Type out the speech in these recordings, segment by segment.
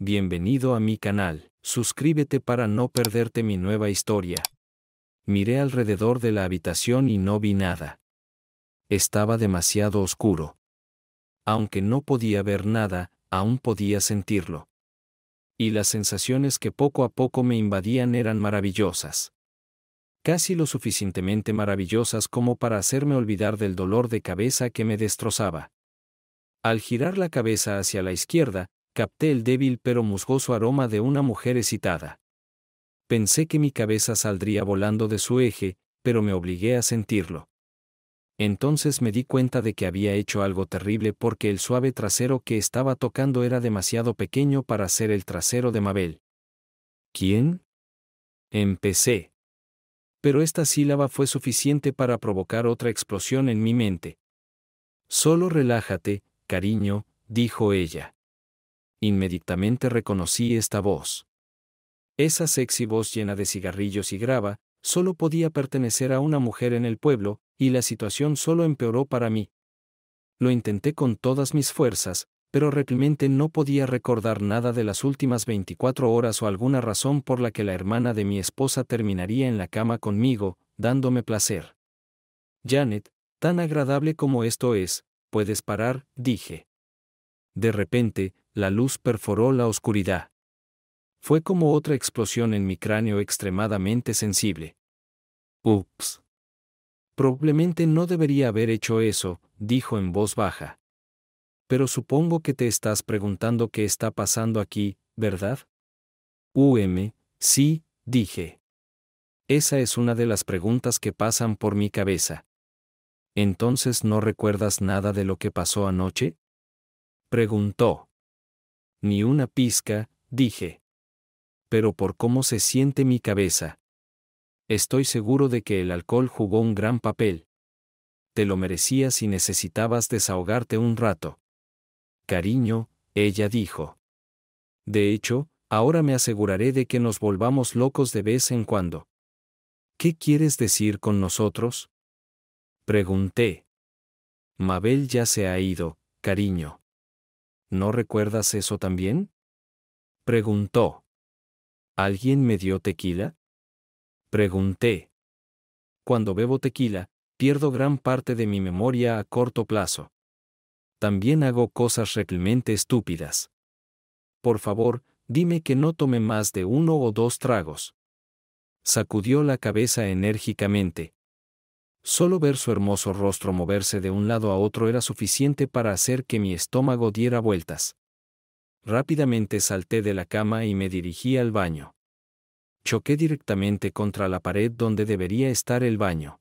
Bienvenido a mi canal, suscríbete para no perderte mi nueva historia. Miré alrededor de la habitación y no vi nada. Estaba demasiado oscuro. Aunque no podía ver nada, aún podía sentirlo. Y las sensaciones que poco a poco me invadían eran maravillosas. Casi lo suficientemente maravillosas como para hacerme olvidar del dolor de cabeza que me destrozaba. Al girar la cabeza hacia la izquierda, capté el débil pero musgoso aroma de una mujer excitada. Pensé que mi cabeza saldría volando de su eje, pero me obligué a sentirlo. Entonces me di cuenta de que había hecho algo terrible porque el suave trasero que estaba tocando era demasiado pequeño para ser el trasero de Mabel. ¿Quién? Empecé. Pero esta sílaba fue suficiente para provocar otra explosión en mi mente. Solo relájate, cariño, dijo ella. Inmediatamente reconocí esta voz. Esa sexy voz llena de cigarrillos y grava, solo podía pertenecer a una mujer en el pueblo, y la situación solo empeoró para mí. Lo intenté con todas mis fuerzas, pero realmente no podía recordar nada de las últimas 24 horas o alguna razón por la que la hermana de mi esposa terminaría en la cama conmigo, dándome placer. Janet, tan agradable como esto es, puedes parar, dije. De repente, la luz perforó la oscuridad. Fue como otra explosión en mi cráneo extremadamente sensible. Ups. Probablemente no debería haber hecho eso, dijo en voz baja. Pero supongo que te estás preguntando qué está pasando aquí, ¿verdad? UM, sí, dije. Esa es una de las preguntas que pasan por mi cabeza. ¿Entonces no recuerdas nada de lo que pasó anoche? Preguntó. Ni una pizca, dije. Pero por cómo se siente mi cabeza. Estoy seguro de que el alcohol jugó un gran papel. Te lo merecías y necesitabas desahogarte un rato. Cariño, ella dijo. De hecho, ahora me aseguraré de que nos volvamos locos de vez en cuando. ¿Qué quieres decir con nosotros? Pregunté. Mabel ya se ha ido, cariño. ¿No recuerdas eso también? Preguntó. ¿Alguien me dio tequila? Pregunté. Cuando bebo tequila, pierdo gran parte de mi memoria a corto plazo. También hago cosas realmente estúpidas. Por favor, dime que no tome más de uno o dos tragos. Sacudió la cabeza enérgicamente, Solo ver su hermoso rostro moverse de un lado a otro era suficiente para hacer que mi estómago diera vueltas. Rápidamente salté de la cama y me dirigí al baño. Choqué directamente contra la pared donde debería estar el baño.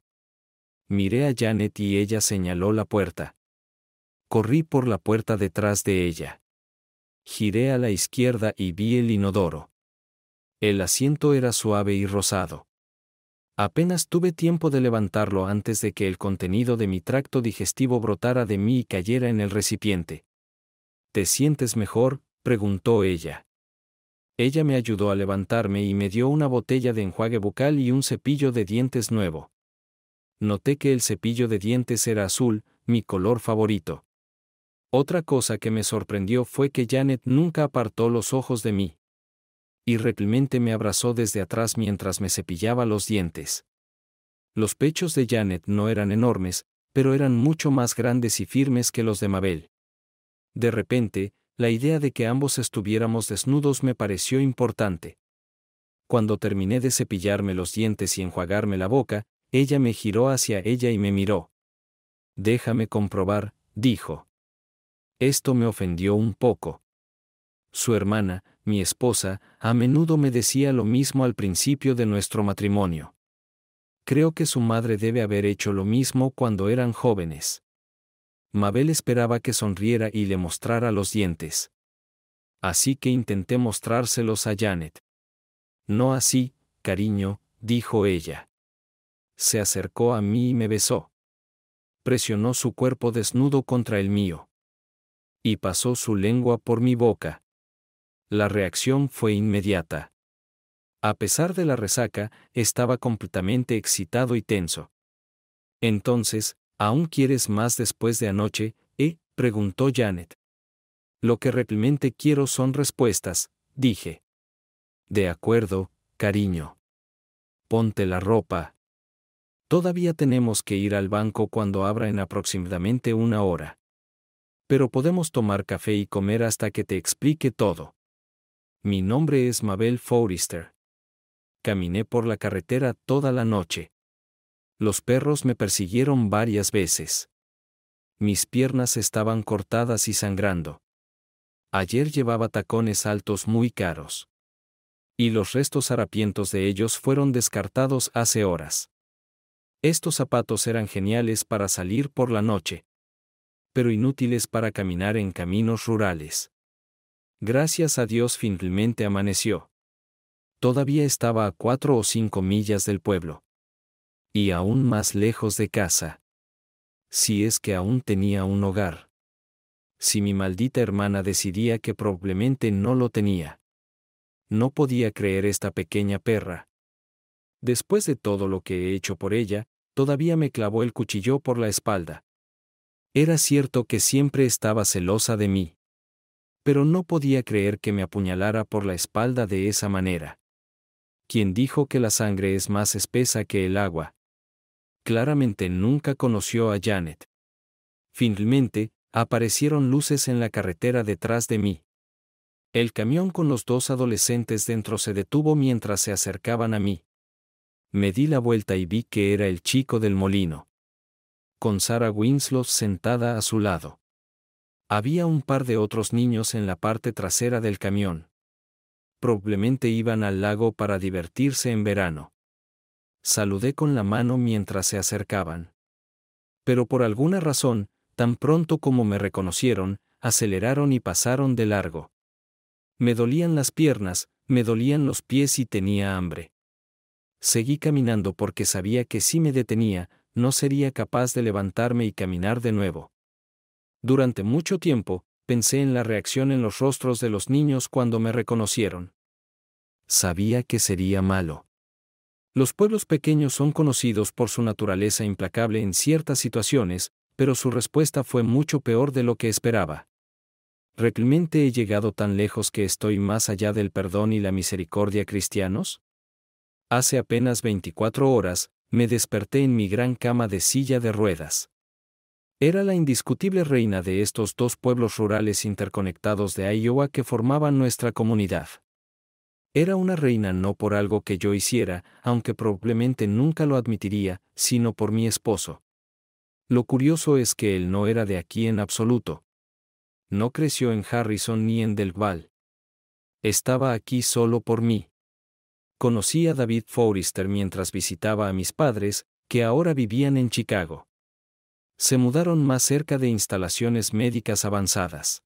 Miré a Janet y ella señaló la puerta. Corrí por la puerta detrás de ella. Giré a la izquierda y vi el inodoro. El asiento era suave y rosado. Apenas tuve tiempo de levantarlo antes de que el contenido de mi tracto digestivo brotara de mí y cayera en el recipiente. ¿Te sientes mejor? preguntó ella. Ella me ayudó a levantarme y me dio una botella de enjuague bucal y un cepillo de dientes nuevo. Noté que el cepillo de dientes era azul, mi color favorito. Otra cosa que me sorprendió fue que Janet nunca apartó los ojos de mí y me abrazó desde atrás mientras me cepillaba los dientes. Los pechos de Janet no eran enormes, pero eran mucho más grandes y firmes que los de Mabel. De repente, la idea de que ambos estuviéramos desnudos me pareció importante. Cuando terminé de cepillarme los dientes y enjuagarme la boca, ella me giró hacia ella y me miró. Déjame comprobar, dijo. Esto me ofendió un poco. Su hermana, mi esposa, a menudo me decía lo mismo al principio de nuestro matrimonio. Creo que su madre debe haber hecho lo mismo cuando eran jóvenes. Mabel esperaba que sonriera y le mostrara los dientes. Así que intenté mostrárselos a Janet. No así, cariño, dijo ella. Se acercó a mí y me besó. Presionó su cuerpo desnudo contra el mío. Y pasó su lengua por mi boca. La reacción fue inmediata. A pesar de la resaca, estaba completamente excitado y tenso. Entonces, ¿aún quieres más después de anoche? ¿Eh? preguntó Janet. Lo que realmente quiero son respuestas, dije. De acuerdo, cariño. Ponte la ropa. Todavía tenemos que ir al banco cuando abra en aproximadamente una hora. Pero podemos tomar café y comer hasta que te explique todo. Mi nombre es Mabel Forrester. Caminé por la carretera toda la noche. Los perros me persiguieron varias veces. Mis piernas estaban cortadas y sangrando. Ayer llevaba tacones altos muy caros. Y los restos harapientos de ellos fueron descartados hace horas. Estos zapatos eran geniales para salir por la noche, pero inútiles para caminar en caminos rurales. Gracias a Dios finalmente amaneció. Todavía estaba a cuatro o cinco millas del pueblo. Y aún más lejos de casa. Si es que aún tenía un hogar. Si mi maldita hermana decidía que probablemente no lo tenía. No podía creer esta pequeña perra. Después de todo lo que he hecho por ella, todavía me clavó el cuchillo por la espalda. Era cierto que siempre estaba celosa de mí pero no podía creer que me apuñalara por la espalda de esa manera. Quien dijo que la sangre es más espesa que el agua? Claramente nunca conoció a Janet. Finalmente, aparecieron luces en la carretera detrás de mí. El camión con los dos adolescentes dentro se detuvo mientras se acercaban a mí. Me di la vuelta y vi que era el chico del molino. Con Sarah Winslow sentada a su lado. Había un par de otros niños en la parte trasera del camión. Probablemente iban al lago para divertirse en verano. Saludé con la mano mientras se acercaban. Pero por alguna razón, tan pronto como me reconocieron, aceleraron y pasaron de largo. Me dolían las piernas, me dolían los pies y tenía hambre. Seguí caminando porque sabía que si me detenía, no sería capaz de levantarme y caminar de nuevo. Durante mucho tiempo, pensé en la reacción en los rostros de los niños cuando me reconocieron. Sabía que sería malo. Los pueblos pequeños son conocidos por su naturaleza implacable en ciertas situaciones, pero su respuesta fue mucho peor de lo que esperaba. ¿Realmente he llegado tan lejos que estoy más allá del perdón y la misericordia cristianos? Hace apenas 24 horas, me desperté en mi gran cama de silla de ruedas. Era la indiscutible reina de estos dos pueblos rurales interconectados de Iowa que formaban nuestra comunidad. Era una reina no por algo que yo hiciera, aunque probablemente nunca lo admitiría, sino por mi esposo. Lo curioso es que él no era de aquí en absoluto. No creció en Harrison ni en Del Estaba aquí solo por mí. Conocí a David Forrester mientras visitaba a mis padres, que ahora vivían en Chicago. Se mudaron más cerca de instalaciones médicas avanzadas.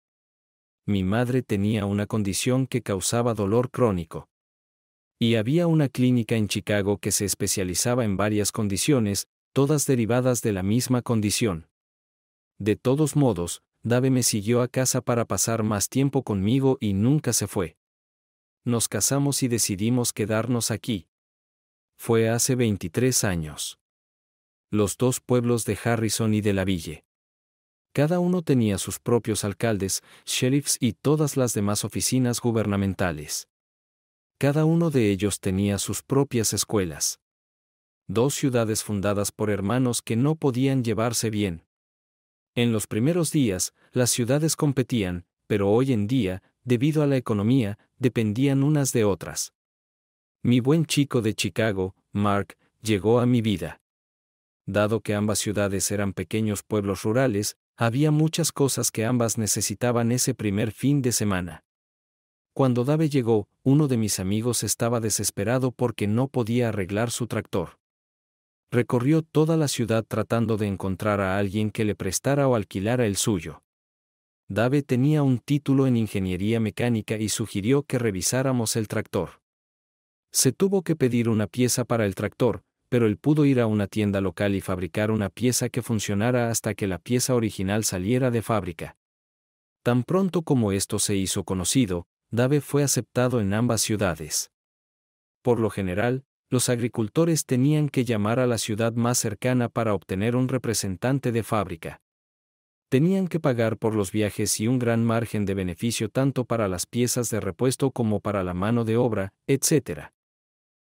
Mi madre tenía una condición que causaba dolor crónico. Y había una clínica en Chicago que se especializaba en varias condiciones, todas derivadas de la misma condición. De todos modos, Dave me siguió a casa para pasar más tiempo conmigo y nunca se fue. Nos casamos y decidimos quedarnos aquí. Fue hace 23 años los dos pueblos de Harrison y de la Ville. Cada uno tenía sus propios alcaldes, sheriffs y todas las demás oficinas gubernamentales. Cada uno de ellos tenía sus propias escuelas. Dos ciudades fundadas por hermanos que no podían llevarse bien. En los primeros días, las ciudades competían, pero hoy en día, debido a la economía, dependían unas de otras. Mi buen chico de Chicago, Mark, llegó a mi vida. Dado que ambas ciudades eran pequeños pueblos rurales, había muchas cosas que ambas necesitaban ese primer fin de semana. Cuando Dave llegó, uno de mis amigos estaba desesperado porque no podía arreglar su tractor. Recorrió toda la ciudad tratando de encontrar a alguien que le prestara o alquilara el suyo. Dave tenía un título en ingeniería mecánica y sugirió que revisáramos el tractor. Se tuvo que pedir una pieza para el tractor, pero él pudo ir a una tienda local y fabricar una pieza que funcionara hasta que la pieza original saliera de fábrica. Tan pronto como esto se hizo conocido, Dave fue aceptado en ambas ciudades. Por lo general, los agricultores tenían que llamar a la ciudad más cercana para obtener un representante de fábrica. Tenían que pagar por los viajes y un gran margen de beneficio tanto para las piezas de repuesto como para la mano de obra, etc.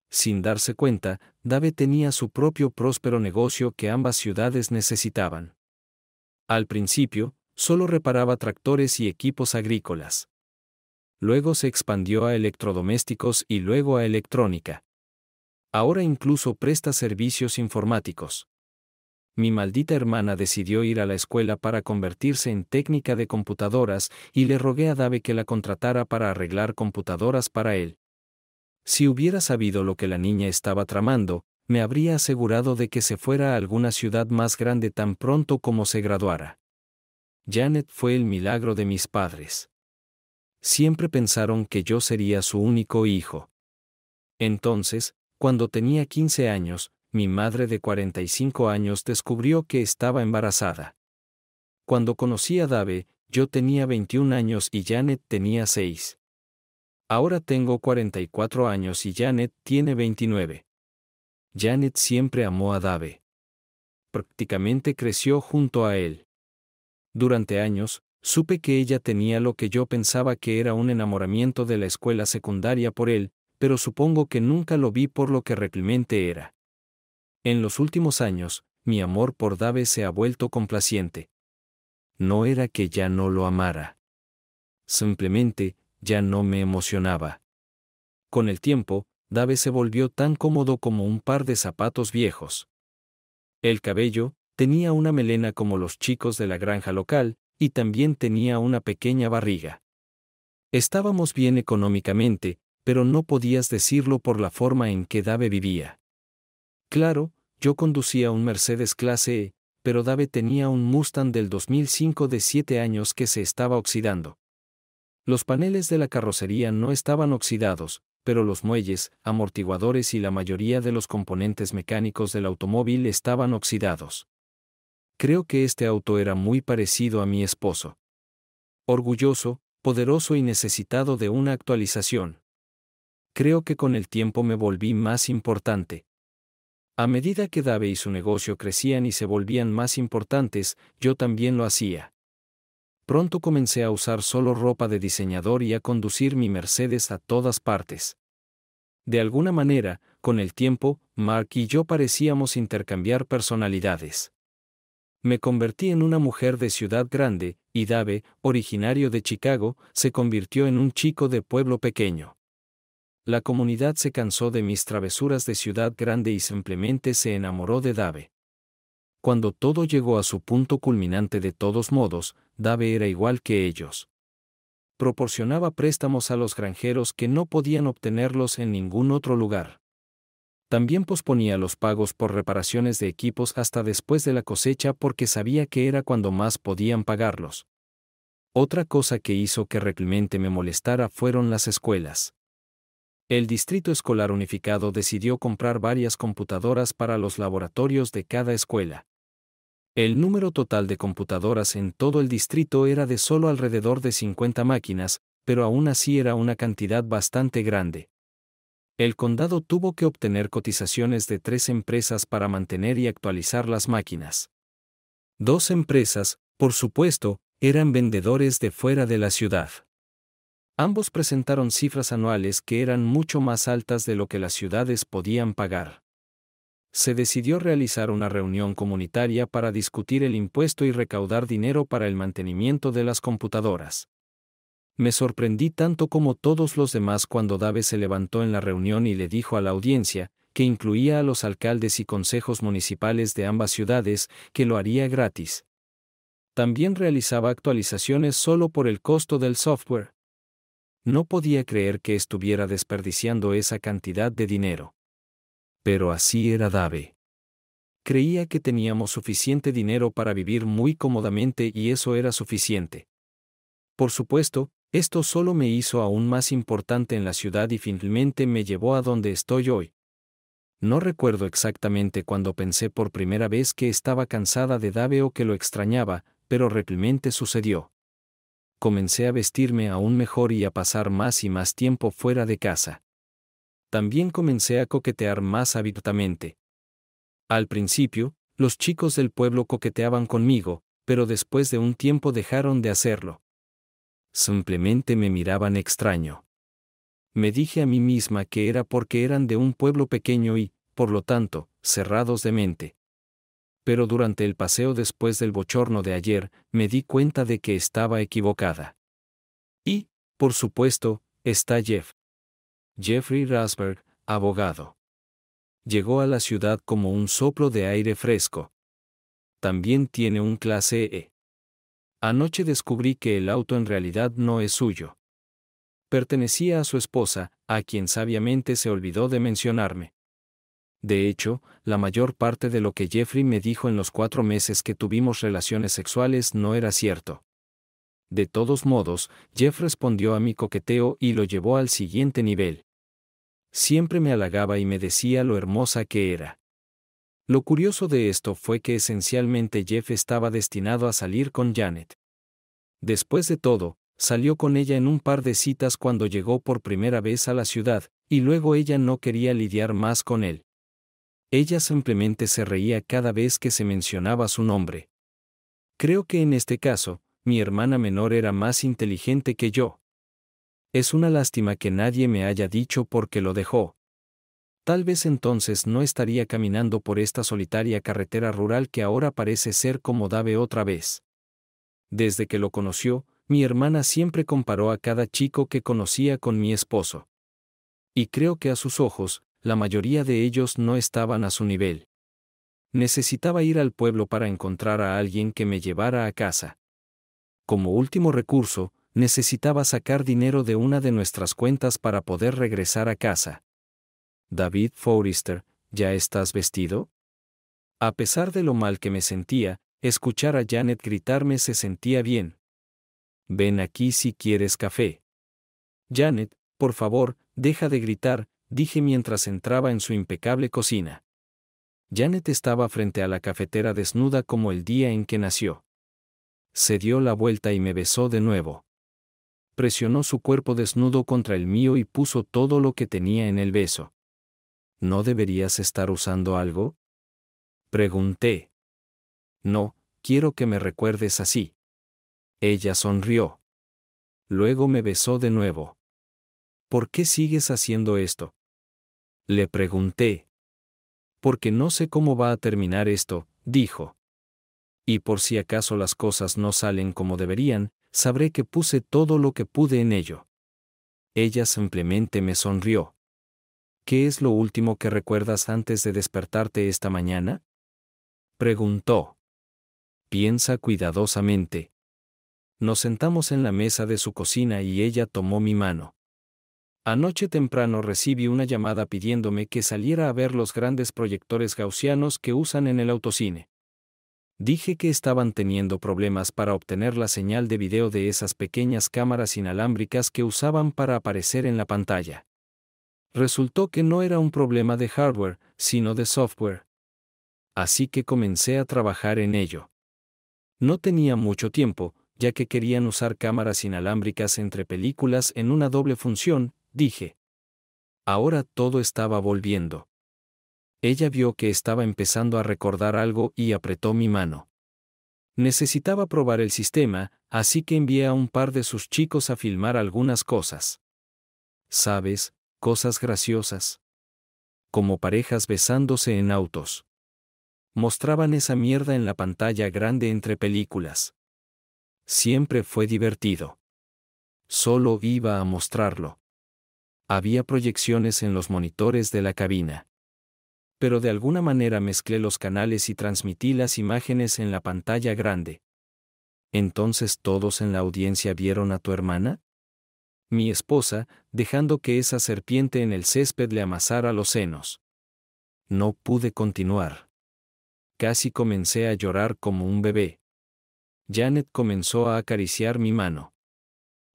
Sin darse cuenta, Dave tenía su propio próspero negocio que ambas ciudades necesitaban. Al principio, solo reparaba tractores y equipos agrícolas. Luego se expandió a electrodomésticos y luego a electrónica. Ahora incluso presta servicios informáticos. Mi maldita hermana decidió ir a la escuela para convertirse en técnica de computadoras y le rogué a Dave que la contratara para arreglar computadoras para él. Si hubiera sabido lo que la niña estaba tramando, me habría asegurado de que se fuera a alguna ciudad más grande tan pronto como se graduara. Janet fue el milagro de mis padres. Siempre pensaron que yo sería su único hijo. Entonces, cuando tenía 15 años, mi madre de 45 años descubrió que estaba embarazada. Cuando conocí a Dave, yo tenía 21 años y Janet tenía 6. Ahora tengo 44 años y Janet tiene 29. Janet siempre amó a Dave. Prácticamente creció junto a él. Durante años, supe que ella tenía lo que yo pensaba que era un enamoramiento de la escuela secundaria por él, pero supongo que nunca lo vi por lo que realmente era. En los últimos años, mi amor por Dave se ha vuelto complaciente. No era que ya no lo amara. Simplemente, ya no me emocionaba. Con el tiempo, Dave se volvió tan cómodo como un par de zapatos viejos. El cabello tenía una melena como los chicos de la granja local, y también tenía una pequeña barriga. Estábamos bien económicamente, pero no podías decirlo por la forma en que Dave vivía. Claro, yo conducía un Mercedes clase E, pero Dave tenía un Mustang del 2005 de siete años que se estaba oxidando. Los paneles de la carrocería no estaban oxidados, pero los muelles, amortiguadores y la mayoría de los componentes mecánicos del automóvil estaban oxidados. Creo que este auto era muy parecido a mi esposo. Orgulloso, poderoso y necesitado de una actualización. Creo que con el tiempo me volví más importante. A medida que Dave y su negocio crecían y se volvían más importantes, yo también lo hacía. Pronto comencé a usar solo ropa de diseñador y a conducir mi Mercedes a todas partes. De alguna manera, con el tiempo, Mark y yo parecíamos intercambiar personalidades. Me convertí en una mujer de ciudad grande, y Dave, originario de Chicago, se convirtió en un chico de pueblo pequeño. La comunidad se cansó de mis travesuras de ciudad grande y simplemente se enamoró de Dave. Cuando todo llegó a su punto culminante de todos modos, Dave era igual que ellos. Proporcionaba préstamos a los granjeros que no podían obtenerlos en ningún otro lugar. También posponía los pagos por reparaciones de equipos hasta después de la cosecha porque sabía que era cuando más podían pagarlos. Otra cosa que hizo que Reclemente me molestara fueron las escuelas. El Distrito Escolar Unificado decidió comprar varias computadoras para los laboratorios de cada escuela. El número total de computadoras en todo el distrito era de solo alrededor de 50 máquinas, pero aún así era una cantidad bastante grande. El condado tuvo que obtener cotizaciones de tres empresas para mantener y actualizar las máquinas. Dos empresas, por supuesto, eran vendedores de fuera de la ciudad. Ambos presentaron cifras anuales que eran mucho más altas de lo que las ciudades podían pagar se decidió realizar una reunión comunitaria para discutir el impuesto y recaudar dinero para el mantenimiento de las computadoras. Me sorprendí tanto como todos los demás cuando Dave se levantó en la reunión y le dijo a la audiencia, que incluía a los alcaldes y consejos municipales de ambas ciudades, que lo haría gratis. También realizaba actualizaciones solo por el costo del software. No podía creer que estuviera desperdiciando esa cantidad de dinero pero así era Dave. Creía que teníamos suficiente dinero para vivir muy cómodamente y eso era suficiente. Por supuesto, esto solo me hizo aún más importante en la ciudad y finalmente me llevó a donde estoy hoy. No recuerdo exactamente cuando pensé por primera vez que estaba cansada de Dave o que lo extrañaba, pero realmente sucedió. Comencé a vestirme aún mejor y a pasar más y más tiempo fuera de casa también comencé a coquetear más abiertamente. Al principio, los chicos del pueblo coqueteaban conmigo, pero después de un tiempo dejaron de hacerlo. Simplemente me miraban extraño. Me dije a mí misma que era porque eran de un pueblo pequeño y, por lo tanto, cerrados de mente. Pero durante el paseo después del bochorno de ayer, me di cuenta de que estaba equivocada. Y, por supuesto, está Jeff. Jeffrey Rasberg, abogado. Llegó a la ciudad como un soplo de aire fresco. También tiene un clase E. Anoche descubrí que el auto en realidad no es suyo. Pertenecía a su esposa, a quien sabiamente se olvidó de mencionarme. De hecho, la mayor parte de lo que Jeffrey me dijo en los cuatro meses que tuvimos relaciones sexuales no era cierto. De todos modos, Jeff respondió a mi coqueteo y lo llevó al siguiente nivel siempre me halagaba y me decía lo hermosa que era. Lo curioso de esto fue que esencialmente Jeff estaba destinado a salir con Janet. Después de todo, salió con ella en un par de citas cuando llegó por primera vez a la ciudad, y luego ella no quería lidiar más con él. Ella simplemente se reía cada vez que se mencionaba su nombre. Creo que en este caso, mi hermana menor era más inteligente que yo. Es una lástima que nadie me haya dicho por qué lo dejó. Tal vez entonces no estaría caminando por esta solitaria carretera rural que ahora parece ser como Dave otra vez. Desde que lo conoció, mi hermana siempre comparó a cada chico que conocía con mi esposo. Y creo que a sus ojos, la mayoría de ellos no estaban a su nivel. Necesitaba ir al pueblo para encontrar a alguien que me llevara a casa. Como último recurso, necesitaba sacar dinero de una de nuestras cuentas para poder regresar a casa. David Forrester, ¿ya estás vestido? A pesar de lo mal que me sentía, escuchar a Janet gritarme se sentía bien. Ven aquí si quieres café. Janet, por favor, deja de gritar, dije mientras entraba en su impecable cocina. Janet estaba frente a la cafetera desnuda como el día en que nació. Se dio la vuelta y me besó de nuevo presionó su cuerpo desnudo contra el mío y puso todo lo que tenía en el beso. ¿No deberías estar usando algo? Pregunté. No, quiero que me recuerdes así. Ella sonrió. Luego me besó de nuevo. ¿Por qué sigues haciendo esto? Le pregunté. Porque no sé cómo va a terminar esto, dijo. Y por si acaso las cosas no salen como deberían, sabré que puse todo lo que pude en ello. Ella simplemente me sonrió. ¿Qué es lo último que recuerdas antes de despertarte esta mañana? Preguntó. Piensa cuidadosamente. Nos sentamos en la mesa de su cocina y ella tomó mi mano. Anoche temprano recibí una llamada pidiéndome que saliera a ver los grandes proyectores gaussianos que usan en el autocine. Dije que estaban teniendo problemas para obtener la señal de video de esas pequeñas cámaras inalámbricas que usaban para aparecer en la pantalla. Resultó que no era un problema de hardware, sino de software. Así que comencé a trabajar en ello. No tenía mucho tiempo, ya que querían usar cámaras inalámbricas entre películas en una doble función, dije. Ahora todo estaba volviendo. Ella vio que estaba empezando a recordar algo y apretó mi mano. Necesitaba probar el sistema, así que envié a un par de sus chicos a filmar algunas cosas. ¿Sabes? Cosas graciosas. Como parejas besándose en autos. Mostraban esa mierda en la pantalla grande entre películas. Siempre fue divertido. Solo iba a mostrarlo. Había proyecciones en los monitores de la cabina pero de alguna manera mezclé los canales y transmití las imágenes en la pantalla grande. Entonces todos en la audiencia vieron a tu hermana? Mi esposa, dejando que esa serpiente en el césped le amasara los senos. No pude continuar. Casi comencé a llorar como un bebé. Janet comenzó a acariciar mi mano.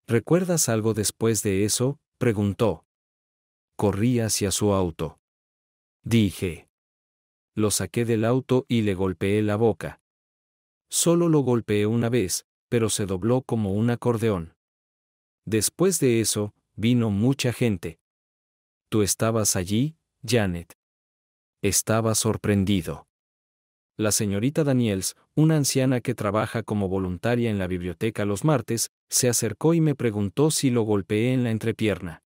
¿Recuerdas algo después de eso? preguntó. Corrí hacia su auto. Dije. Lo saqué del auto y le golpeé la boca. Solo lo golpeé una vez, pero se dobló como un acordeón. Después de eso, vino mucha gente. Tú estabas allí, Janet. Estaba sorprendido. La señorita Daniels, una anciana que trabaja como voluntaria en la biblioteca los martes, se acercó y me preguntó si lo golpeé en la entrepierna.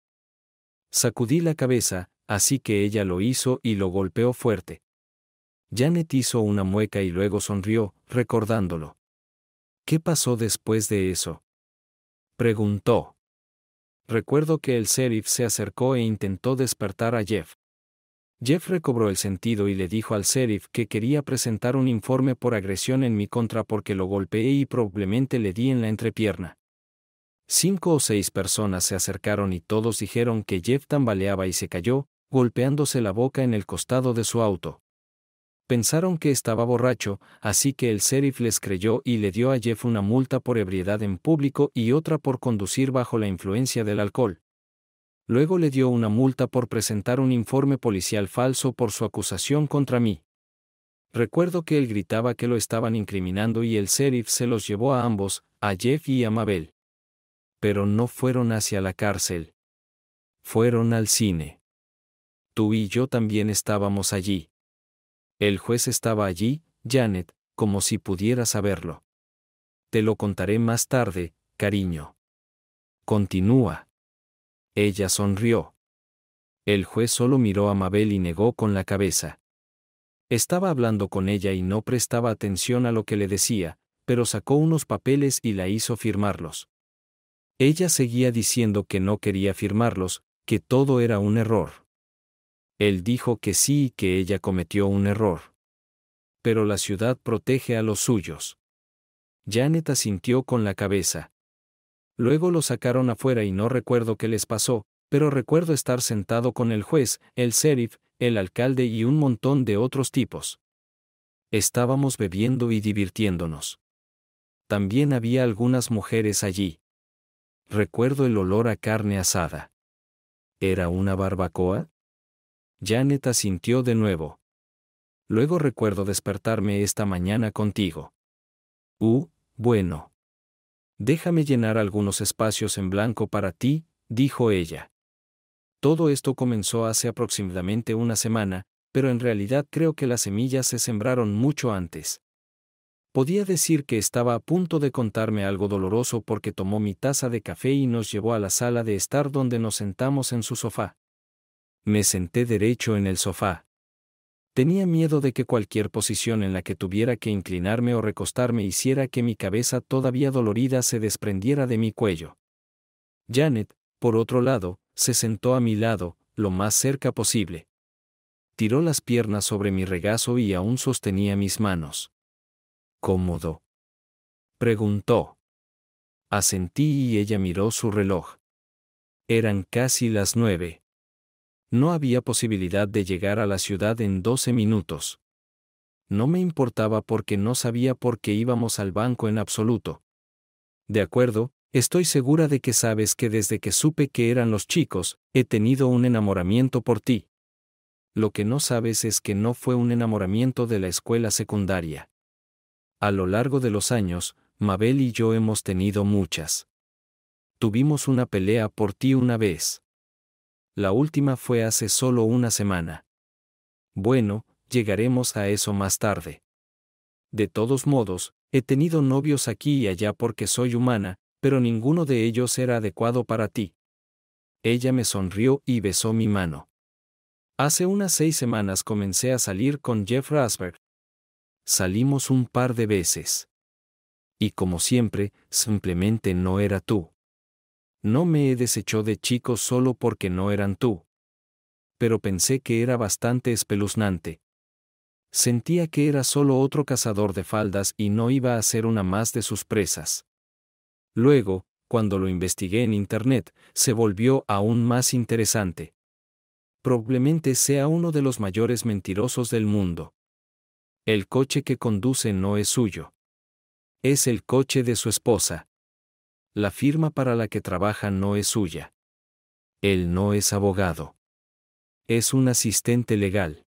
Sacudí la cabeza, así que ella lo hizo y lo golpeó fuerte. Janet hizo una mueca y luego sonrió, recordándolo. ¿Qué pasó después de eso? Preguntó. Recuerdo que el sheriff se acercó e intentó despertar a Jeff. Jeff recobró el sentido y le dijo al sheriff que quería presentar un informe por agresión en mi contra porque lo golpeé y probablemente le di en la entrepierna. Cinco o seis personas se acercaron y todos dijeron que Jeff tambaleaba y se cayó, golpeándose la boca en el costado de su auto. Pensaron que estaba borracho, así que el sheriff les creyó y le dio a Jeff una multa por ebriedad en público y otra por conducir bajo la influencia del alcohol. Luego le dio una multa por presentar un informe policial falso por su acusación contra mí. Recuerdo que él gritaba que lo estaban incriminando y el sheriff se los llevó a ambos, a Jeff y a Mabel. Pero no fueron hacia la cárcel. Fueron al cine tú y yo también estábamos allí. El juez estaba allí, Janet, como si pudiera saberlo. Te lo contaré más tarde, cariño. Continúa. Ella sonrió. El juez solo miró a Mabel y negó con la cabeza. Estaba hablando con ella y no prestaba atención a lo que le decía, pero sacó unos papeles y la hizo firmarlos. Ella seguía diciendo que no quería firmarlos, que todo era un error. Él dijo que sí y que ella cometió un error. Pero la ciudad protege a los suyos. Janet asintió con la cabeza. Luego lo sacaron afuera y no recuerdo qué les pasó, pero recuerdo estar sentado con el juez, el sheriff, el alcalde y un montón de otros tipos. Estábamos bebiendo y divirtiéndonos. También había algunas mujeres allí. Recuerdo el olor a carne asada. ¿Era una barbacoa? Janeta sintió de nuevo. Luego recuerdo despertarme esta mañana contigo. Uh, bueno. Déjame llenar algunos espacios en blanco para ti, dijo ella. Todo esto comenzó hace aproximadamente una semana, pero en realidad creo que las semillas se sembraron mucho antes. Podía decir que estaba a punto de contarme algo doloroso porque tomó mi taza de café y nos llevó a la sala de estar donde nos sentamos en su sofá. Me senté derecho en el sofá. Tenía miedo de que cualquier posición en la que tuviera que inclinarme o recostarme hiciera que mi cabeza todavía dolorida se desprendiera de mi cuello. Janet, por otro lado, se sentó a mi lado, lo más cerca posible. Tiró las piernas sobre mi regazo y aún sostenía mis manos. ¿Cómodo? Preguntó. Asentí y ella miró su reloj. Eran casi las nueve. No había posibilidad de llegar a la ciudad en 12 minutos. No me importaba porque no sabía por qué íbamos al banco en absoluto. De acuerdo, estoy segura de que sabes que desde que supe que eran los chicos, he tenido un enamoramiento por ti. Lo que no sabes es que no fue un enamoramiento de la escuela secundaria. A lo largo de los años, Mabel y yo hemos tenido muchas. Tuvimos una pelea por ti una vez. La última fue hace solo una semana. Bueno, llegaremos a eso más tarde. De todos modos, he tenido novios aquí y allá porque soy humana, pero ninguno de ellos era adecuado para ti. Ella me sonrió y besó mi mano. Hace unas seis semanas comencé a salir con Jeff Rasberg. Salimos un par de veces. Y como siempre, simplemente no era tú. No me he desechado de chico solo porque no eran tú. Pero pensé que era bastante espeluznante. Sentía que era solo otro cazador de faldas y no iba a ser una más de sus presas. Luego, cuando lo investigué en Internet, se volvió aún más interesante. Probablemente sea uno de los mayores mentirosos del mundo. El coche que conduce no es suyo. Es el coche de su esposa la firma para la que trabaja no es suya. Él no es abogado. Es un asistente legal.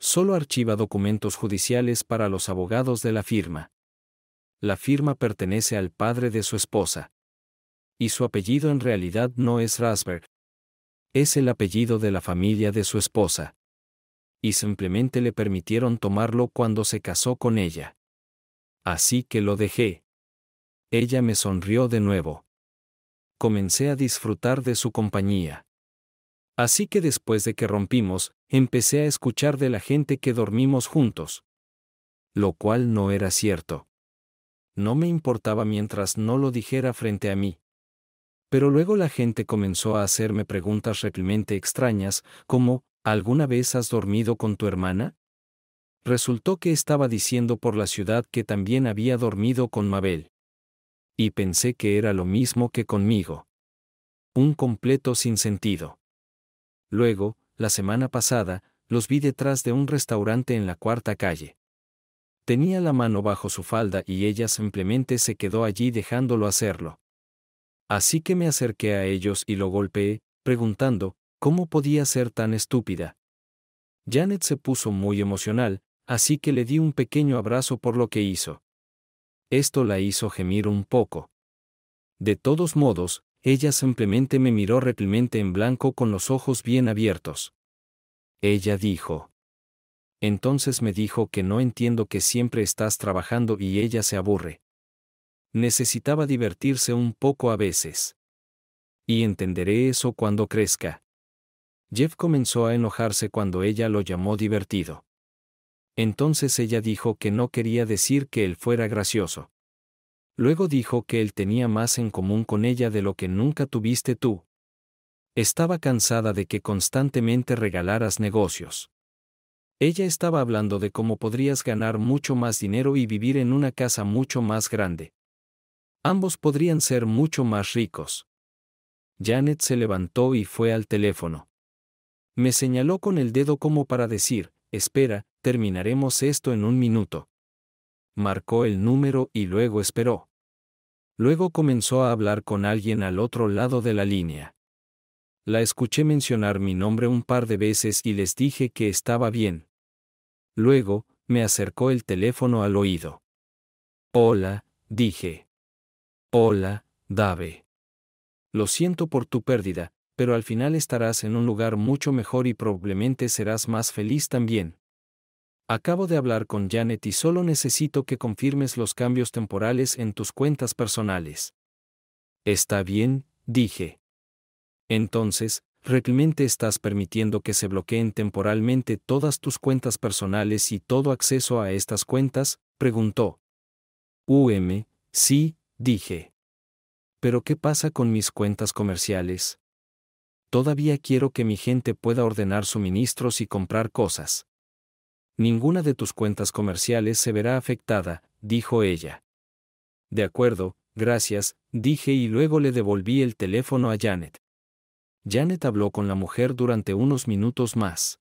Solo archiva documentos judiciales para los abogados de la firma. La firma pertenece al padre de su esposa. Y su apellido en realidad no es Rasberg. Es el apellido de la familia de su esposa. Y simplemente le permitieron tomarlo cuando se casó con ella. Así que lo dejé. Ella me sonrió de nuevo. Comencé a disfrutar de su compañía. Así que después de que rompimos, empecé a escuchar de la gente que dormimos juntos. Lo cual no era cierto. No me importaba mientras no lo dijera frente a mí. Pero luego la gente comenzó a hacerme preguntas realmente extrañas, como, ¿alguna vez has dormido con tu hermana? Resultó que estaba diciendo por la ciudad que también había dormido con Mabel y pensé que era lo mismo que conmigo. Un completo sinsentido. Luego, la semana pasada, los vi detrás de un restaurante en la cuarta calle. Tenía la mano bajo su falda y ella simplemente se quedó allí dejándolo hacerlo. Así que me acerqué a ellos y lo golpeé, preguntando, ¿cómo podía ser tan estúpida? Janet se puso muy emocional, así que le di un pequeño abrazo por lo que hizo. Esto la hizo gemir un poco. De todos modos, ella simplemente me miró replemente en blanco con los ojos bien abiertos. Ella dijo. Entonces me dijo que no entiendo que siempre estás trabajando y ella se aburre. Necesitaba divertirse un poco a veces. Y entenderé eso cuando crezca. Jeff comenzó a enojarse cuando ella lo llamó divertido. Entonces ella dijo que no quería decir que él fuera gracioso. Luego dijo que él tenía más en común con ella de lo que nunca tuviste tú. Estaba cansada de que constantemente regalaras negocios. Ella estaba hablando de cómo podrías ganar mucho más dinero y vivir en una casa mucho más grande. Ambos podrían ser mucho más ricos. Janet se levantó y fue al teléfono. Me señaló con el dedo como para decir, espera, terminaremos esto en un minuto. Marcó el número y luego esperó. Luego comenzó a hablar con alguien al otro lado de la línea. La escuché mencionar mi nombre un par de veces y les dije que estaba bien. Luego, me acercó el teléfono al oído. Hola, dije. Hola, Dave. Lo siento por tu pérdida, pero al final estarás en un lugar mucho mejor y probablemente serás más feliz también. Acabo de hablar con Janet y solo necesito que confirmes los cambios temporales en tus cuentas personales. Está bien, dije. Entonces, realmente estás permitiendo que se bloqueen temporalmente todas tus cuentas personales y todo acceso a estas cuentas, preguntó. UM, sí, dije. Pero ¿qué pasa con mis cuentas comerciales? Todavía quiero que mi gente pueda ordenar suministros y comprar cosas. Ninguna de tus cuentas comerciales se verá afectada, dijo ella. De acuerdo, gracias, dije y luego le devolví el teléfono a Janet. Janet habló con la mujer durante unos minutos más.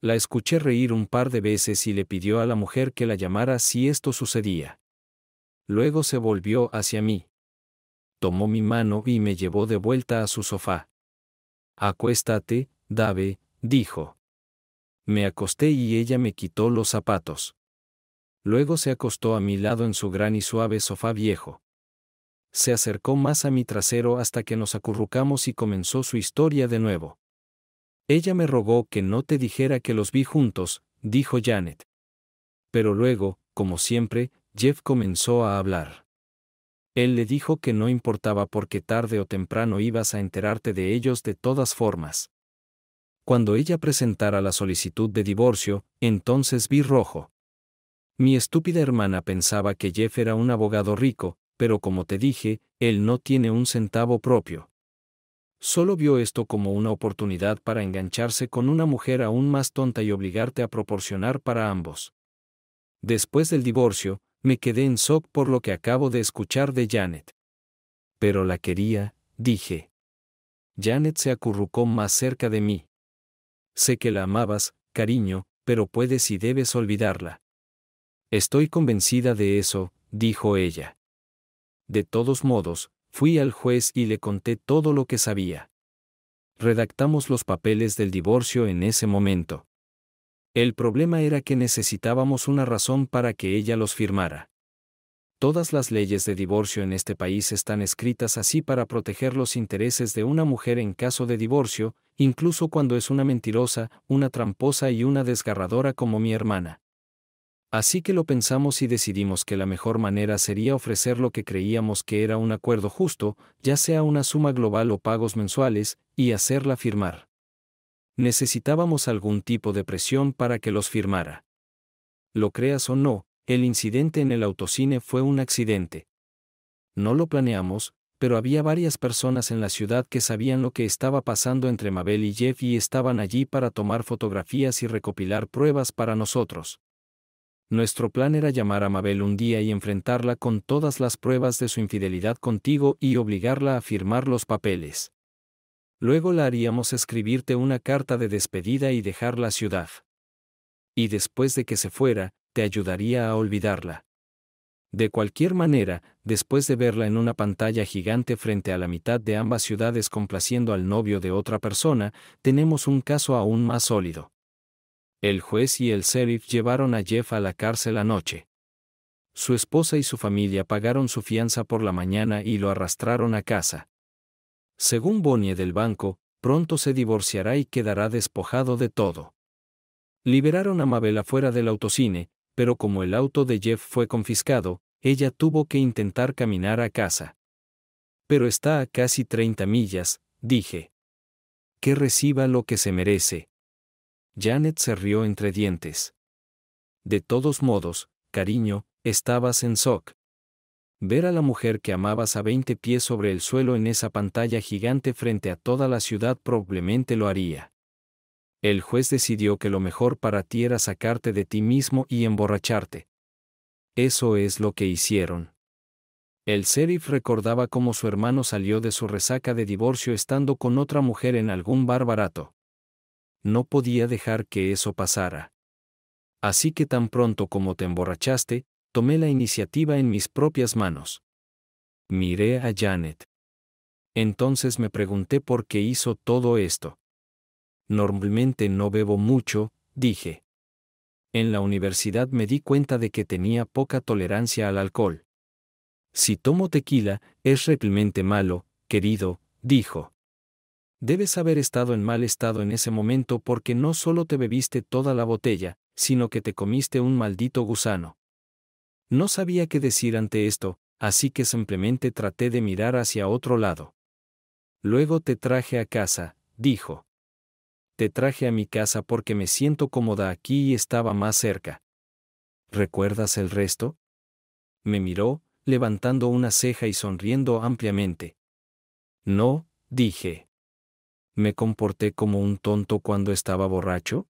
La escuché reír un par de veces y le pidió a la mujer que la llamara si esto sucedía. Luego se volvió hacia mí. Tomó mi mano y me llevó de vuelta a su sofá. Acuéstate, Dave, dijo. Me acosté y ella me quitó los zapatos. Luego se acostó a mi lado en su gran y suave sofá viejo. Se acercó más a mi trasero hasta que nos acurrucamos y comenzó su historia de nuevo. Ella me rogó que no te dijera que los vi juntos, dijo Janet. Pero luego, como siempre, Jeff comenzó a hablar. Él le dijo que no importaba porque tarde o temprano ibas a enterarte de ellos de todas formas cuando ella presentara la solicitud de divorcio, entonces vi rojo. Mi estúpida hermana pensaba que Jeff era un abogado rico, pero como te dije, él no tiene un centavo propio. Solo vio esto como una oportunidad para engancharse con una mujer aún más tonta y obligarte a proporcionar para ambos. Después del divorcio, me quedé en shock por lo que acabo de escuchar de Janet. Pero la quería, dije. Janet se acurrucó más cerca de mí. Sé que la amabas, cariño, pero puedes y debes olvidarla. Estoy convencida de eso, dijo ella. De todos modos, fui al juez y le conté todo lo que sabía. Redactamos los papeles del divorcio en ese momento. El problema era que necesitábamos una razón para que ella los firmara. Todas las leyes de divorcio en este país están escritas así para proteger los intereses de una mujer en caso de divorcio, incluso cuando es una mentirosa, una tramposa y una desgarradora como mi hermana. Así que lo pensamos y decidimos que la mejor manera sería ofrecer lo que creíamos que era un acuerdo justo, ya sea una suma global o pagos mensuales, y hacerla firmar. Necesitábamos algún tipo de presión para que los firmara. Lo creas o no, el incidente en el autocine fue un accidente. No lo planeamos, pero había varias personas en la ciudad que sabían lo que estaba pasando entre Mabel y Jeff y estaban allí para tomar fotografías y recopilar pruebas para nosotros. Nuestro plan era llamar a Mabel un día y enfrentarla con todas las pruebas de su infidelidad contigo y obligarla a firmar los papeles. Luego la haríamos escribirte una carta de despedida y dejar la ciudad. Y después de que se fuera, te ayudaría a olvidarla. De cualquier manera, después de verla en una pantalla gigante frente a la mitad de ambas ciudades complaciendo al novio de otra persona, tenemos un caso aún más sólido. El juez y el sheriff llevaron a Jeff a la cárcel anoche. Su esposa y su familia pagaron su fianza por la mañana y lo arrastraron a casa. Según Bonnie del banco, pronto se divorciará y quedará despojado de todo. Liberaron a Mabel afuera del autocine, pero como el auto de Jeff fue confiscado, ella tuvo que intentar caminar a casa. Pero está a casi 30 millas, dije. Que reciba lo que se merece. Janet se rió entre dientes. De todos modos, cariño, estabas en shock. Ver a la mujer que amabas a 20 pies sobre el suelo en esa pantalla gigante frente a toda la ciudad probablemente lo haría el juez decidió que lo mejor para ti era sacarte de ti mismo y emborracharte. Eso es lo que hicieron. El sheriff recordaba cómo su hermano salió de su resaca de divorcio estando con otra mujer en algún bar barato. No podía dejar que eso pasara. Así que tan pronto como te emborrachaste, tomé la iniciativa en mis propias manos. Miré a Janet. Entonces me pregunté por qué hizo todo esto normalmente no bebo mucho, dije. En la universidad me di cuenta de que tenía poca tolerancia al alcohol. Si tomo tequila, es realmente malo, querido, dijo. Debes haber estado en mal estado en ese momento porque no solo te bebiste toda la botella, sino que te comiste un maldito gusano. No sabía qué decir ante esto, así que simplemente traté de mirar hacia otro lado. Luego te traje a casa, dijo te traje a mi casa porque me siento cómoda aquí y estaba más cerca. ¿Recuerdas el resto? Me miró, levantando una ceja y sonriendo ampliamente. No, dije. ¿Me comporté como un tonto cuando estaba borracho?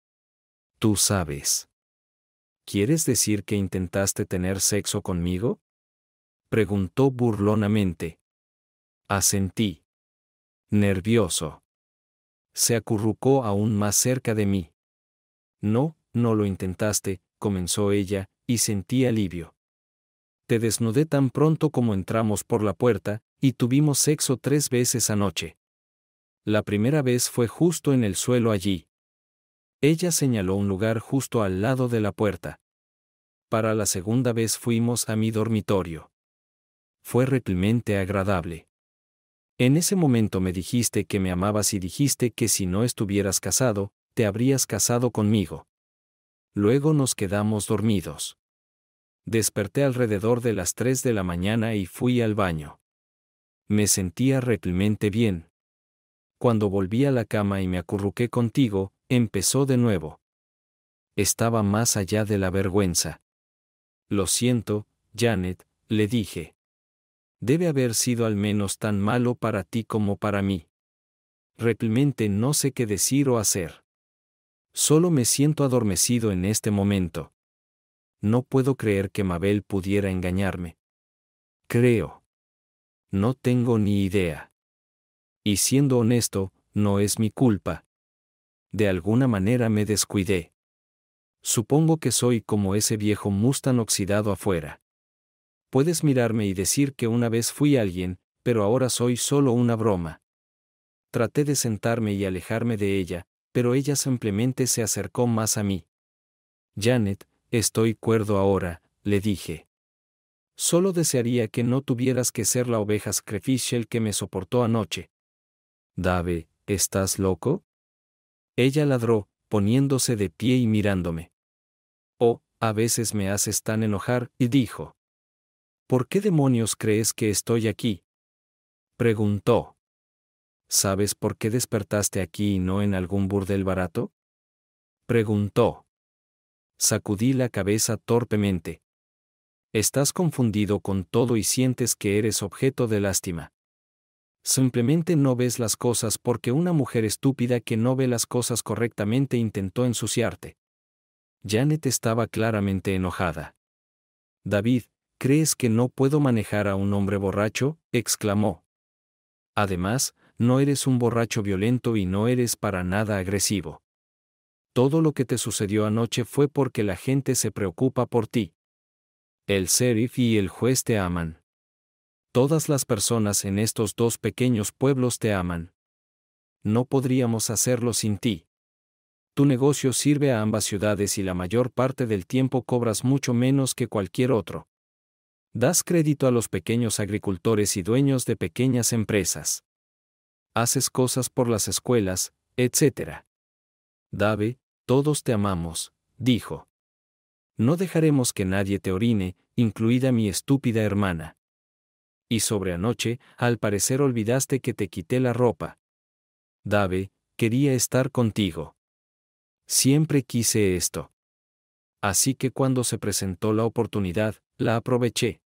Tú sabes. ¿Quieres decir que intentaste tener sexo conmigo? Preguntó burlonamente. Asentí. Nervioso se acurrucó aún más cerca de mí. No, no lo intentaste, comenzó ella, y sentí alivio. Te desnudé tan pronto como entramos por la puerta, y tuvimos sexo tres veces anoche. La primera vez fue justo en el suelo allí. Ella señaló un lugar justo al lado de la puerta. Para la segunda vez fuimos a mi dormitorio. Fue replemente agradable. En ese momento me dijiste que me amabas y dijiste que si no estuvieras casado, te habrías casado conmigo. Luego nos quedamos dormidos. Desperté alrededor de las 3 de la mañana y fui al baño. Me sentía realmente bien. Cuando volví a la cama y me acurruqué contigo, empezó de nuevo. Estaba más allá de la vergüenza. Lo siento, Janet, le dije debe haber sido al menos tan malo para ti como para mí. Realmente no sé qué decir o hacer. Solo me siento adormecido en este momento. No puedo creer que Mabel pudiera engañarme. Creo. No tengo ni idea. Y siendo honesto, no es mi culpa. De alguna manera me descuidé. Supongo que soy como ese viejo Mustang oxidado afuera puedes mirarme y decir que una vez fui alguien, pero ahora soy solo una broma. Traté de sentarme y alejarme de ella, pero ella simplemente se acercó más a mí. Janet, estoy cuerdo ahora, le dije. Solo desearía que no tuvieras que ser la oveja sacrificial que me soportó anoche. Dave, ¿estás loco? Ella ladró, poniéndose de pie y mirándome. Oh, a veces me haces tan enojar, y dijo. ¿Por qué demonios crees que estoy aquí? preguntó. ¿Sabes por qué despertaste aquí y no en algún burdel barato? preguntó. Sacudí la cabeza torpemente. Estás confundido con todo y sientes que eres objeto de lástima. Simplemente no ves las cosas porque una mujer estúpida que no ve las cosas correctamente intentó ensuciarte. Janet estaba claramente enojada. David, ¿Crees que no puedo manejar a un hombre borracho? exclamó. Además, no eres un borracho violento y no eres para nada agresivo. Todo lo que te sucedió anoche fue porque la gente se preocupa por ti. El sheriff y el juez te aman. Todas las personas en estos dos pequeños pueblos te aman. No podríamos hacerlo sin ti. Tu negocio sirve a ambas ciudades y la mayor parte del tiempo cobras mucho menos que cualquier otro. Das crédito a los pequeños agricultores y dueños de pequeñas empresas. Haces cosas por las escuelas, etc. Dave, todos te amamos, dijo. No dejaremos que nadie te orine, incluida mi estúpida hermana. Y sobre anoche, al parecer olvidaste que te quité la ropa. Dave, quería estar contigo. Siempre quise esto. Así que cuando se presentó la oportunidad, la aproveché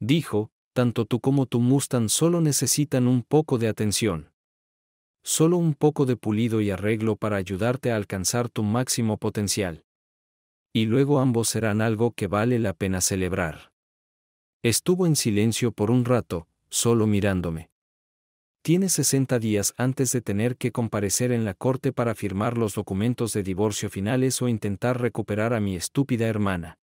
dijo, tanto tú como tu Mustang solo necesitan un poco de atención. Solo un poco de pulido y arreglo para ayudarte a alcanzar tu máximo potencial. Y luego ambos serán algo que vale la pena celebrar. Estuvo en silencio por un rato, solo mirándome. Tienes 60 días antes de tener que comparecer en la corte para firmar los documentos de divorcio finales o intentar recuperar a mi estúpida hermana.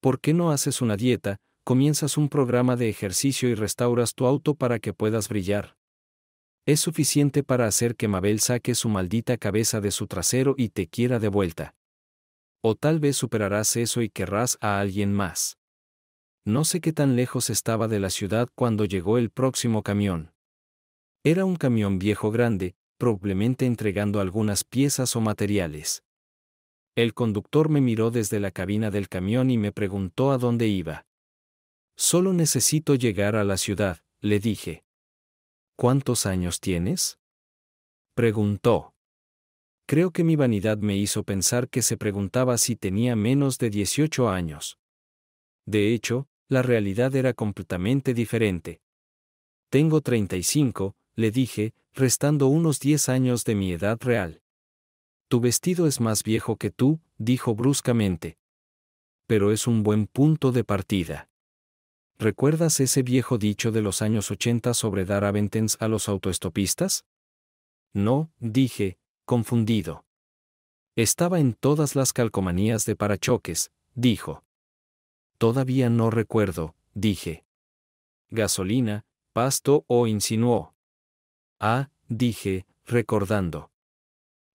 ¿Por qué no haces una dieta, comienzas un programa de ejercicio y restauras tu auto para que puedas brillar. Es suficiente para hacer que Mabel saque su maldita cabeza de su trasero y te quiera de vuelta. O tal vez superarás eso y querrás a alguien más. No sé qué tan lejos estaba de la ciudad cuando llegó el próximo camión. Era un camión viejo grande, probablemente entregando algunas piezas o materiales. El conductor me miró desde la cabina del camión y me preguntó a dónde iba. Solo necesito llegar a la ciudad, le dije. ¿Cuántos años tienes? Preguntó. Creo que mi vanidad me hizo pensar que se preguntaba si tenía menos de 18 años. De hecho, la realidad era completamente diferente. Tengo 35, le dije, restando unos 10 años de mi edad real. Tu vestido es más viejo que tú, dijo bruscamente. Pero es un buen punto de partida. ¿Recuerdas ese viejo dicho de los años 80 sobre dar aventens a los autoestopistas? No, dije, confundido. Estaba en todas las calcomanías de parachoques, dijo. Todavía no recuerdo, dije. Gasolina, pasto o insinuó. Ah, dije, recordando.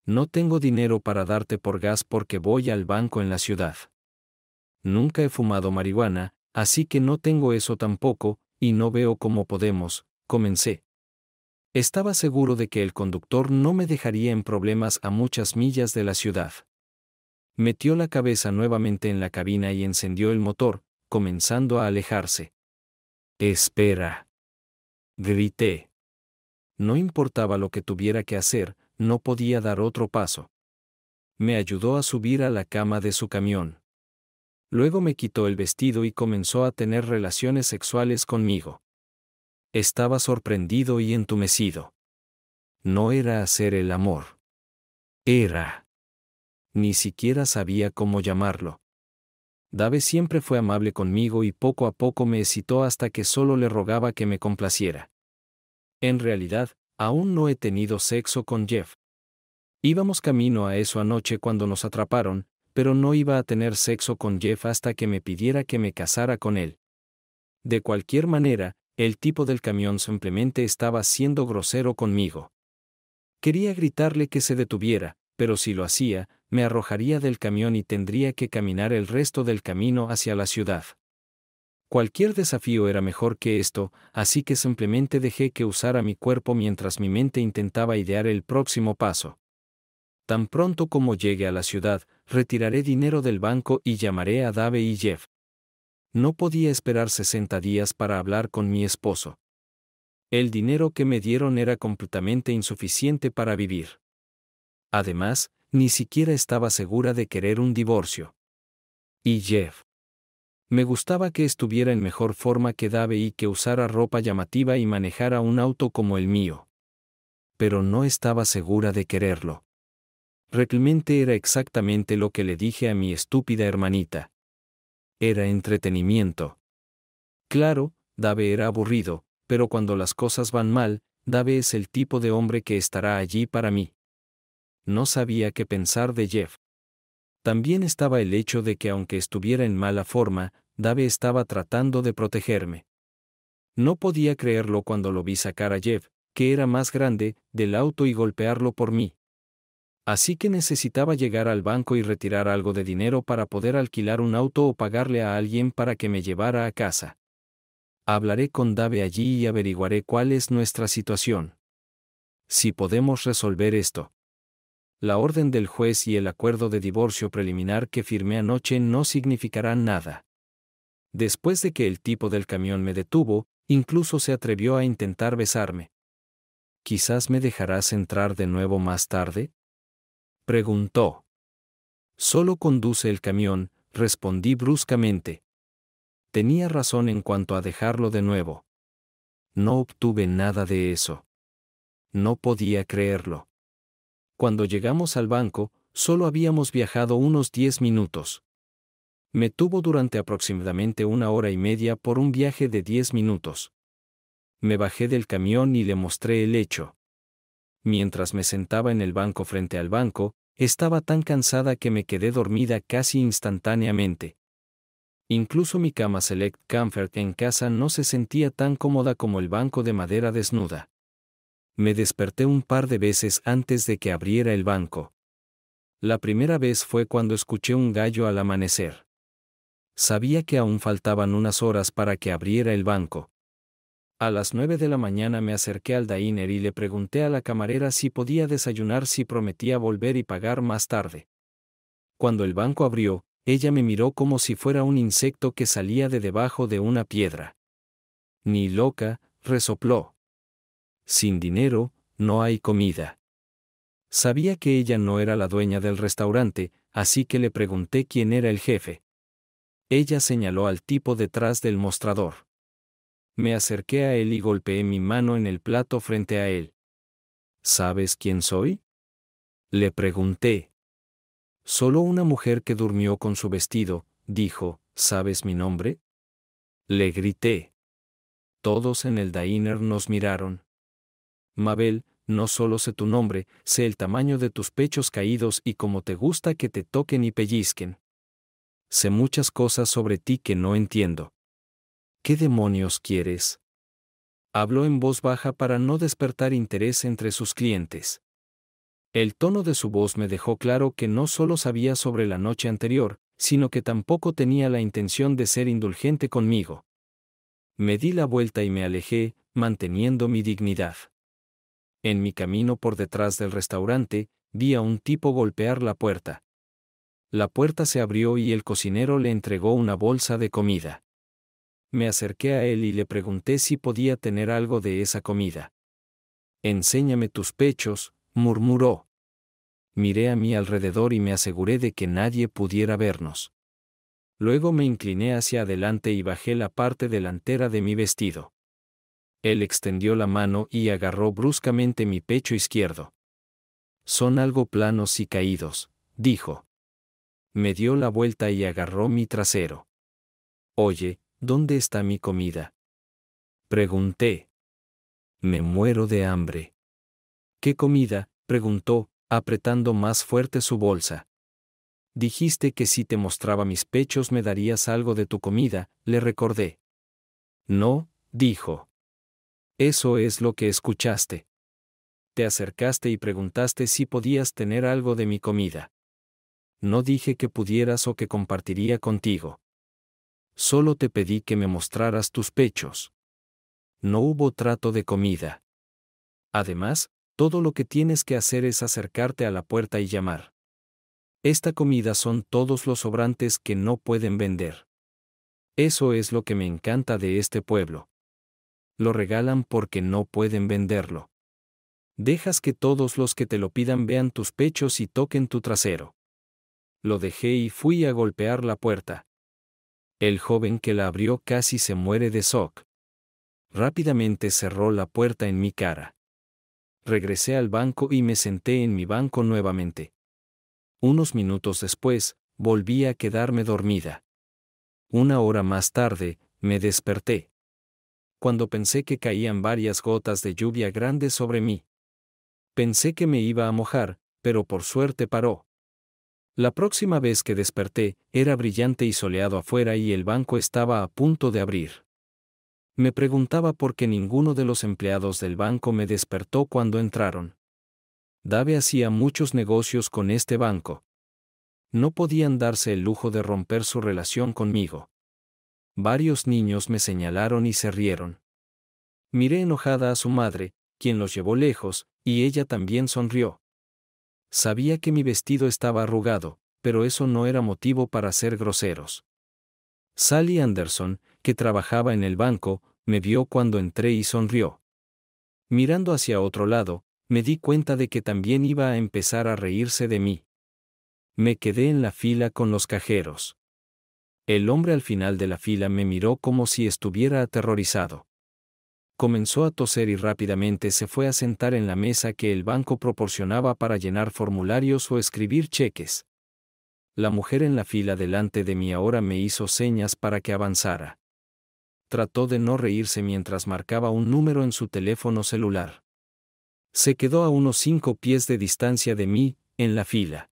No tengo dinero para darte por gas porque voy al banco en la ciudad. Nunca he fumado marihuana, así que no tengo eso tampoco, y no veo cómo podemos, comencé. Estaba seguro de que el conductor no me dejaría en problemas a muchas millas de la ciudad. Metió la cabeza nuevamente en la cabina y encendió el motor, comenzando a alejarse. Espera. Grité. No importaba lo que tuviera que hacer, no podía dar otro paso. Me ayudó a subir a la cama de su camión. Luego me quitó el vestido y comenzó a tener relaciones sexuales conmigo. Estaba sorprendido y entumecido. No era hacer el amor. Era. Ni siquiera sabía cómo llamarlo. Dave siempre fue amable conmigo y poco a poco me excitó hasta que solo le rogaba que me complaciera. En realidad, aún no he tenido sexo con Jeff. Íbamos camino a eso anoche cuando nos atraparon, pero no iba a tener sexo con Jeff hasta que me pidiera que me casara con él. De cualquier manera, el tipo del camión simplemente estaba siendo grosero conmigo. Quería gritarle que se detuviera, pero si lo hacía, me arrojaría del camión y tendría que caminar el resto del camino hacia la ciudad. Cualquier desafío era mejor que esto, así que simplemente dejé que usara mi cuerpo mientras mi mente intentaba idear el próximo paso. Tan pronto como llegue a la ciudad, retiraré dinero del banco y llamaré a Dave y Jeff. No podía esperar 60 días para hablar con mi esposo. El dinero que me dieron era completamente insuficiente para vivir. Además, ni siquiera estaba segura de querer un divorcio. Y Jeff. Me gustaba que estuviera en mejor forma que Dave y que usara ropa llamativa y manejara un auto como el mío. Pero no estaba segura de quererlo. Realmente era exactamente lo que le dije a mi estúpida hermanita. Era entretenimiento. Claro, Dave era aburrido, pero cuando las cosas van mal, Dave es el tipo de hombre que estará allí para mí. No sabía qué pensar de Jeff. También estaba el hecho de que aunque estuviera en mala forma, Dave estaba tratando de protegerme. No podía creerlo cuando lo vi sacar a Jeff, que era más grande, del auto y golpearlo por mí. Así que necesitaba llegar al banco y retirar algo de dinero para poder alquilar un auto o pagarle a alguien para que me llevara a casa. Hablaré con Dave allí y averiguaré cuál es nuestra situación. Si podemos resolver esto. La orden del juez y el acuerdo de divorcio preliminar que firmé anoche no significarán nada. Después de que el tipo del camión me detuvo, incluso se atrevió a intentar besarme. Quizás me dejarás entrar de nuevo más tarde, Preguntó. Solo conduce el camión, respondí bruscamente. Tenía razón en cuanto a dejarlo de nuevo. No obtuve nada de eso. No podía creerlo. Cuando llegamos al banco, solo habíamos viajado unos diez minutos. Me tuvo durante aproximadamente una hora y media por un viaje de diez minutos. Me bajé del camión y le mostré el hecho mientras me sentaba en el banco frente al banco, estaba tan cansada que me quedé dormida casi instantáneamente. Incluso mi cama Select Comfort en casa no se sentía tan cómoda como el banco de madera desnuda. Me desperté un par de veces antes de que abriera el banco. La primera vez fue cuando escuché un gallo al amanecer. Sabía que aún faltaban unas horas para que abriera el banco. A las nueve de la mañana me acerqué al diner y le pregunté a la camarera si podía desayunar si prometía volver y pagar más tarde. Cuando el banco abrió, ella me miró como si fuera un insecto que salía de debajo de una piedra. Ni loca, resopló. Sin dinero, no hay comida. Sabía que ella no era la dueña del restaurante, así que le pregunté quién era el jefe. Ella señaló al tipo detrás del mostrador. Me acerqué a él y golpeé mi mano en el plato frente a él. ¿Sabes quién soy? Le pregunté. Solo una mujer que durmió con su vestido, dijo, ¿sabes mi nombre? Le grité. Todos en el Dainer nos miraron. Mabel, no solo sé tu nombre, sé el tamaño de tus pechos caídos y cómo te gusta que te toquen y pellizquen. Sé muchas cosas sobre ti que no entiendo. ¿Qué demonios quieres? Habló en voz baja para no despertar interés entre sus clientes. El tono de su voz me dejó claro que no solo sabía sobre la noche anterior, sino que tampoco tenía la intención de ser indulgente conmigo. Me di la vuelta y me alejé, manteniendo mi dignidad. En mi camino por detrás del restaurante, vi a un tipo golpear la puerta. La puerta se abrió y el cocinero le entregó una bolsa de comida me acerqué a él y le pregunté si podía tener algo de esa comida. Enséñame tus pechos, murmuró. Miré a mi alrededor y me aseguré de que nadie pudiera vernos. Luego me incliné hacia adelante y bajé la parte delantera de mi vestido. Él extendió la mano y agarró bruscamente mi pecho izquierdo. Son algo planos y caídos, dijo. Me dio la vuelta y agarró mi trasero. Oye, ¿Dónde está mi comida? Pregunté. Me muero de hambre. ¿Qué comida? preguntó, apretando más fuerte su bolsa. Dijiste que si te mostraba mis pechos me darías algo de tu comida, le recordé. No, dijo. Eso es lo que escuchaste. Te acercaste y preguntaste si podías tener algo de mi comida. No dije que pudieras o que compartiría contigo solo te pedí que me mostraras tus pechos. No hubo trato de comida. Además, todo lo que tienes que hacer es acercarte a la puerta y llamar. Esta comida son todos los sobrantes que no pueden vender. Eso es lo que me encanta de este pueblo. Lo regalan porque no pueden venderlo. Dejas que todos los que te lo pidan vean tus pechos y toquen tu trasero. Lo dejé y fui a golpear la puerta. El joven que la abrió casi se muere de shock. Rápidamente cerró la puerta en mi cara. Regresé al banco y me senté en mi banco nuevamente. Unos minutos después, volví a quedarme dormida. Una hora más tarde, me desperté. Cuando pensé que caían varias gotas de lluvia grandes sobre mí. Pensé que me iba a mojar, pero por suerte paró. La próxima vez que desperté, era brillante y soleado afuera y el banco estaba a punto de abrir. Me preguntaba por qué ninguno de los empleados del banco me despertó cuando entraron. Dave hacía muchos negocios con este banco. No podían darse el lujo de romper su relación conmigo. Varios niños me señalaron y se rieron. Miré enojada a su madre, quien los llevó lejos, y ella también sonrió. Sabía que mi vestido estaba arrugado, pero eso no era motivo para ser groseros. Sally Anderson, que trabajaba en el banco, me vio cuando entré y sonrió. Mirando hacia otro lado, me di cuenta de que también iba a empezar a reírse de mí. Me quedé en la fila con los cajeros. El hombre al final de la fila me miró como si estuviera aterrorizado comenzó a toser y rápidamente se fue a sentar en la mesa que el banco proporcionaba para llenar formularios o escribir cheques. La mujer en la fila delante de mí ahora me hizo señas para que avanzara. Trató de no reírse mientras marcaba un número en su teléfono celular. Se quedó a unos cinco pies de distancia de mí, en la fila.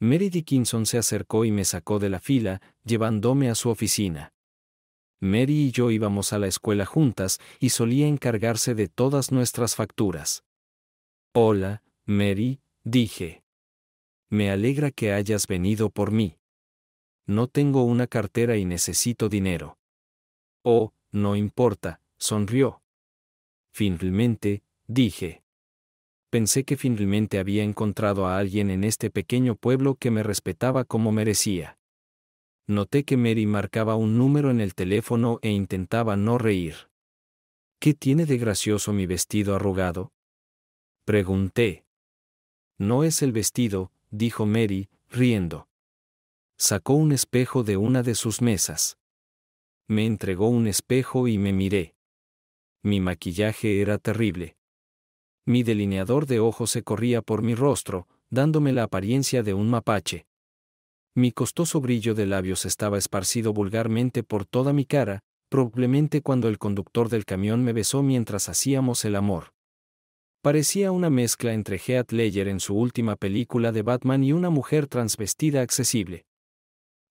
Mary Dickinson se acercó y me sacó de la fila, llevándome a su oficina. Mary y yo íbamos a la escuela juntas y solía encargarse de todas nuestras facturas. Hola, Mary, dije. Me alegra que hayas venido por mí. No tengo una cartera y necesito dinero. Oh, no importa, sonrió. Finalmente, dije. Pensé que finalmente había encontrado a alguien en este pequeño pueblo que me respetaba como merecía noté que Mary marcaba un número en el teléfono e intentaba no reír. ¿Qué tiene de gracioso mi vestido arrugado? Pregunté. No es el vestido, dijo Mary, riendo. Sacó un espejo de una de sus mesas. Me entregó un espejo y me miré. Mi maquillaje era terrible. Mi delineador de ojos se corría por mi rostro, dándome la apariencia de un mapache. Mi costoso brillo de labios estaba esparcido vulgarmente por toda mi cara, probablemente cuando el conductor del camión me besó mientras hacíamos el amor. Parecía una mezcla entre Heath Ledger en su última película de Batman y una mujer transvestida accesible.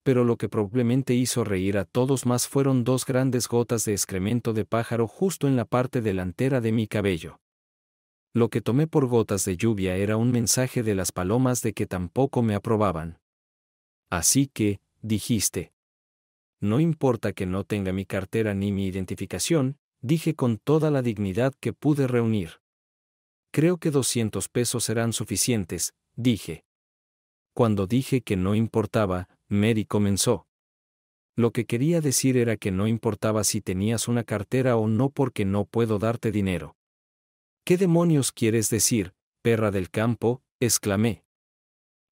Pero lo que probablemente hizo reír a todos más fueron dos grandes gotas de excremento de pájaro justo en la parte delantera de mi cabello. Lo que tomé por gotas de lluvia era un mensaje de las palomas de que tampoco me aprobaban. Así que, dijiste. No importa que no tenga mi cartera ni mi identificación, dije con toda la dignidad que pude reunir. Creo que 200 pesos serán suficientes, dije. Cuando dije que no importaba, Mary comenzó. Lo que quería decir era que no importaba si tenías una cartera o no porque no puedo darte dinero. ¿Qué demonios quieres decir, perra del campo? exclamé.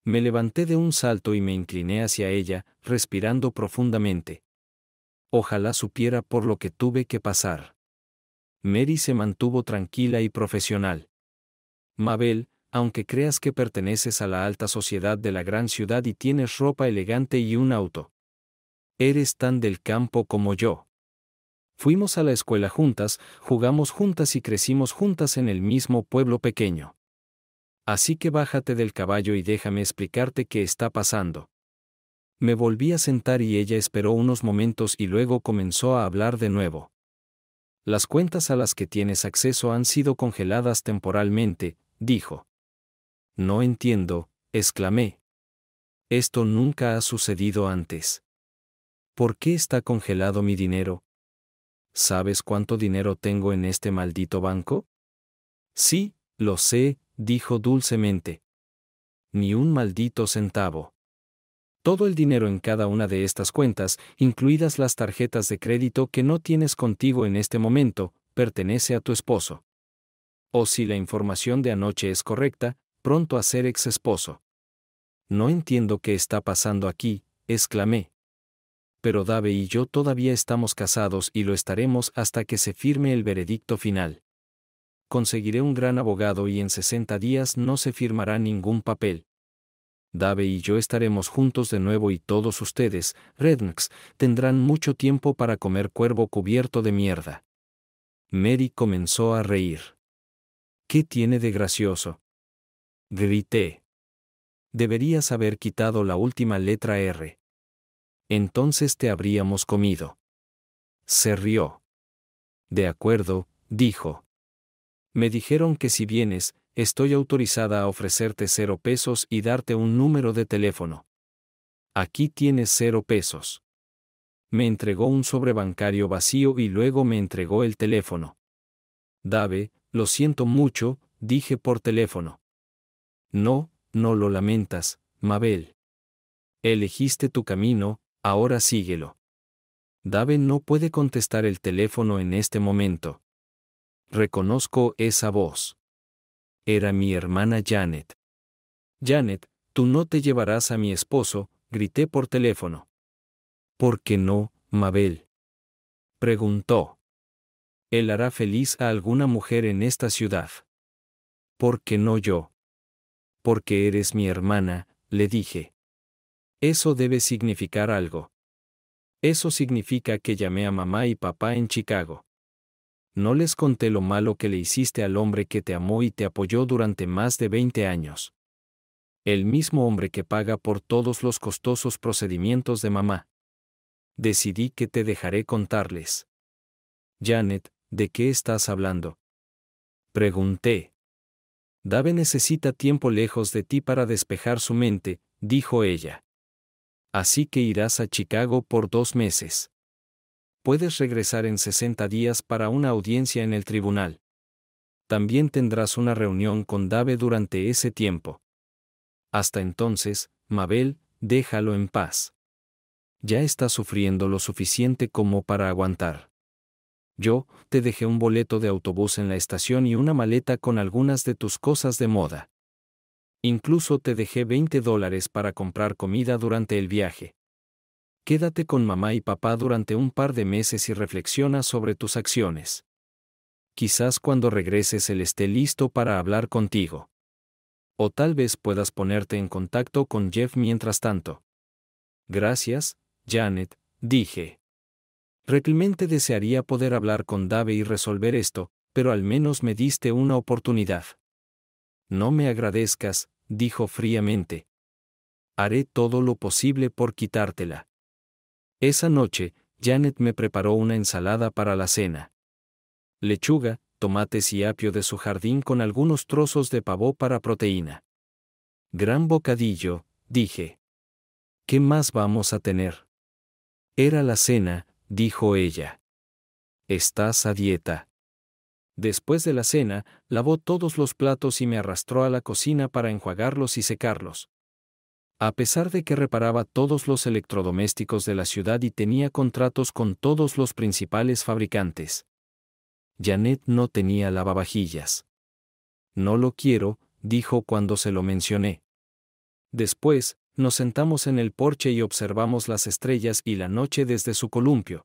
Me levanté de un salto y me incliné hacia ella, respirando profundamente. Ojalá supiera por lo que tuve que pasar. Mary se mantuvo tranquila y profesional. Mabel, aunque creas que perteneces a la alta sociedad de la gran ciudad y tienes ropa elegante y un auto. Eres tan del campo como yo. Fuimos a la escuela juntas, jugamos juntas y crecimos juntas en el mismo pueblo pequeño. Así que bájate del caballo y déjame explicarte qué está pasando. Me volví a sentar y ella esperó unos momentos y luego comenzó a hablar de nuevo. Las cuentas a las que tienes acceso han sido congeladas temporalmente, dijo. No entiendo, exclamé. Esto nunca ha sucedido antes. ¿Por qué está congelado mi dinero? ¿Sabes cuánto dinero tengo en este maldito banco? Sí, lo sé, dijo dulcemente. Ni un maldito centavo. Todo el dinero en cada una de estas cuentas, incluidas las tarjetas de crédito que no tienes contigo en este momento, pertenece a tu esposo. O si la información de anoche es correcta, pronto a ser ex esposo. No entiendo qué está pasando aquí, exclamé. Pero Dave y yo todavía estamos casados y lo estaremos hasta que se firme el veredicto final conseguiré un gran abogado y en 60 días no se firmará ningún papel. Dave y yo estaremos juntos de nuevo y todos ustedes, Rednecks, tendrán mucho tiempo para comer cuervo cubierto de mierda. Mary comenzó a reír. ¿Qué tiene de gracioso? Grité. Deberías haber quitado la última letra R. Entonces te habríamos comido. Se rió. De acuerdo, dijo. Me dijeron que si vienes, estoy autorizada a ofrecerte cero pesos y darte un número de teléfono. Aquí tienes cero pesos. Me entregó un sobrebancario vacío y luego me entregó el teléfono. Dave, lo siento mucho, dije por teléfono. No, no lo lamentas, Mabel. Elegiste tu camino, ahora síguelo. Dave no puede contestar el teléfono en este momento reconozco esa voz. Era mi hermana Janet. Janet, tú no te llevarás a mi esposo, grité por teléfono. ¿Por qué no, Mabel? Preguntó. Él hará feliz a alguna mujer en esta ciudad. ¿Por qué no yo? Porque eres mi hermana, le dije. Eso debe significar algo. Eso significa que llamé a mamá y papá en Chicago no les conté lo malo que le hiciste al hombre que te amó y te apoyó durante más de 20 años. El mismo hombre que paga por todos los costosos procedimientos de mamá. Decidí que te dejaré contarles. Janet, ¿de qué estás hablando? Pregunté. Dave necesita tiempo lejos de ti para despejar su mente, dijo ella. Así que irás a Chicago por dos meses puedes regresar en 60 días para una audiencia en el tribunal. También tendrás una reunión con Dave durante ese tiempo. Hasta entonces, Mabel, déjalo en paz. Ya está sufriendo lo suficiente como para aguantar. Yo, te dejé un boleto de autobús en la estación y una maleta con algunas de tus cosas de moda. Incluso te dejé 20 dólares para comprar comida durante el viaje quédate con mamá y papá durante un par de meses y reflexiona sobre tus acciones. Quizás cuando regreses él esté listo para hablar contigo. O tal vez puedas ponerte en contacto con Jeff mientras tanto. Gracias, Janet, dije. Realmente desearía poder hablar con Dave y resolver esto, pero al menos me diste una oportunidad. No me agradezcas, dijo fríamente. Haré todo lo posible por quitártela. Esa noche, Janet me preparó una ensalada para la cena. Lechuga, tomates y apio de su jardín con algunos trozos de pavó para proteína. Gran bocadillo, dije. ¿Qué más vamos a tener? Era la cena, dijo ella. Estás a dieta. Después de la cena, lavó todos los platos y me arrastró a la cocina para enjuagarlos y secarlos. A pesar de que reparaba todos los electrodomésticos de la ciudad y tenía contratos con todos los principales fabricantes, Janet no tenía lavavajillas. No lo quiero, dijo cuando se lo mencioné. Después, nos sentamos en el porche y observamos las estrellas y la noche desde su columpio.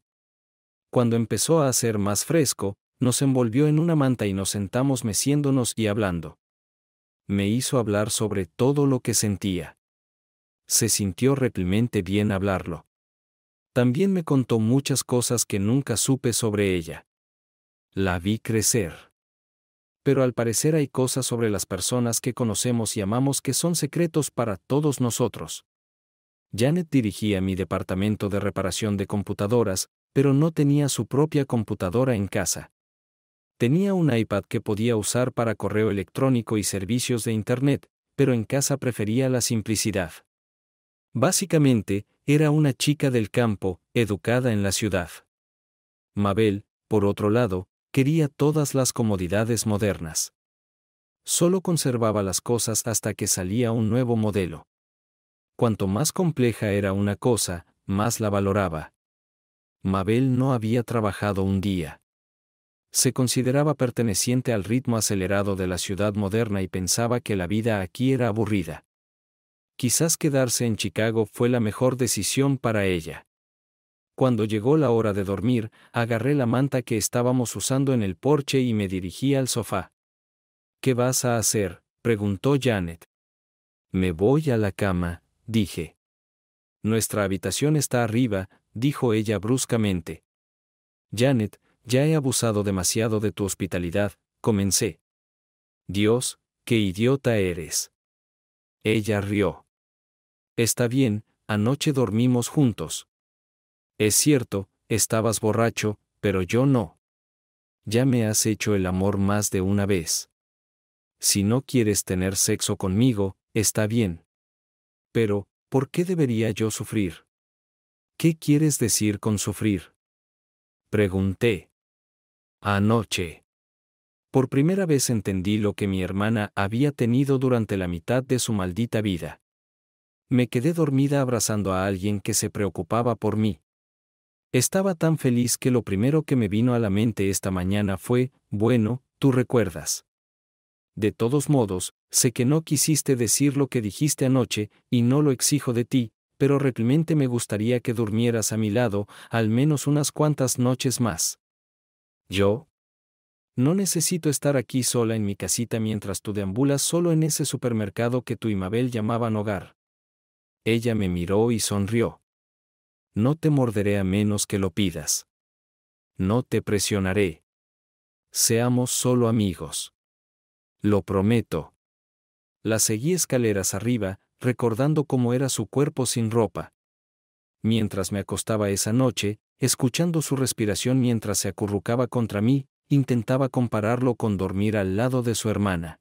Cuando empezó a hacer más fresco, nos envolvió en una manta y nos sentamos meciéndonos y hablando. Me hizo hablar sobre todo lo que sentía se sintió realmente bien hablarlo. También me contó muchas cosas que nunca supe sobre ella. La vi crecer. Pero al parecer hay cosas sobre las personas que conocemos y amamos que son secretos para todos nosotros. Janet dirigía mi departamento de reparación de computadoras, pero no tenía su propia computadora en casa. Tenía un iPad que podía usar para correo electrónico y servicios de Internet, pero en casa prefería la simplicidad. Básicamente, era una chica del campo, educada en la ciudad. Mabel, por otro lado, quería todas las comodidades modernas. Solo conservaba las cosas hasta que salía un nuevo modelo. Cuanto más compleja era una cosa, más la valoraba. Mabel no había trabajado un día. Se consideraba perteneciente al ritmo acelerado de la ciudad moderna y pensaba que la vida aquí era aburrida quizás quedarse en Chicago fue la mejor decisión para ella. Cuando llegó la hora de dormir, agarré la manta que estábamos usando en el porche y me dirigí al sofá. ¿Qué vas a hacer? preguntó Janet. Me voy a la cama, dije. Nuestra habitación está arriba, dijo ella bruscamente. Janet, ya he abusado demasiado de tu hospitalidad, comencé. Dios, qué idiota eres. Ella rió. Está bien, anoche dormimos juntos. Es cierto, estabas borracho, pero yo no. Ya me has hecho el amor más de una vez. Si no quieres tener sexo conmigo, está bien. Pero, ¿por qué debería yo sufrir? ¿Qué quieres decir con sufrir? Pregunté. Anoche. Por primera vez entendí lo que mi hermana había tenido durante la mitad de su maldita vida. Me quedé dormida abrazando a alguien que se preocupaba por mí. Estaba tan feliz que lo primero que me vino a la mente esta mañana fue, bueno, tú recuerdas. De todos modos, sé que no quisiste decir lo que dijiste anoche, y no lo exijo de ti, pero realmente me gustaría que durmieras a mi lado al menos unas cuantas noches más. ¿Yo? No necesito estar aquí sola en mi casita mientras tú deambulas solo en ese supermercado que tu y Mabel llamaban hogar. Ella me miró y sonrió. No te morderé a menos que lo pidas. No te presionaré. Seamos solo amigos. Lo prometo. La seguí escaleras arriba, recordando cómo era su cuerpo sin ropa. Mientras me acostaba esa noche, escuchando su respiración mientras se acurrucaba contra mí, intentaba compararlo con dormir al lado de su hermana.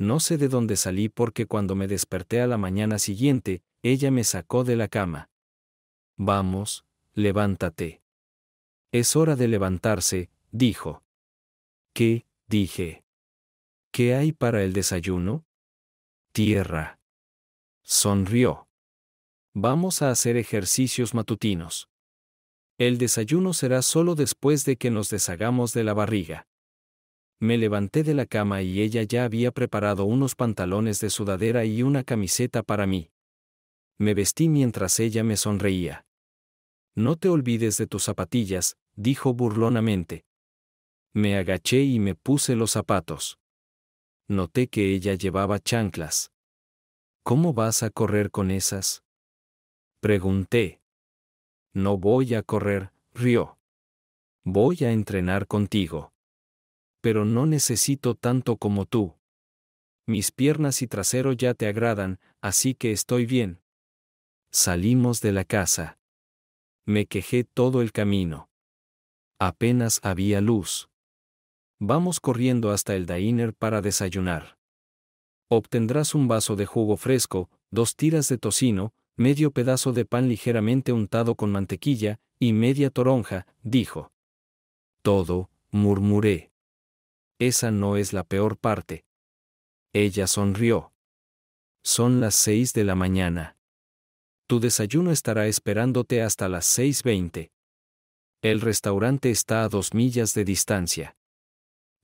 No sé de dónde salí porque cuando me desperté a la mañana siguiente, ella me sacó de la cama. Vamos, levántate. Es hora de levantarse, dijo. ¿Qué? dije. ¿Qué hay para el desayuno? Tierra. Sonrió. Vamos a hacer ejercicios matutinos. El desayuno será solo después de que nos deshagamos de la barriga. Me levanté de la cama y ella ya había preparado unos pantalones de sudadera y una camiseta para mí. Me vestí mientras ella me sonreía. No te olvides de tus zapatillas, dijo burlonamente. Me agaché y me puse los zapatos. Noté que ella llevaba chanclas. ¿Cómo vas a correr con esas? Pregunté. No voy a correr, rió. Voy a entrenar contigo pero no necesito tanto como tú. Mis piernas y trasero ya te agradan, así que estoy bien. Salimos de la casa. Me quejé todo el camino. Apenas había luz. Vamos corriendo hasta el diner para desayunar. Obtendrás un vaso de jugo fresco, dos tiras de tocino, medio pedazo de pan ligeramente untado con mantequilla y media toronja, dijo. Todo, murmuré. Esa no es la peor parte. Ella sonrió. Son las seis de la mañana. Tu desayuno estará esperándote hasta las veinte. El restaurante está a dos millas de distancia.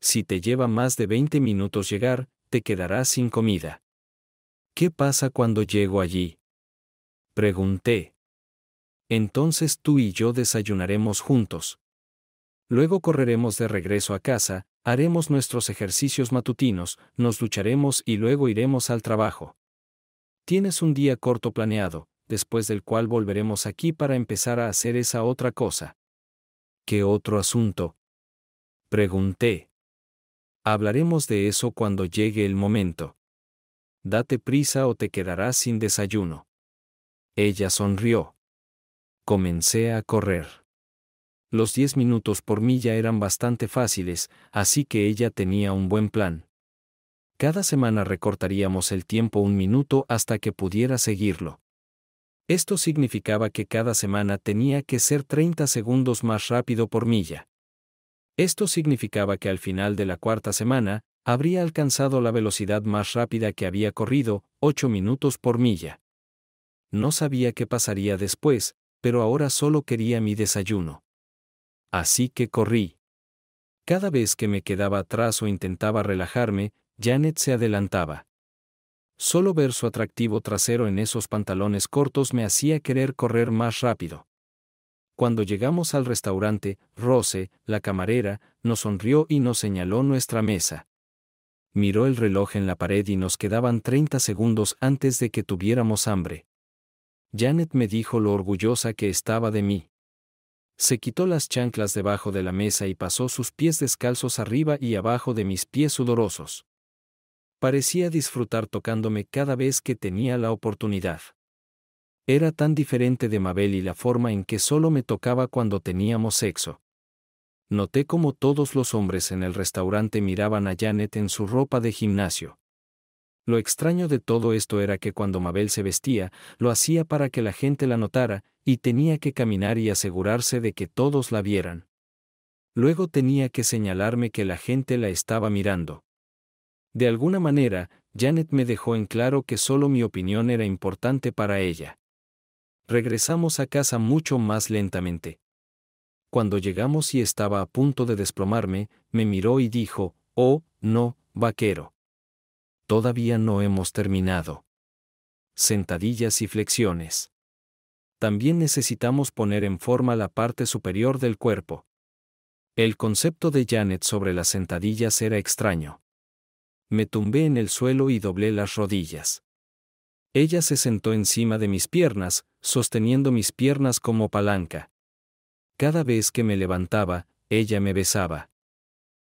Si te lleva más de veinte minutos llegar, te quedarás sin comida. ¿Qué pasa cuando llego allí? Pregunté. Entonces tú y yo desayunaremos juntos. Luego correremos de regreso a casa, Haremos nuestros ejercicios matutinos, nos ducharemos y luego iremos al trabajo. Tienes un día corto planeado, después del cual volveremos aquí para empezar a hacer esa otra cosa. ¿Qué otro asunto? Pregunté. Hablaremos de eso cuando llegue el momento. Date prisa o te quedarás sin desayuno. Ella sonrió. Comencé a correr. Los 10 minutos por milla eran bastante fáciles, así que ella tenía un buen plan. Cada semana recortaríamos el tiempo un minuto hasta que pudiera seguirlo. Esto significaba que cada semana tenía que ser 30 segundos más rápido por milla. Esto significaba que al final de la cuarta semana, habría alcanzado la velocidad más rápida que había corrido, 8 minutos por milla. No sabía qué pasaría después, pero ahora solo quería mi desayuno así que corrí. Cada vez que me quedaba atrás o intentaba relajarme, Janet se adelantaba. Solo ver su atractivo trasero en esos pantalones cortos me hacía querer correr más rápido. Cuando llegamos al restaurante, Rose, la camarera, nos sonrió y nos señaló nuestra mesa. Miró el reloj en la pared y nos quedaban 30 segundos antes de que tuviéramos hambre. Janet me dijo lo orgullosa que estaba de mí. Se quitó las chanclas debajo de la mesa y pasó sus pies descalzos arriba y abajo de mis pies sudorosos. Parecía disfrutar tocándome cada vez que tenía la oportunidad. Era tan diferente de Mabel y la forma en que solo me tocaba cuando teníamos sexo. Noté cómo todos los hombres en el restaurante miraban a Janet en su ropa de gimnasio. Lo extraño de todo esto era que cuando Mabel se vestía, lo hacía para que la gente la notara, y tenía que caminar y asegurarse de que todos la vieran. Luego tenía que señalarme que la gente la estaba mirando. De alguna manera, Janet me dejó en claro que solo mi opinión era importante para ella. Regresamos a casa mucho más lentamente. Cuando llegamos y estaba a punto de desplomarme, me miró y dijo, Oh, no, vaquero. Todavía no hemos terminado. Sentadillas y flexiones también necesitamos poner en forma la parte superior del cuerpo. El concepto de Janet sobre las sentadillas era extraño. Me tumbé en el suelo y doblé las rodillas. Ella se sentó encima de mis piernas, sosteniendo mis piernas como palanca. Cada vez que me levantaba, ella me besaba.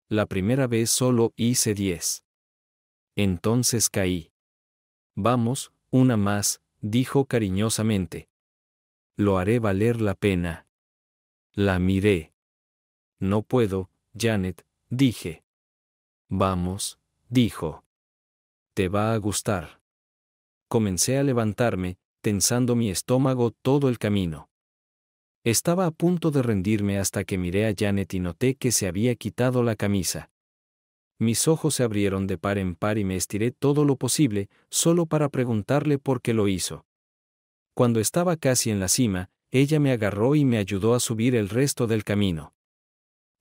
La primera vez solo hice diez. Entonces caí. Vamos, una más, dijo cariñosamente. Lo haré valer la pena. La miré. No puedo, Janet, dije. Vamos, dijo. Te va a gustar. Comencé a levantarme, tensando mi estómago todo el camino. Estaba a punto de rendirme hasta que miré a Janet y noté que se había quitado la camisa. Mis ojos se abrieron de par en par y me estiré todo lo posible, solo para preguntarle por qué lo hizo. Cuando estaba casi en la cima, ella me agarró y me ayudó a subir el resto del camino.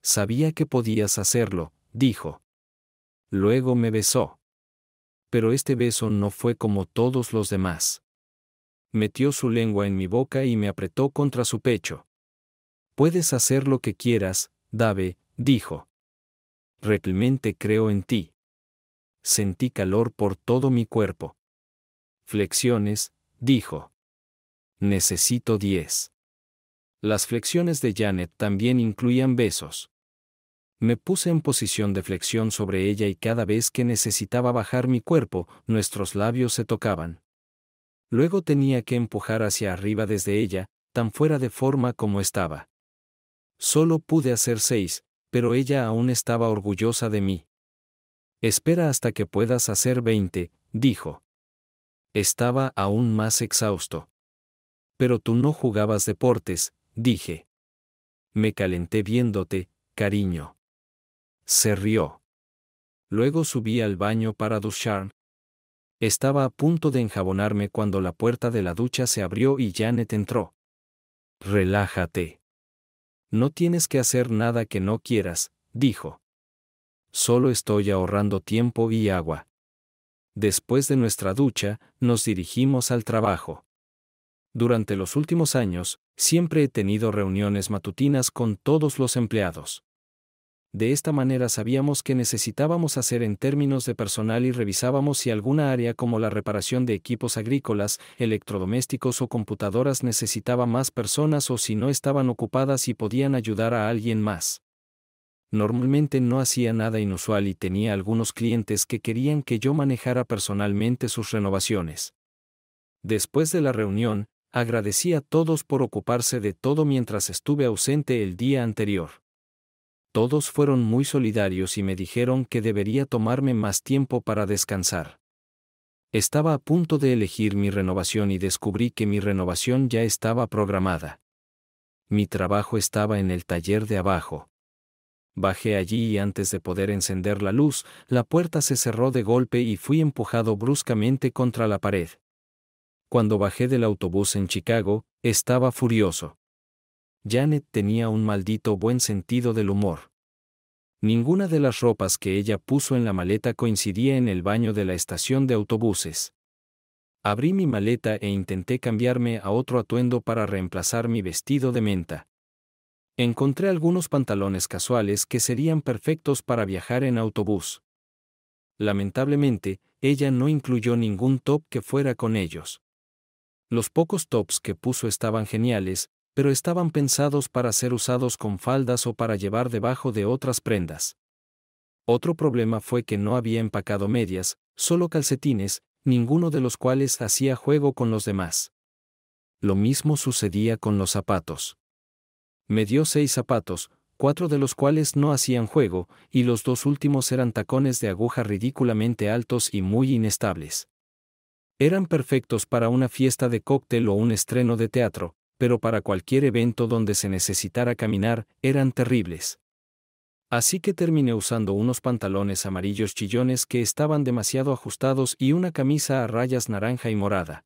Sabía que podías hacerlo, dijo. Luego me besó. Pero este beso no fue como todos los demás. Metió su lengua en mi boca y me apretó contra su pecho. Puedes hacer lo que quieras, Dave, dijo. Realmente creo en ti. Sentí calor por todo mi cuerpo. Flexiones, dijo. Necesito 10. Las flexiones de Janet también incluían besos. Me puse en posición de flexión sobre ella y cada vez que necesitaba bajar mi cuerpo, nuestros labios se tocaban. Luego tenía que empujar hacia arriba desde ella, tan fuera de forma como estaba. Solo pude hacer seis, pero ella aún estaba orgullosa de mí. Espera hasta que puedas hacer veinte, dijo. Estaba aún más exhausto. Pero tú no jugabas deportes, dije. Me calenté viéndote, cariño. Se rió. Luego subí al baño para ducharme. Estaba a punto de enjabonarme cuando la puerta de la ducha se abrió y Janet entró. Relájate. No tienes que hacer nada que no quieras, dijo. Solo estoy ahorrando tiempo y agua. Después de nuestra ducha, nos dirigimos al trabajo. Durante los últimos años, siempre he tenido reuniones matutinas con todos los empleados. De esta manera sabíamos qué necesitábamos hacer en términos de personal y revisábamos si alguna área como la reparación de equipos agrícolas, electrodomésticos o computadoras necesitaba más personas o si no estaban ocupadas y podían ayudar a alguien más. Normalmente no hacía nada inusual y tenía algunos clientes que querían que yo manejara personalmente sus renovaciones. Después de la reunión, Agradecí a todos por ocuparse de todo mientras estuve ausente el día anterior. Todos fueron muy solidarios y me dijeron que debería tomarme más tiempo para descansar. Estaba a punto de elegir mi renovación y descubrí que mi renovación ya estaba programada. Mi trabajo estaba en el taller de abajo. Bajé allí y antes de poder encender la luz, la puerta se cerró de golpe y fui empujado bruscamente contra la pared cuando bajé del autobús en Chicago, estaba furioso. Janet tenía un maldito buen sentido del humor. Ninguna de las ropas que ella puso en la maleta coincidía en el baño de la estación de autobuses. Abrí mi maleta e intenté cambiarme a otro atuendo para reemplazar mi vestido de menta. Encontré algunos pantalones casuales que serían perfectos para viajar en autobús. Lamentablemente, ella no incluyó ningún top que fuera con ellos. Los pocos tops que puso estaban geniales, pero estaban pensados para ser usados con faldas o para llevar debajo de otras prendas. Otro problema fue que no había empacado medias, solo calcetines, ninguno de los cuales hacía juego con los demás. Lo mismo sucedía con los zapatos. Me dio seis zapatos, cuatro de los cuales no hacían juego, y los dos últimos eran tacones de aguja ridículamente altos y muy inestables. Eran perfectos para una fiesta de cóctel o un estreno de teatro, pero para cualquier evento donde se necesitara caminar, eran terribles. Así que terminé usando unos pantalones amarillos chillones que estaban demasiado ajustados y una camisa a rayas naranja y morada.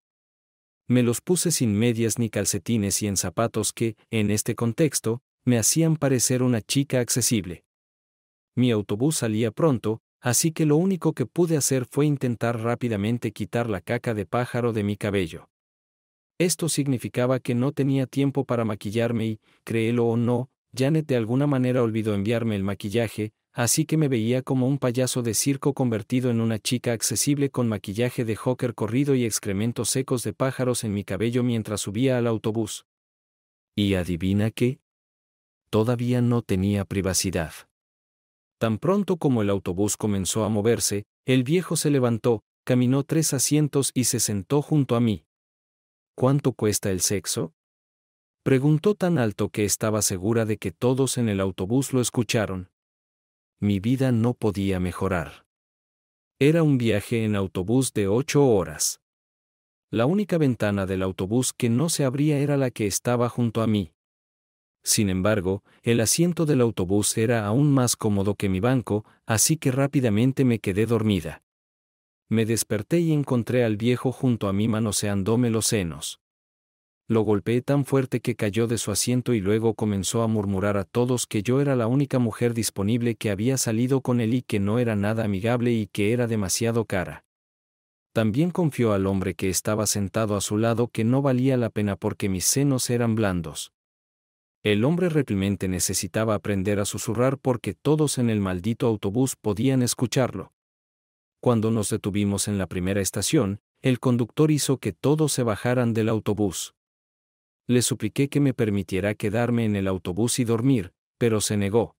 Me los puse sin medias ni calcetines y en zapatos que, en este contexto, me hacían parecer una chica accesible. Mi autobús salía pronto, Así que lo único que pude hacer fue intentar rápidamente quitar la caca de pájaro de mi cabello. Esto significaba que no tenía tiempo para maquillarme y, créelo o no, Janet de alguna manera olvidó enviarme el maquillaje, así que me veía como un payaso de circo convertido en una chica accesible con maquillaje de hocker corrido y excrementos secos de pájaros en mi cabello mientras subía al autobús. Y adivina qué? Todavía no tenía privacidad. Tan pronto como el autobús comenzó a moverse, el viejo se levantó, caminó tres asientos y se sentó junto a mí. ¿Cuánto cuesta el sexo? Preguntó tan alto que estaba segura de que todos en el autobús lo escucharon. Mi vida no podía mejorar. Era un viaje en autobús de ocho horas. La única ventana del autobús que no se abría era la que estaba junto a mí. Sin embargo, el asiento del autobús era aún más cómodo que mi banco, así que rápidamente me quedé dormida. Me desperté y encontré al viejo junto a mí manoseándome los senos. Lo golpeé tan fuerte que cayó de su asiento y luego comenzó a murmurar a todos que yo era la única mujer disponible que había salido con él y que no era nada amigable y que era demasiado cara. También confió al hombre que estaba sentado a su lado que no valía la pena porque mis senos eran blandos. El hombre reprimente necesitaba aprender a susurrar porque todos en el maldito autobús podían escucharlo. Cuando nos detuvimos en la primera estación, el conductor hizo que todos se bajaran del autobús. Le supliqué que me permitiera quedarme en el autobús y dormir, pero se negó.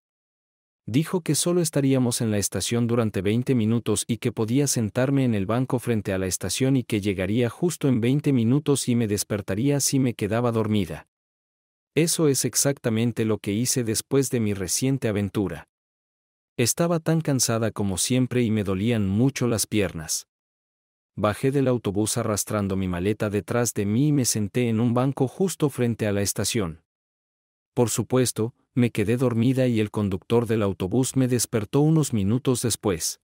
Dijo que solo estaríamos en la estación durante 20 minutos y que podía sentarme en el banco frente a la estación y que llegaría justo en 20 minutos y me despertaría si me quedaba dormida. Eso es exactamente lo que hice después de mi reciente aventura. Estaba tan cansada como siempre y me dolían mucho las piernas. Bajé del autobús arrastrando mi maleta detrás de mí y me senté en un banco justo frente a la estación. Por supuesto, me quedé dormida y el conductor del autobús me despertó unos minutos después.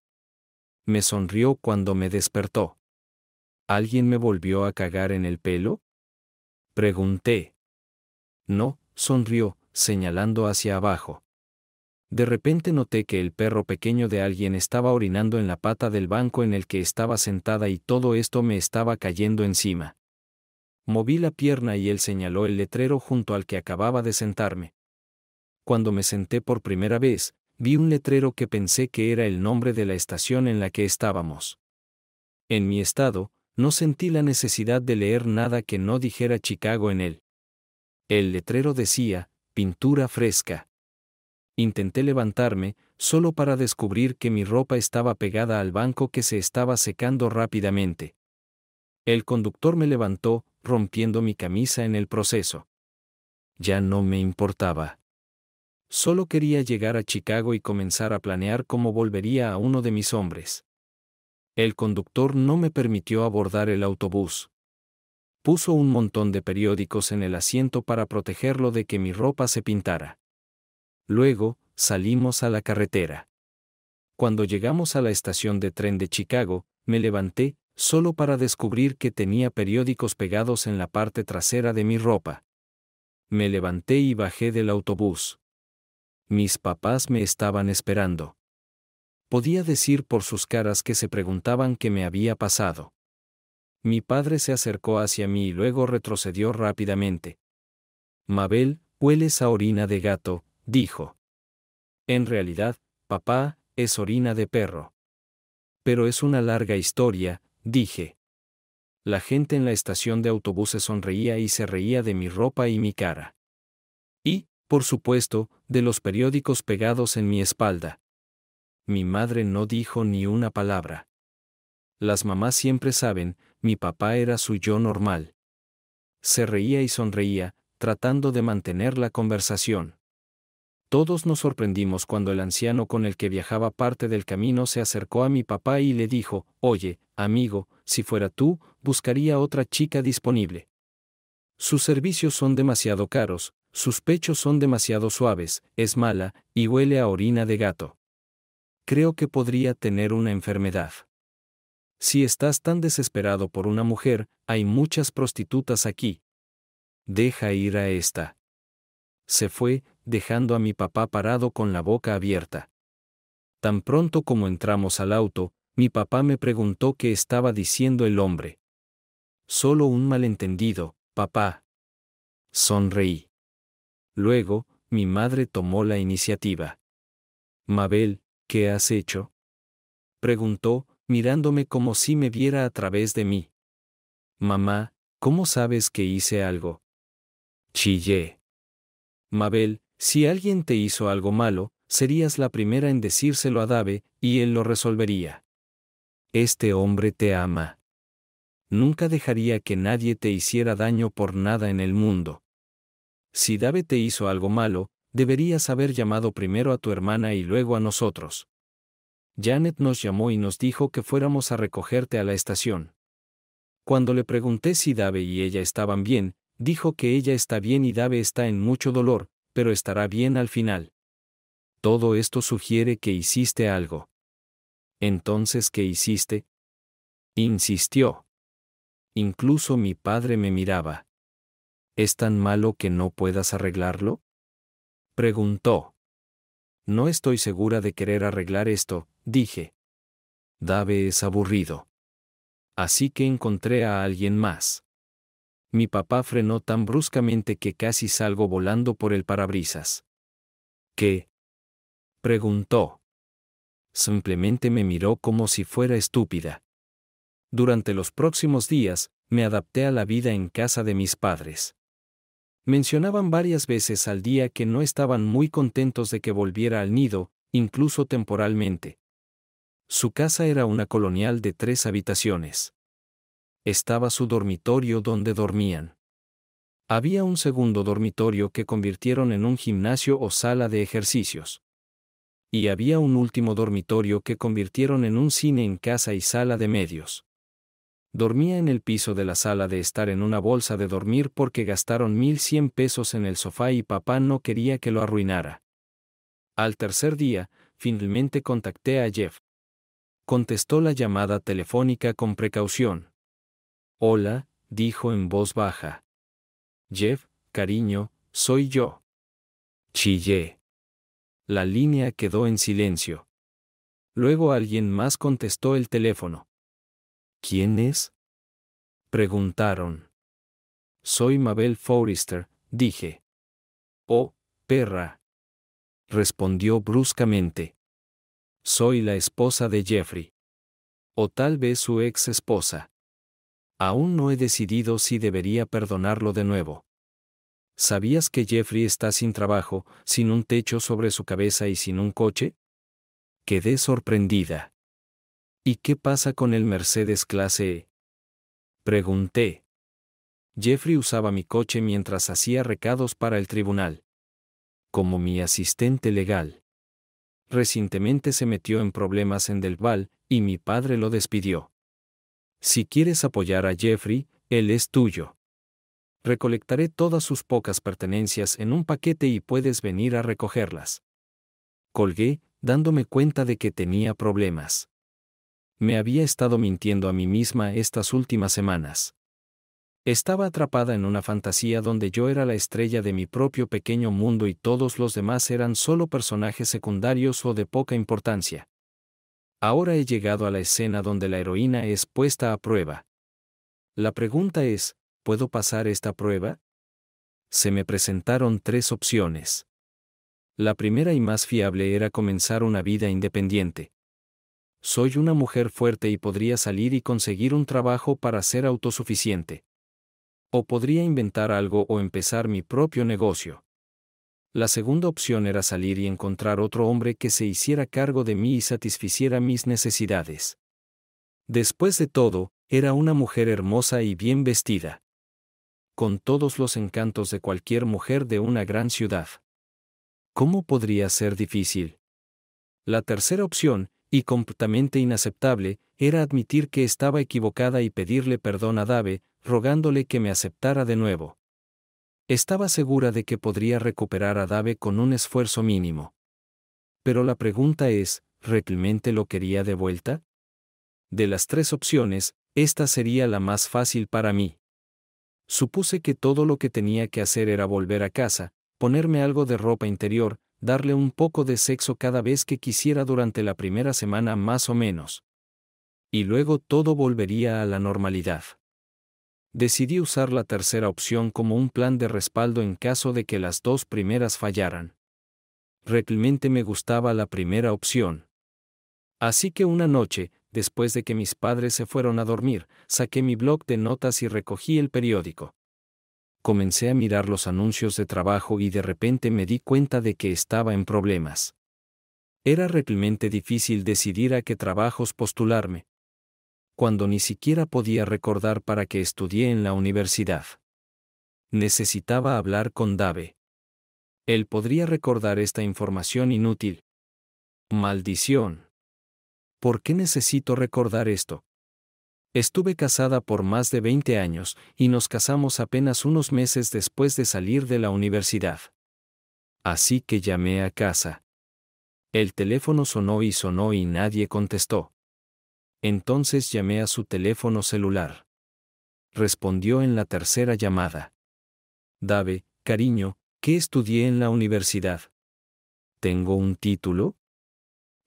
Me sonrió cuando me despertó. ¿Alguien me volvió a cagar en el pelo? Pregunté. No, sonrió, señalando hacia abajo. De repente noté que el perro pequeño de alguien estaba orinando en la pata del banco en el que estaba sentada y todo esto me estaba cayendo encima. Moví la pierna y él señaló el letrero junto al que acababa de sentarme. Cuando me senté por primera vez, vi un letrero que pensé que era el nombre de la estación en la que estábamos. En mi estado, no sentí la necesidad de leer nada que no dijera Chicago en él. El letrero decía, pintura fresca. Intenté levantarme, solo para descubrir que mi ropa estaba pegada al banco que se estaba secando rápidamente. El conductor me levantó, rompiendo mi camisa en el proceso. Ya no me importaba. Solo quería llegar a Chicago y comenzar a planear cómo volvería a uno de mis hombres. El conductor no me permitió abordar el autobús puso un montón de periódicos en el asiento para protegerlo de que mi ropa se pintara. Luego, salimos a la carretera. Cuando llegamos a la estación de tren de Chicago, me levanté, solo para descubrir que tenía periódicos pegados en la parte trasera de mi ropa. Me levanté y bajé del autobús. Mis papás me estaban esperando. Podía decir por sus caras que se preguntaban qué me había pasado. Mi padre se acercó hacia mí y luego retrocedió rápidamente. Mabel, hueles a orina de gato, dijo. En realidad, papá, es orina de perro. Pero es una larga historia, dije. La gente en la estación de autobuses sonreía y se reía de mi ropa y mi cara. Y, por supuesto, de los periódicos pegados en mi espalda. Mi madre no dijo ni una palabra. Las mamás siempre saben, mi papá era su yo normal. Se reía y sonreía, tratando de mantener la conversación. Todos nos sorprendimos cuando el anciano con el que viajaba parte del camino se acercó a mi papá y le dijo, Oye, amigo, si fuera tú, buscaría otra chica disponible. Sus servicios son demasiado caros, sus pechos son demasiado suaves, es mala, y huele a orina de gato. Creo que podría tener una enfermedad. Si estás tan desesperado por una mujer, hay muchas prostitutas aquí. Deja ir a esta. Se fue, dejando a mi papá parado con la boca abierta. Tan pronto como entramos al auto, mi papá me preguntó qué estaba diciendo el hombre. Solo un malentendido, papá. Sonreí. Luego, mi madre tomó la iniciativa. Mabel, ¿qué has hecho? Preguntó, mirándome como si me viera a través de mí. Mamá, ¿cómo sabes que hice algo? Chillé. Mabel, si alguien te hizo algo malo, serías la primera en decírselo a Dave, y él lo resolvería. Este hombre te ama. Nunca dejaría que nadie te hiciera daño por nada en el mundo. Si Dave te hizo algo malo, deberías haber llamado primero a tu hermana y luego a nosotros. Janet nos llamó y nos dijo que fuéramos a recogerte a la estación. Cuando le pregunté si Dave y ella estaban bien, dijo que ella está bien y Dave está en mucho dolor, pero estará bien al final. Todo esto sugiere que hiciste algo. Entonces, ¿qué hiciste? Insistió. Incluso mi padre me miraba. ¿Es tan malo que no puedas arreglarlo? Preguntó. No estoy segura de querer arreglar esto, dije. Dave es aburrido. Así que encontré a alguien más. Mi papá frenó tan bruscamente que casi salgo volando por el parabrisas. ¿Qué? preguntó. Simplemente me miró como si fuera estúpida. Durante los próximos días, me adapté a la vida en casa de mis padres. Mencionaban varias veces al día que no estaban muy contentos de que volviera al nido, incluso temporalmente, su casa era una colonial de tres habitaciones. Estaba su dormitorio donde dormían. Había un segundo dormitorio que convirtieron en un gimnasio o sala de ejercicios. Y había un último dormitorio que convirtieron en un cine en casa y sala de medios. Dormía en el piso de la sala de estar en una bolsa de dormir porque gastaron mil cien pesos en el sofá y papá no quería que lo arruinara. Al tercer día, finalmente contacté a Jeff contestó la llamada telefónica con precaución. Hola, dijo en voz baja. Jeff, cariño, soy yo. Chillé. La línea quedó en silencio. Luego alguien más contestó el teléfono. ¿Quién es? Preguntaron. Soy Mabel Forrester, dije. Oh, perra. Respondió bruscamente. Soy la esposa de Jeffrey. O tal vez su ex esposa. Aún no he decidido si debería perdonarlo de nuevo. ¿Sabías que Jeffrey está sin trabajo, sin un techo sobre su cabeza y sin un coche? Quedé sorprendida. ¿Y qué pasa con el Mercedes clase E? Pregunté. Jeffrey usaba mi coche mientras hacía recados para el tribunal. Como mi asistente legal. Recientemente se metió en problemas en Del y mi padre lo despidió. Si quieres apoyar a Jeffrey, él es tuyo. Recolectaré todas sus pocas pertenencias en un paquete y puedes venir a recogerlas. Colgué, dándome cuenta de que tenía problemas. Me había estado mintiendo a mí misma estas últimas semanas. Estaba atrapada en una fantasía donde yo era la estrella de mi propio pequeño mundo y todos los demás eran solo personajes secundarios o de poca importancia. Ahora he llegado a la escena donde la heroína es puesta a prueba. La pregunta es, ¿puedo pasar esta prueba? Se me presentaron tres opciones. La primera y más fiable era comenzar una vida independiente. Soy una mujer fuerte y podría salir y conseguir un trabajo para ser autosuficiente. O podría inventar algo o empezar mi propio negocio. La segunda opción era salir y encontrar otro hombre que se hiciera cargo de mí y satisficiera mis necesidades. Después de todo, era una mujer hermosa y bien vestida. Con todos los encantos de cualquier mujer de una gran ciudad. ¿Cómo podría ser difícil? La tercera opción y completamente inaceptable, era admitir que estaba equivocada y pedirle perdón a Dave, rogándole que me aceptara de nuevo. Estaba segura de que podría recuperar a Dave con un esfuerzo mínimo. Pero la pregunta es, ¿realmente lo quería de vuelta? De las tres opciones, esta sería la más fácil para mí. Supuse que todo lo que tenía que hacer era volver a casa, ponerme algo de ropa interior, darle un poco de sexo cada vez que quisiera durante la primera semana más o menos. Y luego todo volvería a la normalidad. Decidí usar la tercera opción como un plan de respaldo en caso de que las dos primeras fallaran. Realmente me gustaba la primera opción. Así que una noche, después de que mis padres se fueron a dormir, saqué mi blog de notas y recogí el periódico comencé a mirar los anuncios de trabajo y de repente me di cuenta de que estaba en problemas. Era realmente difícil decidir a qué trabajos postularme, cuando ni siquiera podía recordar para qué estudié en la universidad. Necesitaba hablar con Dave. Él podría recordar esta información inútil. Maldición. ¿Por qué necesito recordar esto? Estuve casada por más de 20 años y nos casamos apenas unos meses después de salir de la universidad. Así que llamé a casa. El teléfono sonó y sonó y nadie contestó. Entonces llamé a su teléfono celular. Respondió en la tercera llamada. Dave, cariño, ¿qué estudié en la universidad? ¿Tengo un título?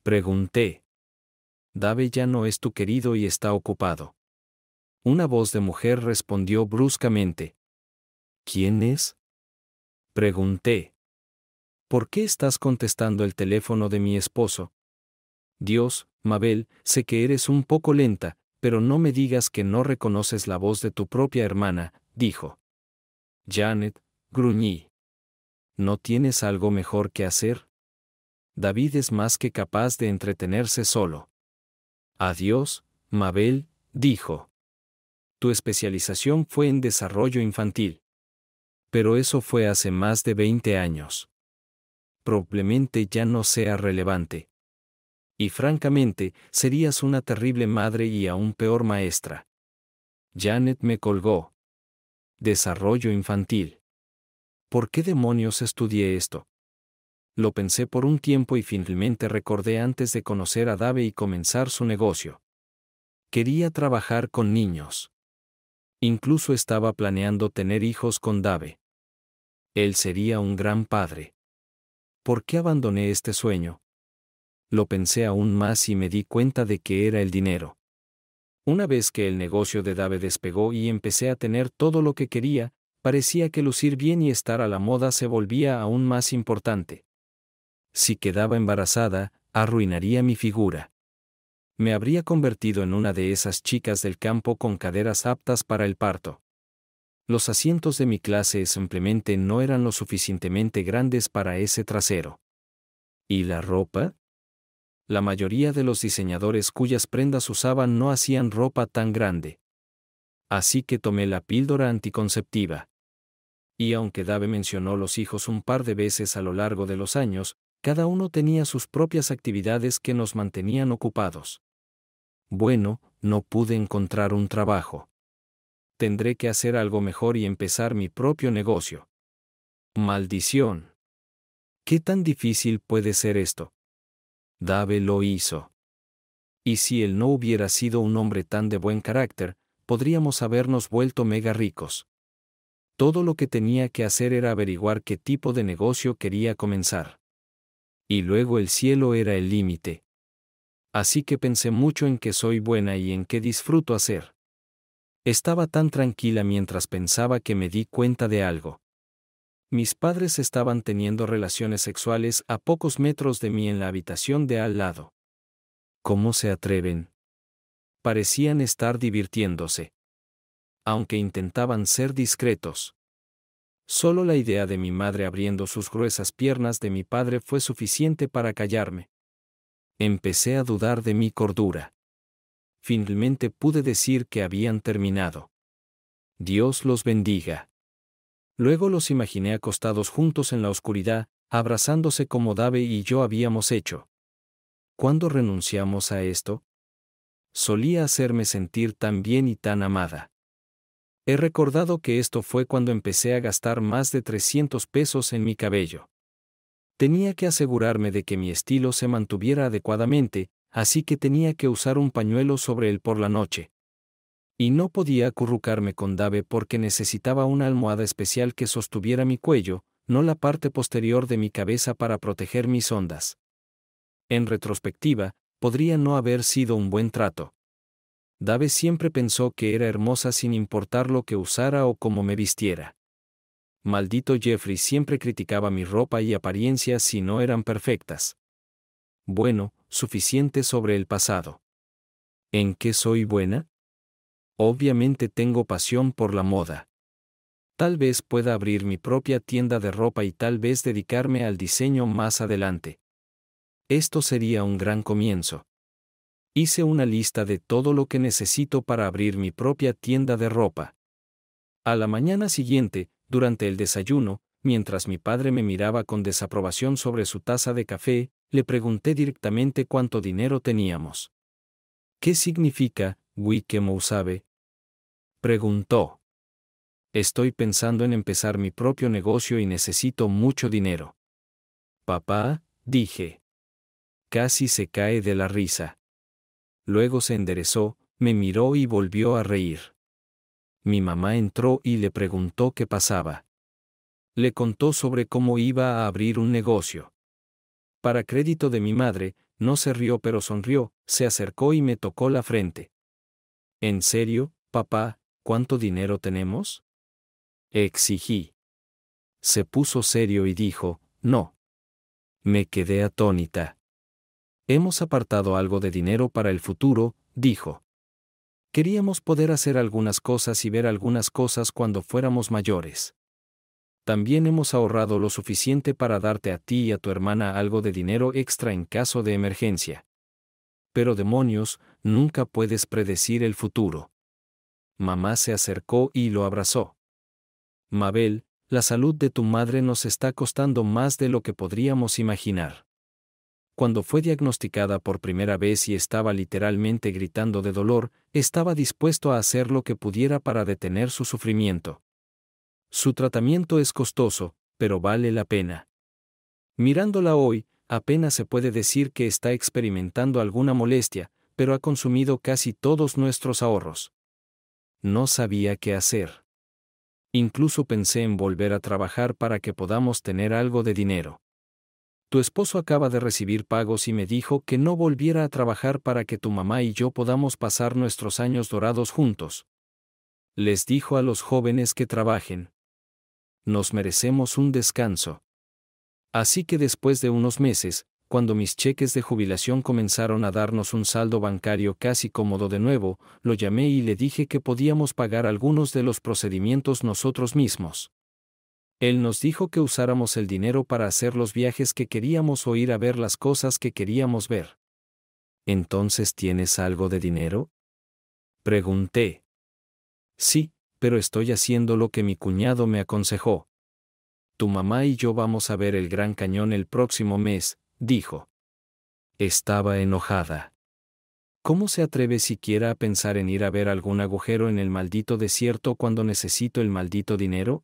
Pregunté. Dave ya no es tu querido y está ocupado. Una voz de mujer respondió bruscamente. ¿Quién es? Pregunté. ¿Por qué estás contestando el teléfono de mi esposo? Dios, Mabel, sé que eres un poco lenta, pero no me digas que no reconoces la voz de tu propia hermana, dijo. Janet, gruñí. ¿No tienes algo mejor que hacer? David es más que capaz de entretenerse solo. Adiós, Mabel, dijo tu especialización fue en desarrollo infantil. Pero eso fue hace más de 20 años. Probablemente ya no sea relevante. Y francamente, serías una terrible madre y aún peor maestra. Janet me colgó. Desarrollo infantil. ¿Por qué demonios estudié esto? Lo pensé por un tiempo y finalmente recordé antes de conocer a Dave y comenzar su negocio. Quería trabajar con niños. Incluso estaba planeando tener hijos con Dave. Él sería un gran padre. ¿Por qué abandoné este sueño? Lo pensé aún más y me di cuenta de que era el dinero. Una vez que el negocio de Dave despegó y empecé a tener todo lo que quería, parecía que lucir bien y estar a la moda se volvía aún más importante. Si quedaba embarazada, arruinaría mi figura me habría convertido en una de esas chicas del campo con caderas aptas para el parto. Los asientos de mi clase simplemente no eran lo suficientemente grandes para ese trasero. ¿Y la ropa? La mayoría de los diseñadores cuyas prendas usaban no hacían ropa tan grande. Así que tomé la píldora anticonceptiva. Y aunque Dave mencionó los hijos un par de veces a lo largo de los años, cada uno tenía sus propias actividades que nos mantenían ocupados bueno, no pude encontrar un trabajo. Tendré que hacer algo mejor y empezar mi propio negocio. Maldición. ¿Qué tan difícil puede ser esto? Dave lo hizo. Y si él no hubiera sido un hombre tan de buen carácter, podríamos habernos vuelto mega ricos. Todo lo que tenía que hacer era averiguar qué tipo de negocio quería comenzar. Y luego el cielo era el límite así que pensé mucho en que soy buena y en qué disfruto hacer. Estaba tan tranquila mientras pensaba que me di cuenta de algo. Mis padres estaban teniendo relaciones sexuales a pocos metros de mí en la habitación de al lado. ¿Cómo se atreven? Parecían estar divirtiéndose. Aunque intentaban ser discretos. Solo la idea de mi madre abriendo sus gruesas piernas de mi padre fue suficiente para callarme. Empecé a dudar de mi cordura. Finalmente pude decir que habían terminado. Dios los bendiga. Luego los imaginé acostados juntos en la oscuridad, abrazándose como Dave y yo habíamos hecho. ¿Cuándo renunciamos a esto? Solía hacerme sentir tan bien y tan amada. He recordado que esto fue cuando empecé a gastar más de 300 pesos en mi cabello. Tenía que asegurarme de que mi estilo se mantuviera adecuadamente, así que tenía que usar un pañuelo sobre él por la noche. Y no podía acurrucarme con Dave porque necesitaba una almohada especial que sostuviera mi cuello, no la parte posterior de mi cabeza para proteger mis ondas. En retrospectiva, podría no haber sido un buen trato. Dave siempre pensó que era hermosa sin importar lo que usara o cómo me vistiera. Maldito Jeffrey siempre criticaba mi ropa y apariencia si no eran perfectas. Bueno, suficiente sobre el pasado. ¿En qué soy buena? Obviamente tengo pasión por la moda. Tal vez pueda abrir mi propia tienda de ropa y tal vez dedicarme al diseño más adelante. Esto sería un gran comienzo. Hice una lista de todo lo que necesito para abrir mi propia tienda de ropa. A la mañana siguiente, durante el desayuno, mientras mi padre me miraba con desaprobación sobre su taza de café, le pregunté directamente cuánto dinero teníamos. ¿Qué significa, Wikemo sabe? Preguntó. Estoy pensando en empezar mi propio negocio y necesito mucho dinero. Papá, dije. Casi se cae de la risa. Luego se enderezó, me miró y volvió a reír mi mamá entró y le preguntó qué pasaba. Le contó sobre cómo iba a abrir un negocio. Para crédito de mi madre, no se rió pero sonrió, se acercó y me tocó la frente. ¿En serio, papá, cuánto dinero tenemos? Exigí. Se puso serio y dijo, no. Me quedé atónita. Hemos apartado algo de dinero para el futuro, dijo. Queríamos poder hacer algunas cosas y ver algunas cosas cuando fuéramos mayores. También hemos ahorrado lo suficiente para darte a ti y a tu hermana algo de dinero extra en caso de emergencia. Pero demonios, nunca puedes predecir el futuro. Mamá se acercó y lo abrazó. Mabel, la salud de tu madre nos está costando más de lo que podríamos imaginar cuando fue diagnosticada por primera vez y estaba literalmente gritando de dolor, estaba dispuesto a hacer lo que pudiera para detener su sufrimiento. Su tratamiento es costoso, pero vale la pena. Mirándola hoy, apenas se puede decir que está experimentando alguna molestia, pero ha consumido casi todos nuestros ahorros. No sabía qué hacer. Incluso pensé en volver a trabajar para que podamos tener algo de dinero. Tu esposo acaba de recibir pagos y me dijo que no volviera a trabajar para que tu mamá y yo podamos pasar nuestros años dorados juntos. Les dijo a los jóvenes que trabajen. Nos merecemos un descanso. Así que después de unos meses, cuando mis cheques de jubilación comenzaron a darnos un saldo bancario casi cómodo de nuevo, lo llamé y le dije que podíamos pagar algunos de los procedimientos nosotros mismos. Él nos dijo que usáramos el dinero para hacer los viajes que queríamos o ir a ver las cosas que queríamos ver. ¿Entonces tienes algo de dinero? Pregunté. Sí, pero estoy haciendo lo que mi cuñado me aconsejó. Tu mamá y yo vamos a ver el Gran Cañón el próximo mes, dijo. Estaba enojada. ¿Cómo se atreve siquiera a pensar en ir a ver algún agujero en el maldito desierto cuando necesito el maldito dinero?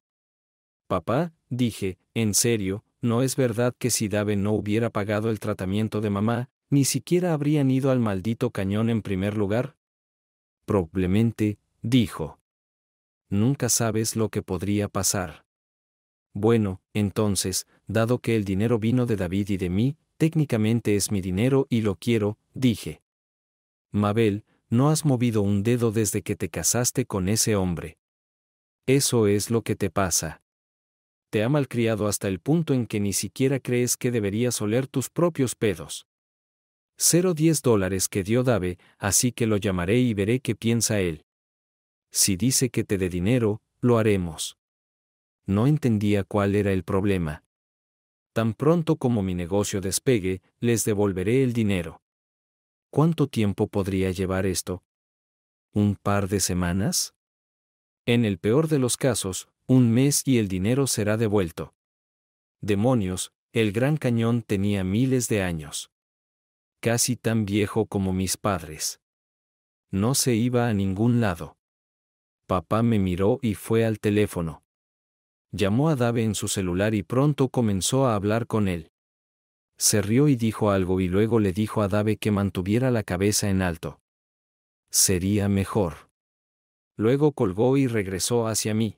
Papá, dije, en serio, no es verdad que si Dave no hubiera pagado el tratamiento de mamá, ni siquiera habrían ido al maldito cañón en primer lugar. Probablemente, dijo. Nunca sabes lo que podría pasar. Bueno, entonces, dado que el dinero vino de David y de mí, técnicamente es mi dinero y lo quiero, dije. Mabel, no has movido un dedo desde que te casaste con ese hombre. Eso es lo que te pasa te ha malcriado hasta el punto en que ni siquiera crees que deberías oler tus propios pedos. Cero 0.10 dólares que dio Dave, así que lo llamaré y veré qué piensa él. Si dice que te dé dinero, lo haremos. No entendía cuál era el problema. Tan pronto como mi negocio despegue, les devolveré el dinero. ¿Cuánto tiempo podría llevar esto? ¿Un par de semanas? En el peor de los casos, un mes y el dinero será devuelto. Demonios, el Gran Cañón tenía miles de años. Casi tan viejo como mis padres. No se iba a ningún lado. Papá me miró y fue al teléfono. Llamó a Dave en su celular y pronto comenzó a hablar con él. Se rió y dijo algo y luego le dijo a Dave que mantuviera la cabeza en alto. Sería mejor. Luego colgó y regresó hacia mí.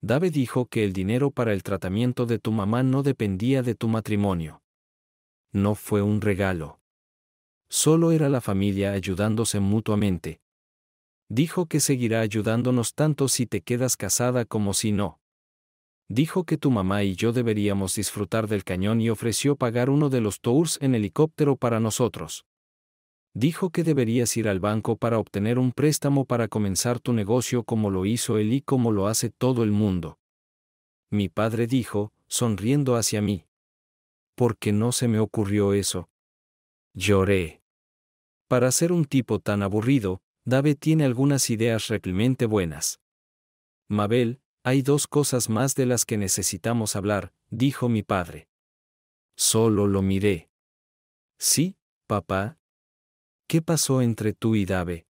Dave dijo que el dinero para el tratamiento de tu mamá no dependía de tu matrimonio. No fue un regalo. Solo era la familia ayudándose mutuamente. Dijo que seguirá ayudándonos tanto si te quedas casada como si no. Dijo que tu mamá y yo deberíamos disfrutar del cañón y ofreció pagar uno de los tours en helicóptero para nosotros dijo que deberías ir al banco para obtener un préstamo para comenzar tu negocio como lo hizo él y como lo hace todo el mundo. Mi padre dijo, sonriendo hacia mí. Porque no se me ocurrió eso. Lloré. Para ser un tipo tan aburrido, Dave tiene algunas ideas realmente buenas. Mabel, hay dos cosas más de las que necesitamos hablar, dijo mi padre. Solo lo miré. Sí, papá, ¿Qué pasó entre tú y Dave?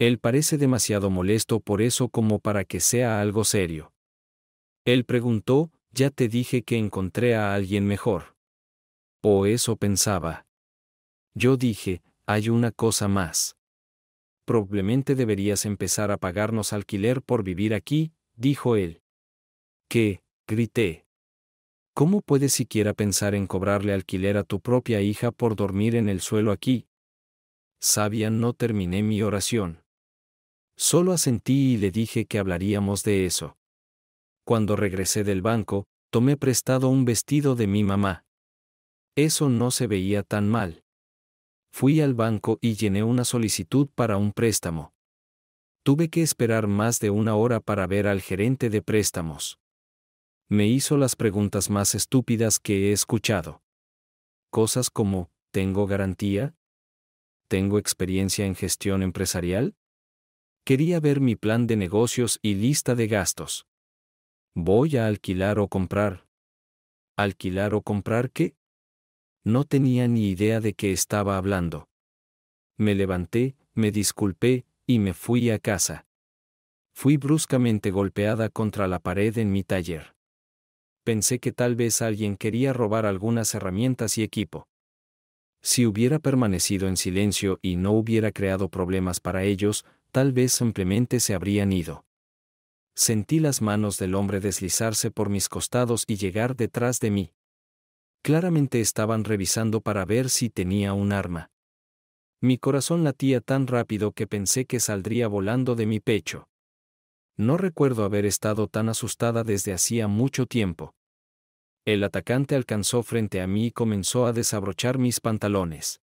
Él parece demasiado molesto por eso como para que sea algo serio. Él preguntó, ya te dije que encontré a alguien mejor. O eso pensaba. Yo dije, hay una cosa más. Probablemente deberías empezar a pagarnos alquiler por vivir aquí, dijo él. ¿Qué? grité. ¿Cómo puedes siquiera pensar en cobrarle alquiler a tu propia hija por dormir en el suelo aquí? Sabia no terminé mi oración. Solo asentí y le dije que hablaríamos de eso. Cuando regresé del banco, tomé prestado un vestido de mi mamá. Eso no se veía tan mal. Fui al banco y llené una solicitud para un préstamo. Tuve que esperar más de una hora para ver al gerente de préstamos. Me hizo las preguntas más estúpidas que he escuchado. Cosas como, ¿tengo garantía? ¿Tengo experiencia en gestión empresarial? Quería ver mi plan de negocios y lista de gastos. ¿Voy a alquilar o comprar? ¿Alquilar o comprar qué? No tenía ni idea de qué estaba hablando. Me levanté, me disculpé, y me fui a casa. Fui bruscamente golpeada contra la pared en mi taller. Pensé que tal vez alguien quería robar algunas herramientas y equipo. Si hubiera permanecido en silencio y no hubiera creado problemas para ellos, tal vez simplemente se habrían ido. Sentí las manos del hombre deslizarse por mis costados y llegar detrás de mí. Claramente estaban revisando para ver si tenía un arma. Mi corazón latía tan rápido que pensé que saldría volando de mi pecho. No recuerdo haber estado tan asustada desde hacía mucho tiempo. El atacante alcanzó frente a mí y comenzó a desabrochar mis pantalones.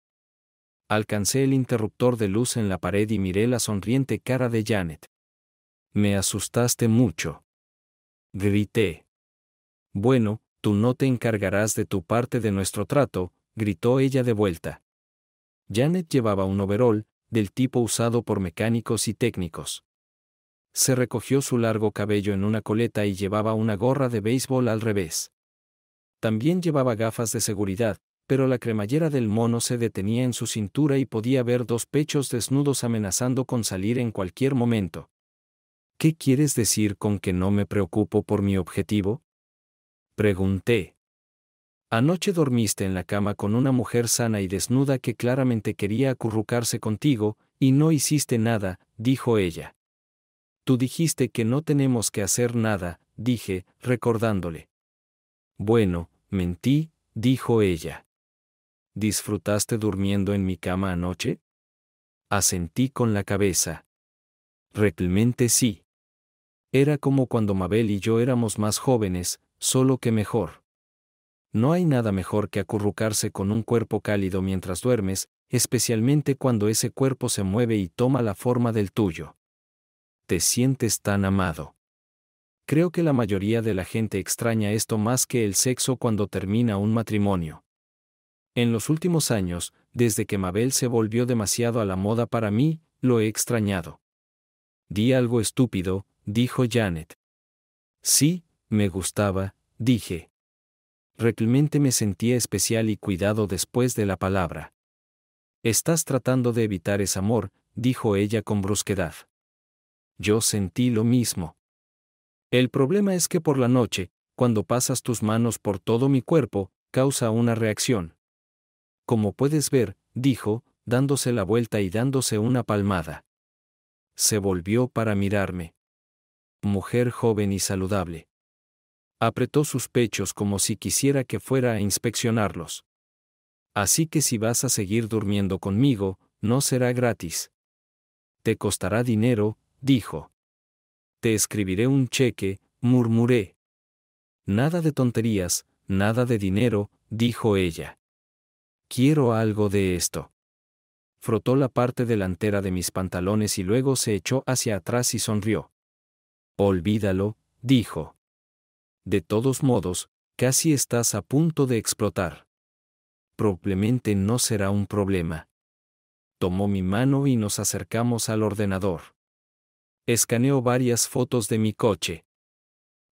Alcancé el interruptor de luz en la pared y miré la sonriente cara de Janet. Me asustaste mucho. Grité. Bueno, tú no te encargarás de tu parte de nuestro trato, gritó ella de vuelta. Janet llevaba un overol, del tipo usado por mecánicos y técnicos. Se recogió su largo cabello en una coleta y llevaba una gorra de béisbol al revés. También llevaba gafas de seguridad, pero la cremallera del mono se detenía en su cintura y podía ver dos pechos desnudos amenazando con salir en cualquier momento. ¿Qué quieres decir con que no me preocupo por mi objetivo? Pregunté. Anoche dormiste en la cama con una mujer sana y desnuda que claramente quería acurrucarse contigo, y no hiciste nada, dijo ella. Tú dijiste que no tenemos que hacer nada, dije, recordándole. Bueno, Mentí, dijo ella. ¿Disfrutaste durmiendo en mi cama anoche? Asentí con la cabeza. Realmente sí. Era como cuando Mabel y yo éramos más jóvenes, solo que mejor. No hay nada mejor que acurrucarse con un cuerpo cálido mientras duermes, especialmente cuando ese cuerpo se mueve y toma la forma del tuyo. Te sientes tan amado. Creo que la mayoría de la gente extraña esto más que el sexo cuando termina un matrimonio. En los últimos años, desde que Mabel se volvió demasiado a la moda para mí, lo he extrañado. Di algo estúpido, dijo Janet. Sí, me gustaba, dije. Realmente me sentía especial y cuidado después de la palabra. Estás tratando de evitar ese amor, dijo ella con brusquedad. Yo sentí lo mismo. El problema es que por la noche, cuando pasas tus manos por todo mi cuerpo, causa una reacción. Como puedes ver, dijo, dándose la vuelta y dándose una palmada. Se volvió para mirarme. Mujer joven y saludable. Apretó sus pechos como si quisiera que fuera a inspeccionarlos. Así que si vas a seguir durmiendo conmigo, no será gratis. Te costará dinero, dijo te escribiré un cheque, murmuré. Nada de tonterías, nada de dinero, dijo ella. Quiero algo de esto. Frotó la parte delantera de mis pantalones y luego se echó hacia atrás y sonrió. Olvídalo, dijo. De todos modos, casi estás a punto de explotar. Probablemente no será un problema. Tomó mi mano y nos acercamos al ordenador. Escaneo varias fotos de mi coche.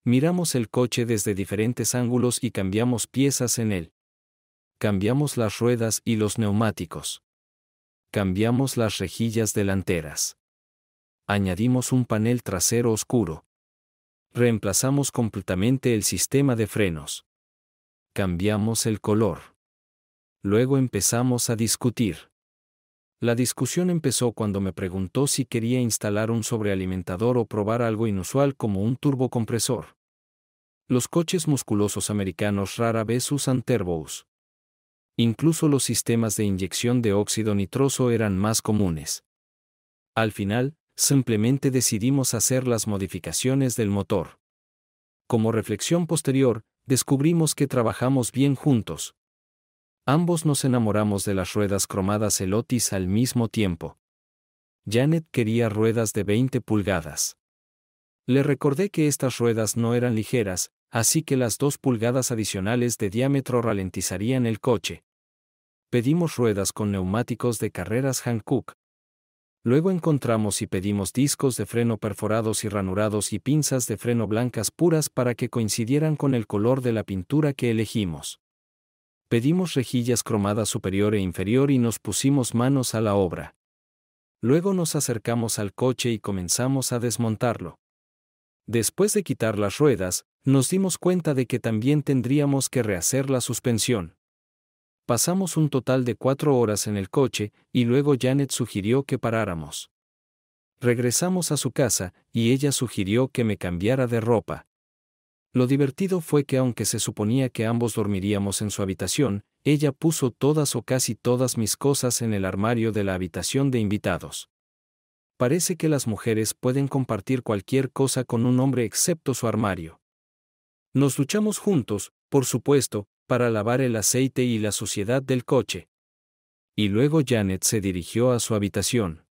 Miramos el coche desde diferentes ángulos y cambiamos piezas en él. Cambiamos las ruedas y los neumáticos. Cambiamos las rejillas delanteras. Añadimos un panel trasero oscuro. Reemplazamos completamente el sistema de frenos. Cambiamos el color. Luego empezamos a discutir. La discusión empezó cuando me preguntó si quería instalar un sobrealimentador o probar algo inusual como un turbocompresor. Los coches musculosos americanos rara vez usan turbos. Incluso los sistemas de inyección de óxido nitroso eran más comunes. Al final, simplemente decidimos hacer las modificaciones del motor. Como reflexión posterior, descubrimos que trabajamos bien juntos, Ambos nos enamoramos de las ruedas cromadas Elotis al mismo tiempo. Janet quería ruedas de 20 pulgadas. Le recordé que estas ruedas no eran ligeras, así que las dos pulgadas adicionales de diámetro ralentizarían el coche. Pedimos ruedas con neumáticos de carreras Hankook. Luego encontramos y pedimos discos de freno perforados y ranurados y pinzas de freno blancas puras para que coincidieran con el color de la pintura que elegimos pedimos rejillas cromadas superior e inferior y nos pusimos manos a la obra. Luego nos acercamos al coche y comenzamos a desmontarlo. Después de quitar las ruedas, nos dimos cuenta de que también tendríamos que rehacer la suspensión. Pasamos un total de cuatro horas en el coche y luego Janet sugirió que paráramos. Regresamos a su casa y ella sugirió que me cambiara de ropa. Lo divertido fue que aunque se suponía que ambos dormiríamos en su habitación, ella puso todas o casi todas mis cosas en el armario de la habitación de invitados. Parece que las mujeres pueden compartir cualquier cosa con un hombre excepto su armario. Nos luchamos juntos, por supuesto, para lavar el aceite y la suciedad del coche. Y luego Janet se dirigió a su habitación.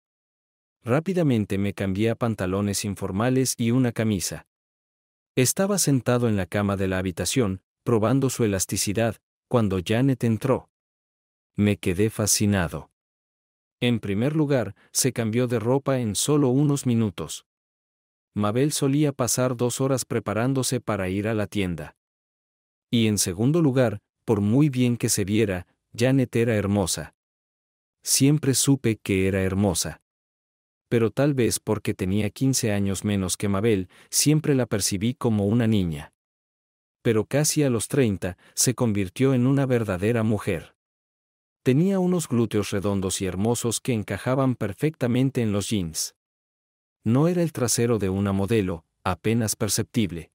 Rápidamente me cambié a pantalones informales y una camisa. Estaba sentado en la cama de la habitación, probando su elasticidad, cuando Janet entró. Me quedé fascinado. En primer lugar, se cambió de ropa en solo unos minutos. Mabel solía pasar dos horas preparándose para ir a la tienda. Y en segundo lugar, por muy bien que se viera, Janet era hermosa. Siempre supe que era hermosa pero tal vez porque tenía 15 años menos que Mabel, siempre la percibí como una niña. Pero casi a los 30, se convirtió en una verdadera mujer. Tenía unos glúteos redondos y hermosos que encajaban perfectamente en los jeans. No era el trasero de una modelo, apenas perceptible.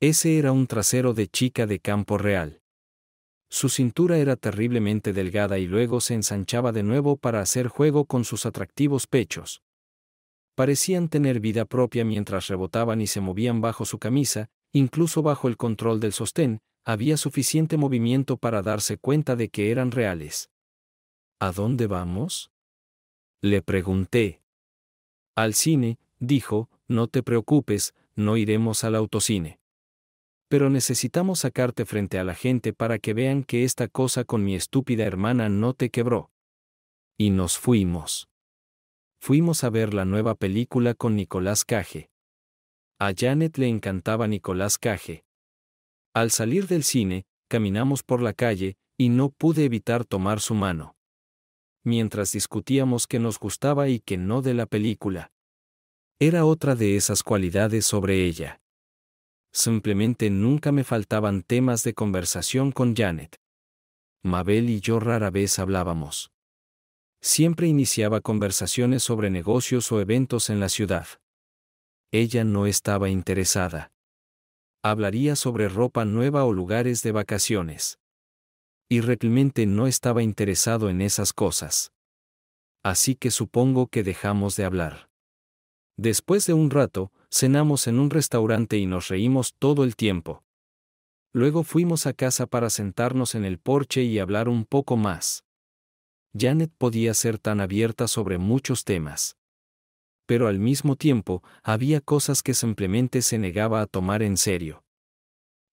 Ese era un trasero de chica de campo real. Su cintura era terriblemente delgada y luego se ensanchaba de nuevo para hacer juego con sus atractivos pechos. Parecían tener vida propia mientras rebotaban y se movían bajo su camisa, incluso bajo el control del sostén, había suficiente movimiento para darse cuenta de que eran reales. ¿A dónde vamos? Le pregunté. Al cine, dijo, no te preocupes, no iremos al autocine pero necesitamos sacarte frente a la gente para que vean que esta cosa con mi estúpida hermana no te quebró. Y nos fuimos. Fuimos a ver la nueva película con Nicolás Cage. A Janet le encantaba Nicolás Cage. Al salir del cine, caminamos por la calle, y no pude evitar tomar su mano. Mientras discutíamos que nos gustaba y que no de la película. Era otra de esas cualidades sobre ella simplemente nunca me faltaban temas de conversación con Janet. Mabel y yo rara vez hablábamos. Siempre iniciaba conversaciones sobre negocios o eventos en la ciudad. Ella no estaba interesada. Hablaría sobre ropa nueva o lugares de vacaciones. Y realmente no estaba interesado en esas cosas. Así que supongo que dejamos de hablar. Después de un rato, cenamos en un restaurante y nos reímos todo el tiempo. Luego fuimos a casa para sentarnos en el porche y hablar un poco más. Janet podía ser tan abierta sobre muchos temas. Pero al mismo tiempo, había cosas que simplemente se negaba a tomar en serio.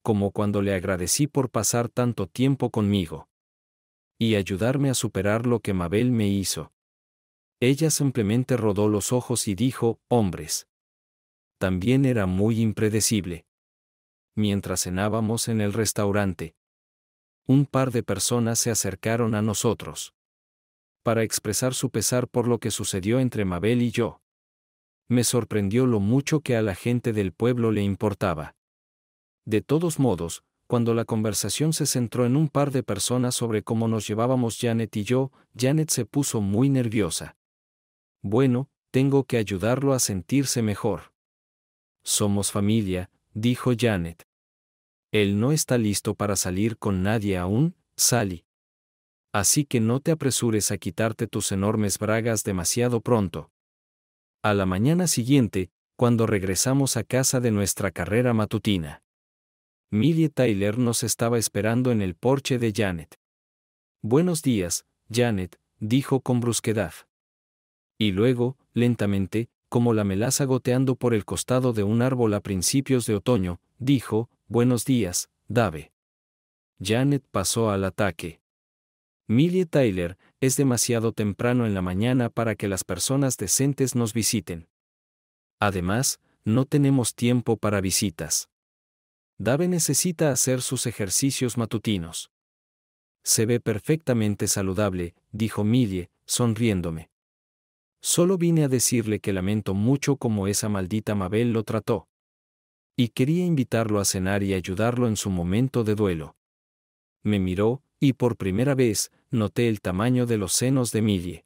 Como cuando le agradecí por pasar tanto tiempo conmigo. Y ayudarme a superar lo que Mabel me hizo. Ella simplemente rodó los ojos y dijo, hombres también era muy impredecible. Mientras cenábamos en el restaurante, un par de personas se acercaron a nosotros para expresar su pesar por lo que sucedió entre Mabel y yo. Me sorprendió lo mucho que a la gente del pueblo le importaba. De todos modos, cuando la conversación se centró en un par de personas sobre cómo nos llevábamos Janet y yo, Janet se puso muy nerviosa. Bueno, tengo que ayudarlo a sentirse mejor. Somos familia, dijo Janet. Él no está listo para salir con nadie aún, Sally. Así que no te apresures a quitarte tus enormes bragas demasiado pronto. A la mañana siguiente, cuando regresamos a casa de nuestra carrera matutina, Millie Tyler nos estaba esperando en el porche de Janet. Buenos días, Janet, dijo con brusquedad. Y luego, lentamente, como la melaza goteando por el costado de un árbol a principios de otoño, dijo, Buenos días, Dave. Janet pasó al ataque. Millie Tyler, es demasiado temprano en la mañana para que las personas decentes nos visiten. Además, no tenemos tiempo para visitas. Dave necesita hacer sus ejercicios matutinos. Se ve perfectamente saludable, dijo Millie, sonriéndome. Solo vine a decirle que lamento mucho como esa maldita Mabel lo trató. Y quería invitarlo a cenar y ayudarlo en su momento de duelo. Me miró, y por primera vez, noté el tamaño de los senos de Millie.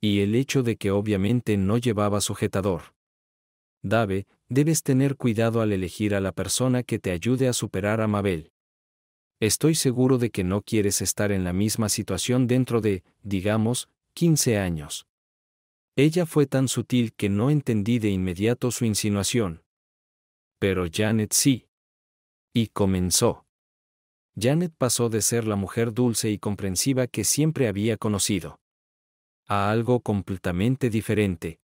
Y el hecho de que obviamente no llevaba sujetador. Dave, debes tener cuidado al elegir a la persona que te ayude a superar a Mabel. Estoy seguro de que no quieres estar en la misma situación dentro de, digamos, 15 años. Ella fue tan sutil que no entendí de inmediato su insinuación. Pero Janet sí. Y comenzó. Janet pasó de ser la mujer dulce y comprensiva que siempre había conocido a algo completamente diferente.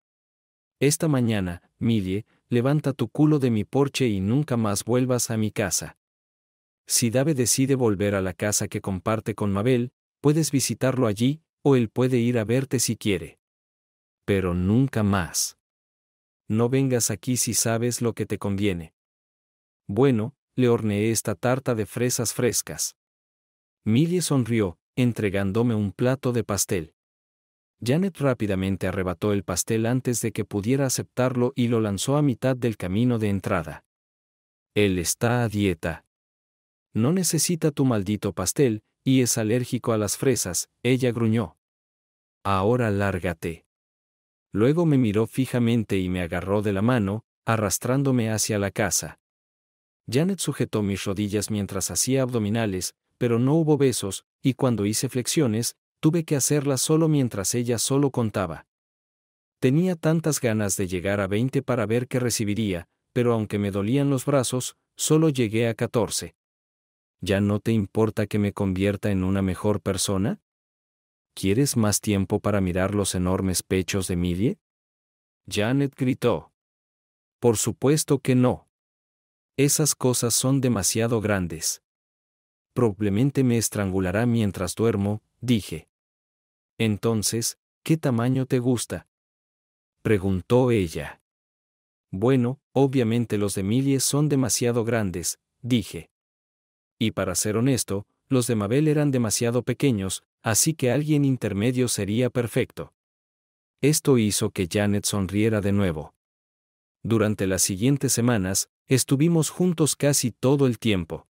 Esta mañana, Millie, levanta tu culo de mi porche y nunca más vuelvas a mi casa. Si Dave decide volver a la casa que comparte con Mabel, puedes visitarlo allí, o él puede ir a verte si quiere pero nunca más. No vengas aquí si sabes lo que te conviene. Bueno, le horneé esta tarta de fresas frescas. Millie sonrió, entregándome un plato de pastel. Janet rápidamente arrebató el pastel antes de que pudiera aceptarlo y lo lanzó a mitad del camino de entrada. Él está a dieta. No necesita tu maldito pastel, y es alérgico a las fresas, ella gruñó. Ahora lárgate. Luego me miró fijamente y me agarró de la mano, arrastrándome hacia la casa. Janet sujetó mis rodillas mientras hacía abdominales, pero no hubo besos, y cuando hice flexiones, tuve que hacerlas solo mientras ella solo contaba. Tenía tantas ganas de llegar a 20 para ver qué recibiría, pero aunque me dolían los brazos, solo llegué a 14. ¿Ya no te importa que me convierta en una mejor persona? ¿Quieres más tiempo para mirar los enormes pechos de Millie? Janet gritó. Por supuesto que no. Esas cosas son demasiado grandes. Probablemente me estrangulará mientras duermo, dije. Entonces, ¿qué tamaño te gusta? preguntó ella. Bueno, obviamente los de Millie son demasiado grandes, dije. Y para ser honesto, los de Mabel eran demasiado pequeños, así que alguien intermedio sería perfecto. Esto hizo que Janet sonriera de nuevo. Durante las siguientes semanas, estuvimos juntos casi todo el tiempo.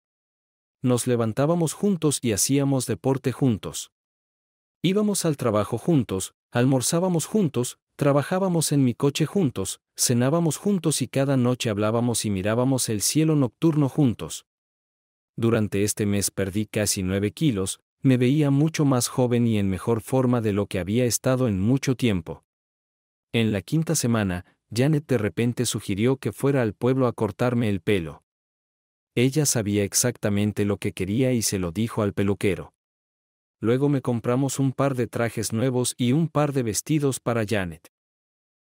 Nos levantábamos juntos y hacíamos deporte juntos. Íbamos al trabajo juntos, almorzábamos juntos, trabajábamos en mi coche juntos, cenábamos juntos y cada noche hablábamos y mirábamos el cielo nocturno juntos. Durante este mes perdí casi nueve kilos, me veía mucho más joven y en mejor forma de lo que había estado en mucho tiempo. En la quinta semana, Janet de repente sugirió que fuera al pueblo a cortarme el pelo. Ella sabía exactamente lo que quería y se lo dijo al peluquero. Luego me compramos un par de trajes nuevos y un par de vestidos para Janet.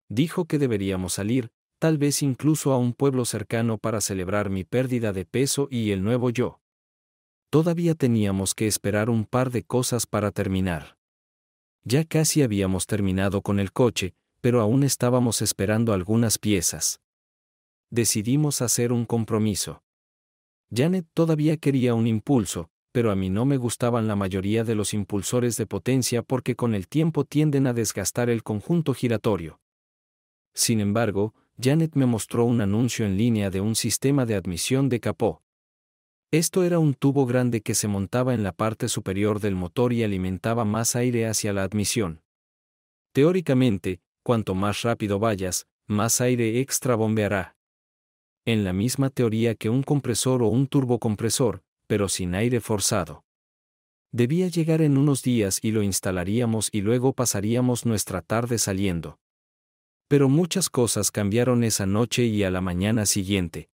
Dijo que deberíamos salir, tal vez incluso a un pueblo cercano para celebrar mi pérdida de peso y el nuevo yo. Todavía teníamos que esperar un par de cosas para terminar. Ya casi habíamos terminado con el coche, pero aún estábamos esperando algunas piezas. Decidimos hacer un compromiso. Janet todavía quería un impulso, pero a mí no me gustaban la mayoría de los impulsores de potencia porque con el tiempo tienden a desgastar el conjunto giratorio. Sin embargo, Janet me mostró un anuncio en línea de un sistema de admisión de capó. Esto era un tubo grande que se montaba en la parte superior del motor y alimentaba más aire hacia la admisión. Teóricamente, cuanto más rápido vayas, más aire extra bombeará. En la misma teoría que un compresor o un turbocompresor, pero sin aire forzado. Debía llegar en unos días y lo instalaríamos y luego pasaríamos nuestra tarde saliendo. Pero muchas cosas cambiaron esa noche y a la mañana siguiente.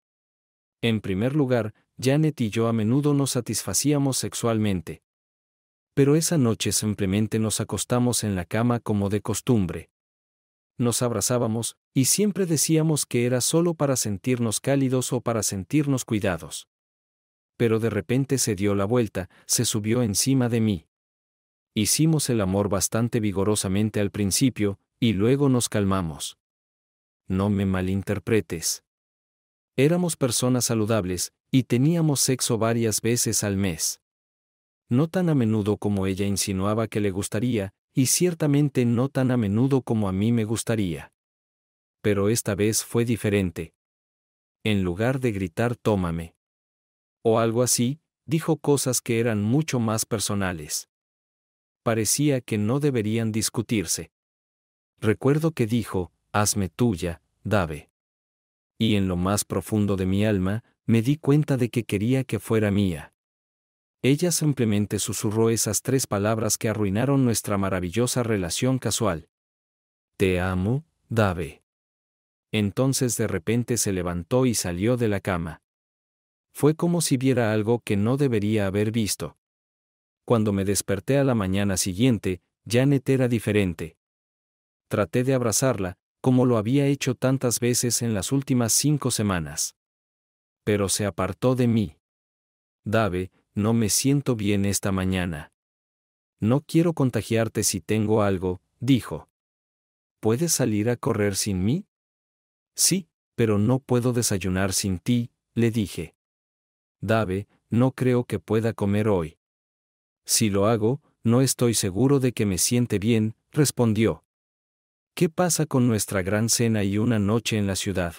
En primer lugar, Janet y yo a menudo nos satisfacíamos sexualmente. Pero esa noche simplemente nos acostamos en la cama como de costumbre. Nos abrazábamos, y siempre decíamos que era solo para sentirnos cálidos o para sentirnos cuidados. Pero de repente se dio la vuelta, se subió encima de mí. Hicimos el amor bastante vigorosamente al principio, y luego nos calmamos. No me malinterpretes. Éramos personas saludables, y teníamos sexo varias veces al mes. No tan a menudo como ella insinuaba que le gustaría, y ciertamente no tan a menudo como a mí me gustaría. Pero esta vez fue diferente. En lugar de gritar tómame. O algo así, dijo cosas que eran mucho más personales. Parecía que no deberían discutirse. Recuerdo que dijo, hazme tuya, Dave. Y en lo más profundo de mi alma, me di cuenta de que quería que fuera mía. Ella simplemente susurró esas tres palabras que arruinaron nuestra maravillosa relación casual. Te amo, Dave. Entonces de repente se levantó y salió de la cama. Fue como si viera algo que no debería haber visto. Cuando me desperté a la mañana siguiente, Janet era diferente. Traté de abrazarla, como lo había hecho tantas veces en las últimas cinco semanas pero se apartó de mí. Dave, no me siento bien esta mañana. No quiero contagiarte si tengo algo, dijo. ¿Puedes salir a correr sin mí? Sí, pero no puedo desayunar sin ti, le dije. Dave, no creo que pueda comer hoy. Si lo hago, no estoy seguro de que me siente bien, respondió. ¿Qué pasa con nuestra gran cena y una noche en la ciudad?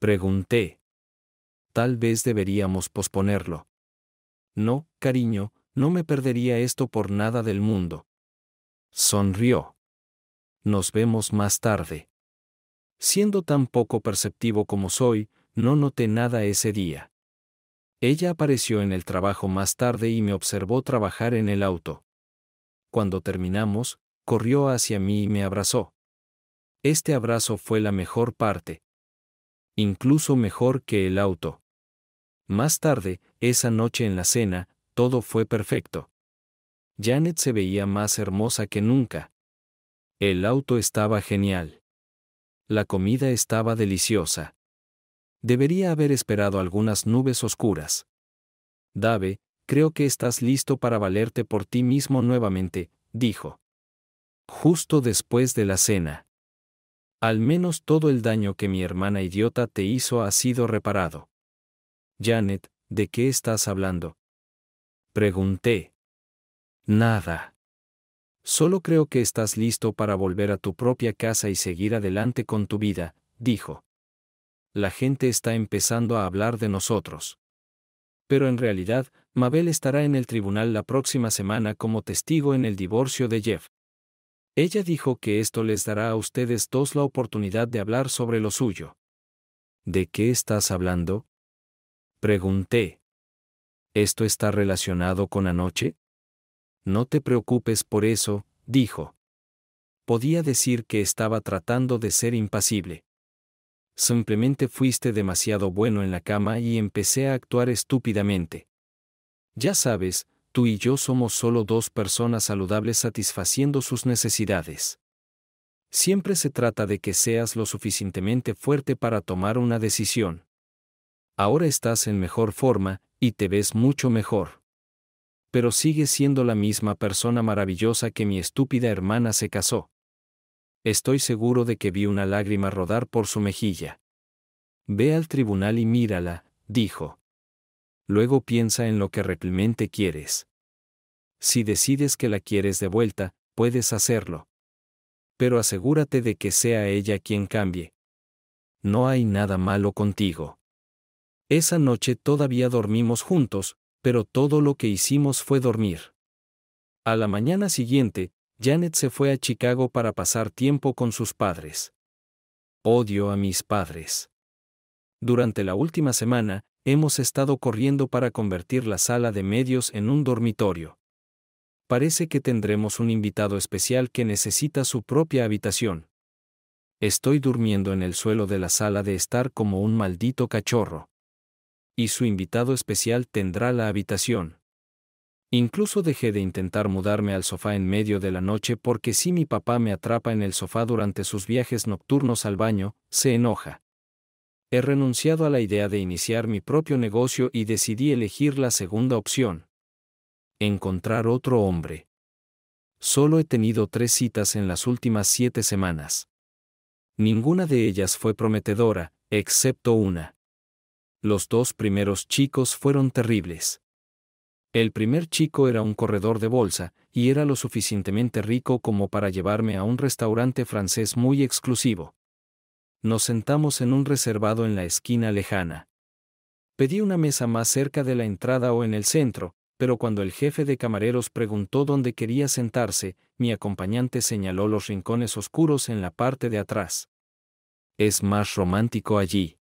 Pregunté tal vez deberíamos posponerlo. No, cariño, no me perdería esto por nada del mundo. Sonrió. Nos vemos más tarde. Siendo tan poco perceptivo como soy, no noté nada ese día. Ella apareció en el trabajo más tarde y me observó trabajar en el auto. Cuando terminamos, corrió hacia mí y me abrazó. Este abrazo fue la mejor parte. Incluso mejor que el auto. Más tarde, esa noche en la cena, todo fue perfecto. Janet se veía más hermosa que nunca. El auto estaba genial. La comida estaba deliciosa. Debería haber esperado algunas nubes oscuras. Dave, creo que estás listo para valerte por ti mismo nuevamente, dijo. Justo después de la cena. Al menos todo el daño que mi hermana idiota te hizo ha sido reparado. Janet, ¿de qué estás hablando? Pregunté. Nada. Solo creo que estás listo para volver a tu propia casa y seguir adelante con tu vida, dijo. La gente está empezando a hablar de nosotros. Pero en realidad, Mabel estará en el tribunal la próxima semana como testigo en el divorcio de Jeff. Ella dijo que esto les dará a ustedes dos la oportunidad de hablar sobre lo suyo. ¿De qué estás hablando? Pregunté. ¿Esto está relacionado con anoche? No te preocupes por eso, dijo. Podía decir que estaba tratando de ser impasible. Simplemente fuiste demasiado bueno en la cama y empecé a actuar estúpidamente. Ya sabes, tú y yo somos solo dos personas saludables satisfaciendo sus necesidades. Siempre se trata de que seas lo suficientemente fuerte para tomar una decisión ahora estás en mejor forma y te ves mucho mejor. Pero sigues siendo la misma persona maravillosa que mi estúpida hermana se casó. Estoy seguro de que vi una lágrima rodar por su mejilla. Ve al tribunal y mírala, dijo. Luego piensa en lo que realmente quieres. Si decides que la quieres de vuelta, puedes hacerlo. Pero asegúrate de que sea ella quien cambie. No hay nada malo contigo. Esa noche todavía dormimos juntos, pero todo lo que hicimos fue dormir. A la mañana siguiente, Janet se fue a Chicago para pasar tiempo con sus padres. Odio a mis padres. Durante la última semana, hemos estado corriendo para convertir la sala de medios en un dormitorio. Parece que tendremos un invitado especial que necesita su propia habitación. Estoy durmiendo en el suelo de la sala de estar como un maldito cachorro y su invitado especial tendrá la habitación. Incluso dejé de intentar mudarme al sofá en medio de la noche porque si mi papá me atrapa en el sofá durante sus viajes nocturnos al baño, se enoja. He renunciado a la idea de iniciar mi propio negocio y decidí elegir la segunda opción. Encontrar otro hombre. Solo he tenido tres citas en las últimas siete semanas. Ninguna de ellas fue prometedora, excepto una. Los dos primeros chicos fueron terribles. El primer chico era un corredor de bolsa, y era lo suficientemente rico como para llevarme a un restaurante francés muy exclusivo. Nos sentamos en un reservado en la esquina lejana. Pedí una mesa más cerca de la entrada o en el centro, pero cuando el jefe de camareros preguntó dónde quería sentarse, mi acompañante señaló los rincones oscuros en la parte de atrás. Es más romántico allí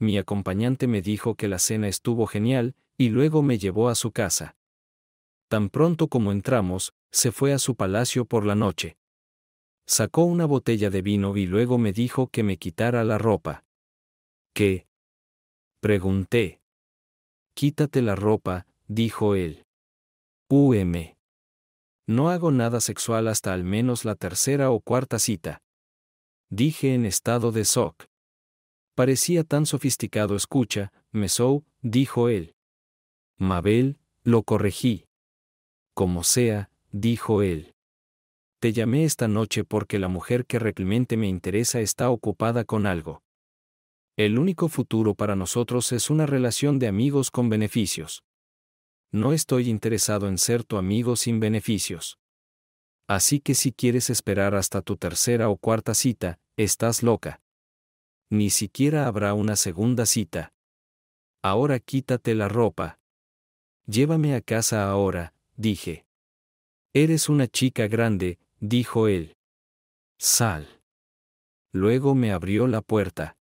mi acompañante me dijo que la cena estuvo genial, y luego me llevó a su casa. Tan pronto como entramos, se fue a su palacio por la noche. Sacó una botella de vino y luego me dijo que me quitara la ropa. ¿Qué? Pregunté. Quítate la ropa, dijo él. UM. No hago nada sexual hasta al menos la tercera o cuarta cita. Dije en estado de shock. Parecía tan sofisticado escucha, Mesou, dijo él. Mabel, lo corregí. Como sea, dijo él. Te llamé esta noche porque la mujer que realmente me interesa está ocupada con algo. El único futuro para nosotros es una relación de amigos con beneficios. No estoy interesado en ser tu amigo sin beneficios. Así que si quieres esperar hasta tu tercera o cuarta cita, estás loca ni siquiera habrá una segunda cita. Ahora quítate la ropa. Llévame a casa ahora, dije. Eres una chica grande, dijo él. Sal. Luego me abrió la puerta.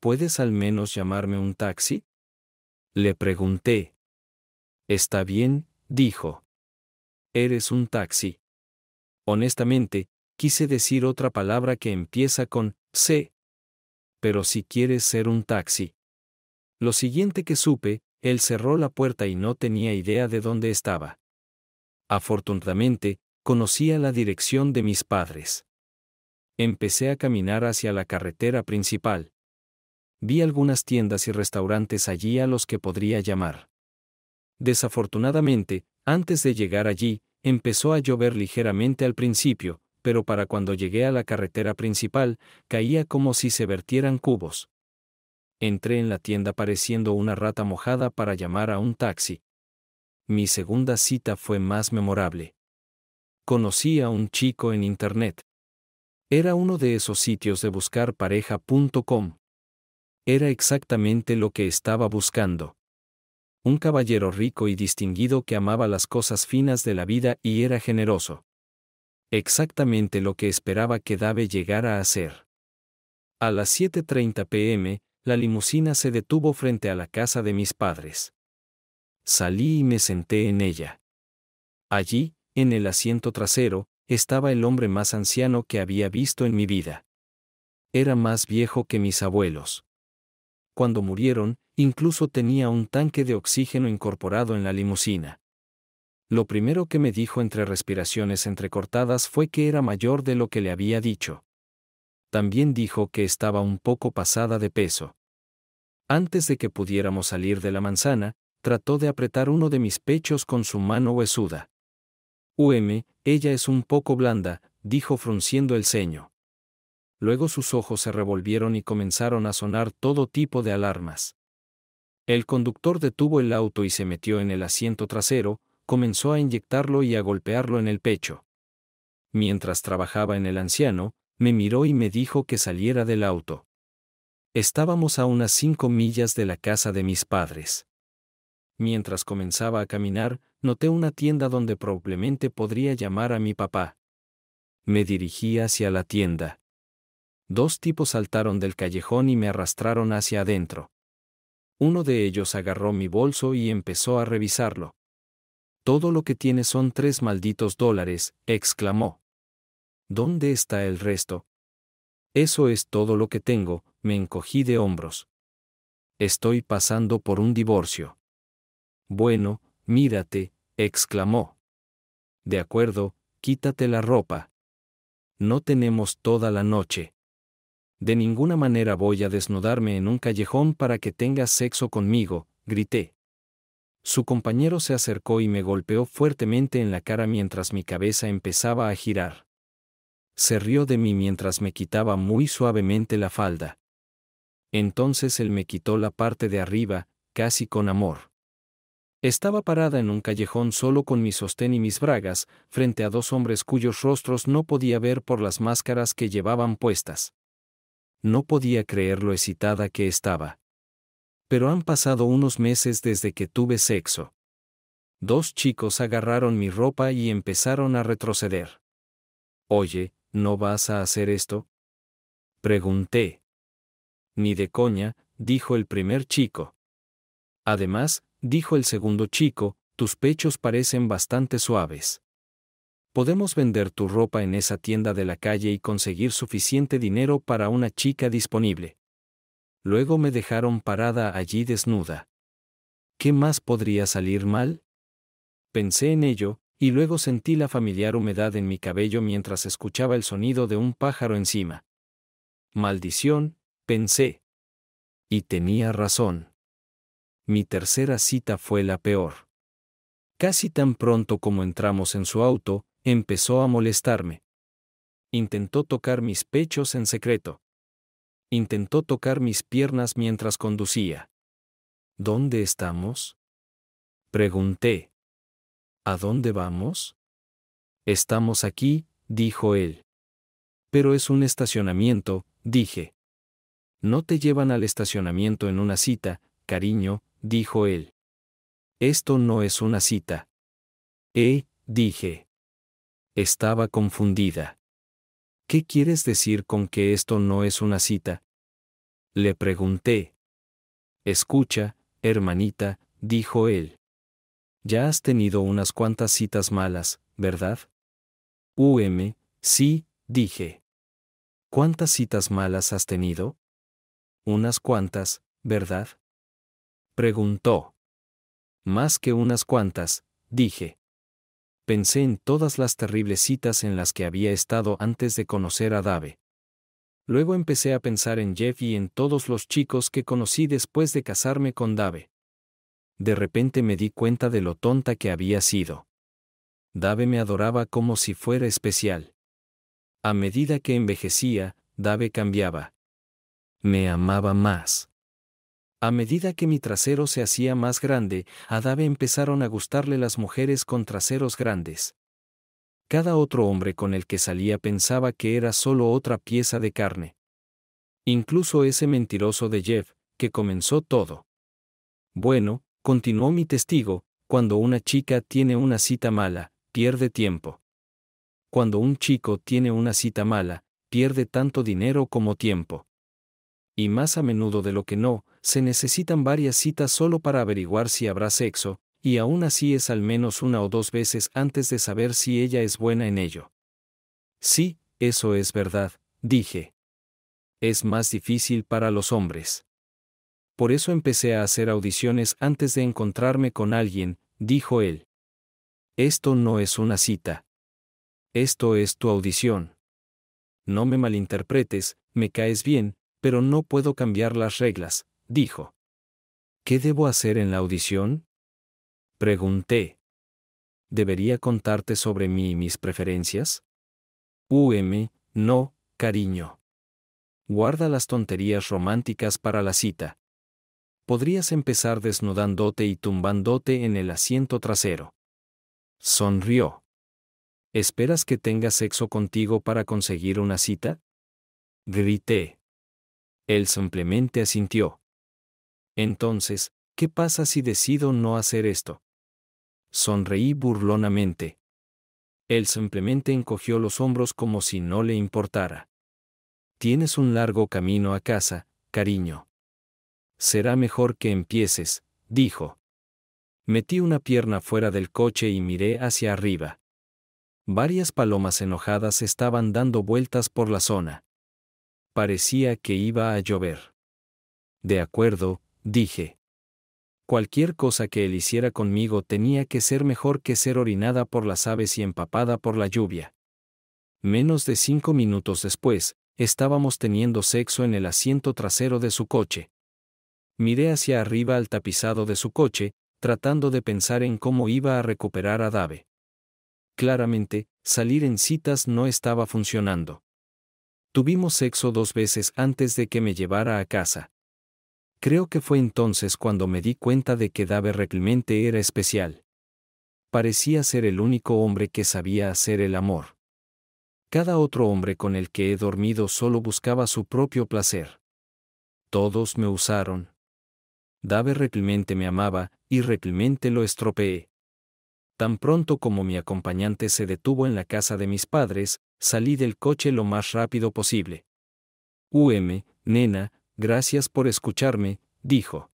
¿Puedes al menos llamarme un taxi? Le pregunté. Está bien, dijo. Eres un taxi. Honestamente, quise decir otra palabra que empieza con C, pero si quieres ser un taxi. Lo siguiente que supe, él cerró la puerta y no tenía idea de dónde estaba. Afortunadamente, conocía la dirección de mis padres. Empecé a caminar hacia la carretera principal. Vi algunas tiendas y restaurantes allí a los que podría llamar. Desafortunadamente, antes de llegar allí, empezó a llover ligeramente al principio, pero para cuando llegué a la carretera principal, caía como si se vertieran cubos. Entré en la tienda pareciendo una rata mojada para llamar a un taxi. Mi segunda cita fue más memorable. Conocí a un chico en internet. Era uno de esos sitios de buscar pareja.com. Era exactamente lo que estaba buscando. Un caballero rico y distinguido que amaba las cosas finas de la vida y era generoso exactamente lo que esperaba que Dave llegara a hacer. A las 7.30 pm, la limusina se detuvo frente a la casa de mis padres. Salí y me senté en ella. Allí, en el asiento trasero, estaba el hombre más anciano que había visto en mi vida. Era más viejo que mis abuelos. Cuando murieron, incluso tenía un tanque de oxígeno incorporado en la limusina lo primero que me dijo entre respiraciones entrecortadas fue que era mayor de lo que le había dicho. También dijo que estaba un poco pasada de peso. Antes de que pudiéramos salir de la manzana, trató de apretar uno de mis pechos con su mano huesuda. UM, ella es un poco blanda, dijo frunciendo el ceño. Luego sus ojos se revolvieron y comenzaron a sonar todo tipo de alarmas. El conductor detuvo el auto y se metió en el asiento trasero, comenzó a inyectarlo y a golpearlo en el pecho. Mientras trabajaba en el anciano, me miró y me dijo que saliera del auto. Estábamos a unas cinco millas de la casa de mis padres. Mientras comenzaba a caminar, noté una tienda donde probablemente podría llamar a mi papá. Me dirigí hacia la tienda. Dos tipos saltaron del callejón y me arrastraron hacia adentro. Uno de ellos agarró mi bolso y empezó a revisarlo. Todo lo que tiene son tres malditos dólares, exclamó. ¿Dónde está el resto? Eso es todo lo que tengo, me encogí de hombros. Estoy pasando por un divorcio. Bueno, mírate, exclamó. De acuerdo, quítate la ropa. No tenemos toda la noche. De ninguna manera voy a desnudarme en un callejón para que tengas sexo conmigo, grité. Su compañero se acercó y me golpeó fuertemente en la cara mientras mi cabeza empezaba a girar. Se rió de mí mientras me quitaba muy suavemente la falda. Entonces él me quitó la parte de arriba, casi con amor. Estaba parada en un callejón solo con mi sostén y mis bragas, frente a dos hombres cuyos rostros no podía ver por las máscaras que llevaban puestas. No podía creer lo excitada que estaba pero han pasado unos meses desde que tuve sexo. Dos chicos agarraron mi ropa y empezaron a retroceder. Oye, ¿no vas a hacer esto? Pregunté. Ni de coña, dijo el primer chico. Además, dijo el segundo chico, tus pechos parecen bastante suaves. Podemos vender tu ropa en esa tienda de la calle y conseguir suficiente dinero para una chica disponible. Luego me dejaron parada allí desnuda. ¿Qué más podría salir mal? Pensé en ello, y luego sentí la familiar humedad en mi cabello mientras escuchaba el sonido de un pájaro encima. Maldición, pensé. Y tenía razón. Mi tercera cita fue la peor. Casi tan pronto como entramos en su auto, empezó a molestarme. Intentó tocar mis pechos en secreto intentó tocar mis piernas mientras conducía. ¿Dónde estamos? Pregunté. ¿A dónde vamos? Estamos aquí, dijo él. Pero es un estacionamiento, dije. No te llevan al estacionamiento en una cita, cariño, dijo él. Esto no es una cita. Eh, dije. Estaba confundida. ¿Qué quieres decir con que esto no es una cita? Le pregunté. Escucha, hermanita, dijo él. Ya has tenido unas cuantas citas malas, ¿verdad? UM, sí, dije. ¿Cuántas citas malas has tenido? Unas cuantas, ¿verdad? Preguntó. Más que unas cuantas, dije pensé en todas las terribles citas en las que había estado antes de conocer a Dave. Luego empecé a pensar en Jeff y en todos los chicos que conocí después de casarme con Dave. De repente me di cuenta de lo tonta que había sido. Dave me adoraba como si fuera especial. A medida que envejecía, Dave cambiaba. Me amaba más. A medida que mi trasero se hacía más grande, a Dave empezaron a gustarle las mujeres con traseros grandes. Cada otro hombre con el que salía pensaba que era solo otra pieza de carne. Incluso ese mentiroso de Jeff, que comenzó todo. Bueno, continuó mi testigo, cuando una chica tiene una cita mala, pierde tiempo. Cuando un chico tiene una cita mala, pierde tanto dinero como tiempo. Y más a menudo de lo que no, se necesitan varias citas solo para averiguar si habrá sexo, y aún así es al menos una o dos veces antes de saber si ella es buena en ello. Sí, eso es verdad, dije. Es más difícil para los hombres. Por eso empecé a hacer audiciones antes de encontrarme con alguien, dijo él. Esto no es una cita. Esto es tu audición. No me malinterpretes, me caes bien, pero no puedo cambiar las reglas, dijo. ¿Qué debo hacer en la audición? Pregunté. ¿Debería contarte sobre mí y mis preferencias? UM, no, cariño. Guarda las tonterías románticas para la cita. Podrías empezar desnudándote y tumbándote en el asiento trasero. Sonrió. ¿Esperas que tenga sexo contigo para conseguir una cita? Grité. Él simplemente asintió. Entonces, ¿qué pasa si decido no hacer esto? Sonreí burlonamente. Él simplemente encogió los hombros como si no le importara. Tienes un largo camino a casa, cariño. Será mejor que empieces, dijo. Metí una pierna fuera del coche y miré hacia arriba. Varias palomas enojadas estaban dando vueltas por la zona. Parecía que iba a llover. De acuerdo, dije. Cualquier cosa que él hiciera conmigo tenía que ser mejor que ser orinada por las aves y empapada por la lluvia. Menos de cinco minutos después, estábamos teniendo sexo en el asiento trasero de su coche. Miré hacia arriba al tapizado de su coche, tratando de pensar en cómo iba a recuperar a Dave. Claramente, salir en citas no estaba funcionando. Tuvimos sexo dos veces antes de que me llevara a casa. Creo que fue entonces cuando me di cuenta de que Dave Reclimente era especial. Parecía ser el único hombre que sabía hacer el amor. Cada otro hombre con el que he dormido solo buscaba su propio placer. Todos me usaron. Dave Reclimente me amaba, y Reclimente lo estropeé. Tan pronto como mi acompañante se detuvo en la casa de mis padres, salí del coche lo más rápido posible. UM, nena, Gracias por escucharme, dijo.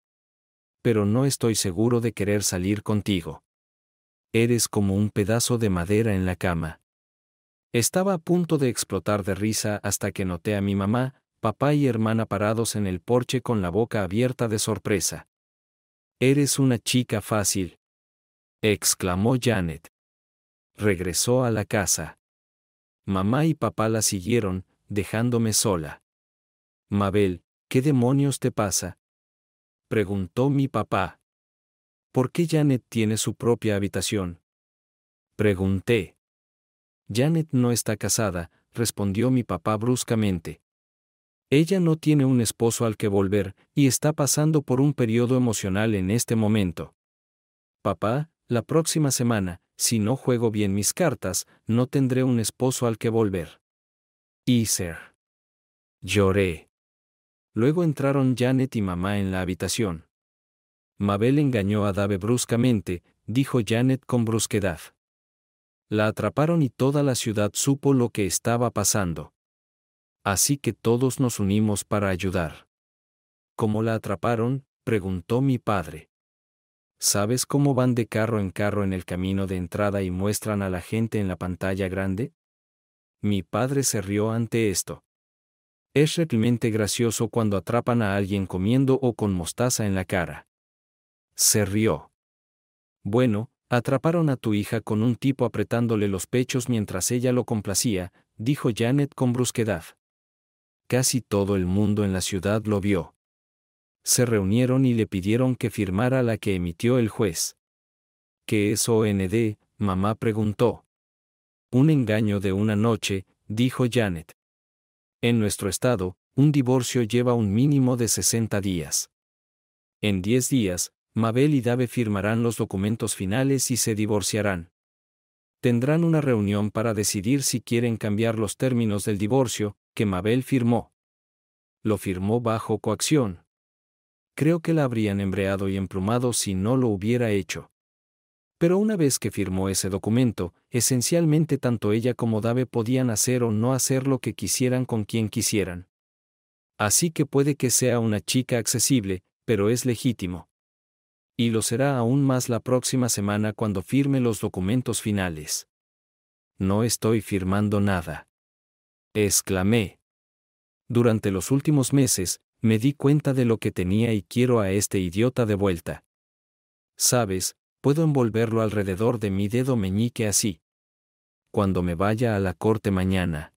Pero no estoy seguro de querer salir contigo. Eres como un pedazo de madera en la cama. Estaba a punto de explotar de risa hasta que noté a mi mamá, papá y hermana parados en el porche con la boca abierta de sorpresa. Eres una chica fácil. exclamó Janet. Regresó a la casa. Mamá y papá la siguieron, dejándome sola. Mabel, ¿Qué demonios te pasa? preguntó mi papá. ¿Por qué Janet tiene su propia habitación? Pregunté. Janet no está casada, respondió mi papá bruscamente. Ella no tiene un esposo al que volver, y está pasando por un periodo emocional en este momento. Papá, la próxima semana, si no juego bien mis cartas, no tendré un esposo al que volver. Y Lloré. Luego entraron Janet y mamá en la habitación. Mabel engañó a Dave bruscamente, dijo Janet con brusquedad. La atraparon y toda la ciudad supo lo que estaba pasando. Así que todos nos unimos para ayudar. ¿Cómo la atraparon? preguntó mi padre. ¿Sabes cómo van de carro en carro en el camino de entrada y muestran a la gente en la pantalla grande? Mi padre se rió ante esto. Es realmente gracioso cuando atrapan a alguien comiendo o con mostaza en la cara. Se rió. Bueno, atraparon a tu hija con un tipo apretándole los pechos mientras ella lo complacía, dijo Janet con brusquedad. Casi todo el mundo en la ciudad lo vio. Se reunieron y le pidieron que firmara la que emitió el juez. ¿Qué es OND? Mamá preguntó. Un engaño de una noche, dijo Janet. En nuestro estado, un divorcio lleva un mínimo de 60 días. En 10 días, Mabel y Dave firmarán los documentos finales y se divorciarán. Tendrán una reunión para decidir si quieren cambiar los términos del divorcio, que Mabel firmó. Lo firmó bajo coacción. Creo que la habrían embreado y emplumado si no lo hubiera hecho. Pero una vez que firmó ese documento, esencialmente tanto ella como Dave podían hacer o no hacer lo que quisieran con quien quisieran. Así que puede que sea una chica accesible, pero es legítimo. Y lo será aún más la próxima semana cuando firme los documentos finales. No estoy firmando nada. Exclamé. Durante los últimos meses, me di cuenta de lo que tenía y quiero a este idiota de vuelta. Sabes, puedo envolverlo alrededor de mi dedo meñique así. Cuando me vaya a la corte mañana.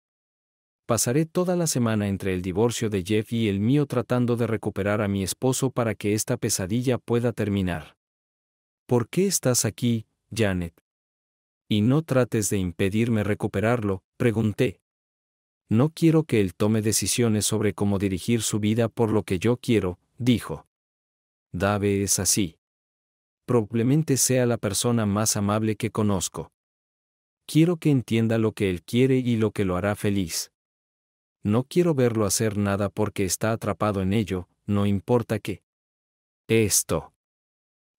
Pasaré toda la semana entre el divorcio de Jeff y el mío tratando de recuperar a mi esposo para que esta pesadilla pueda terminar. ¿Por qué estás aquí, Janet? Y no trates de impedirme recuperarlo, pregunté. No quiero que él tome decisiones sobre cómo dirigir su vida por lo que yo quiero, dijo. Dave es así probablemente sea la persona más amable que conozco. Quiero que entienda lo que él quiere y lo que lo hará feliz. No quiero verlo hacer nada porque está atrapado en ello, no importa qué. Esto.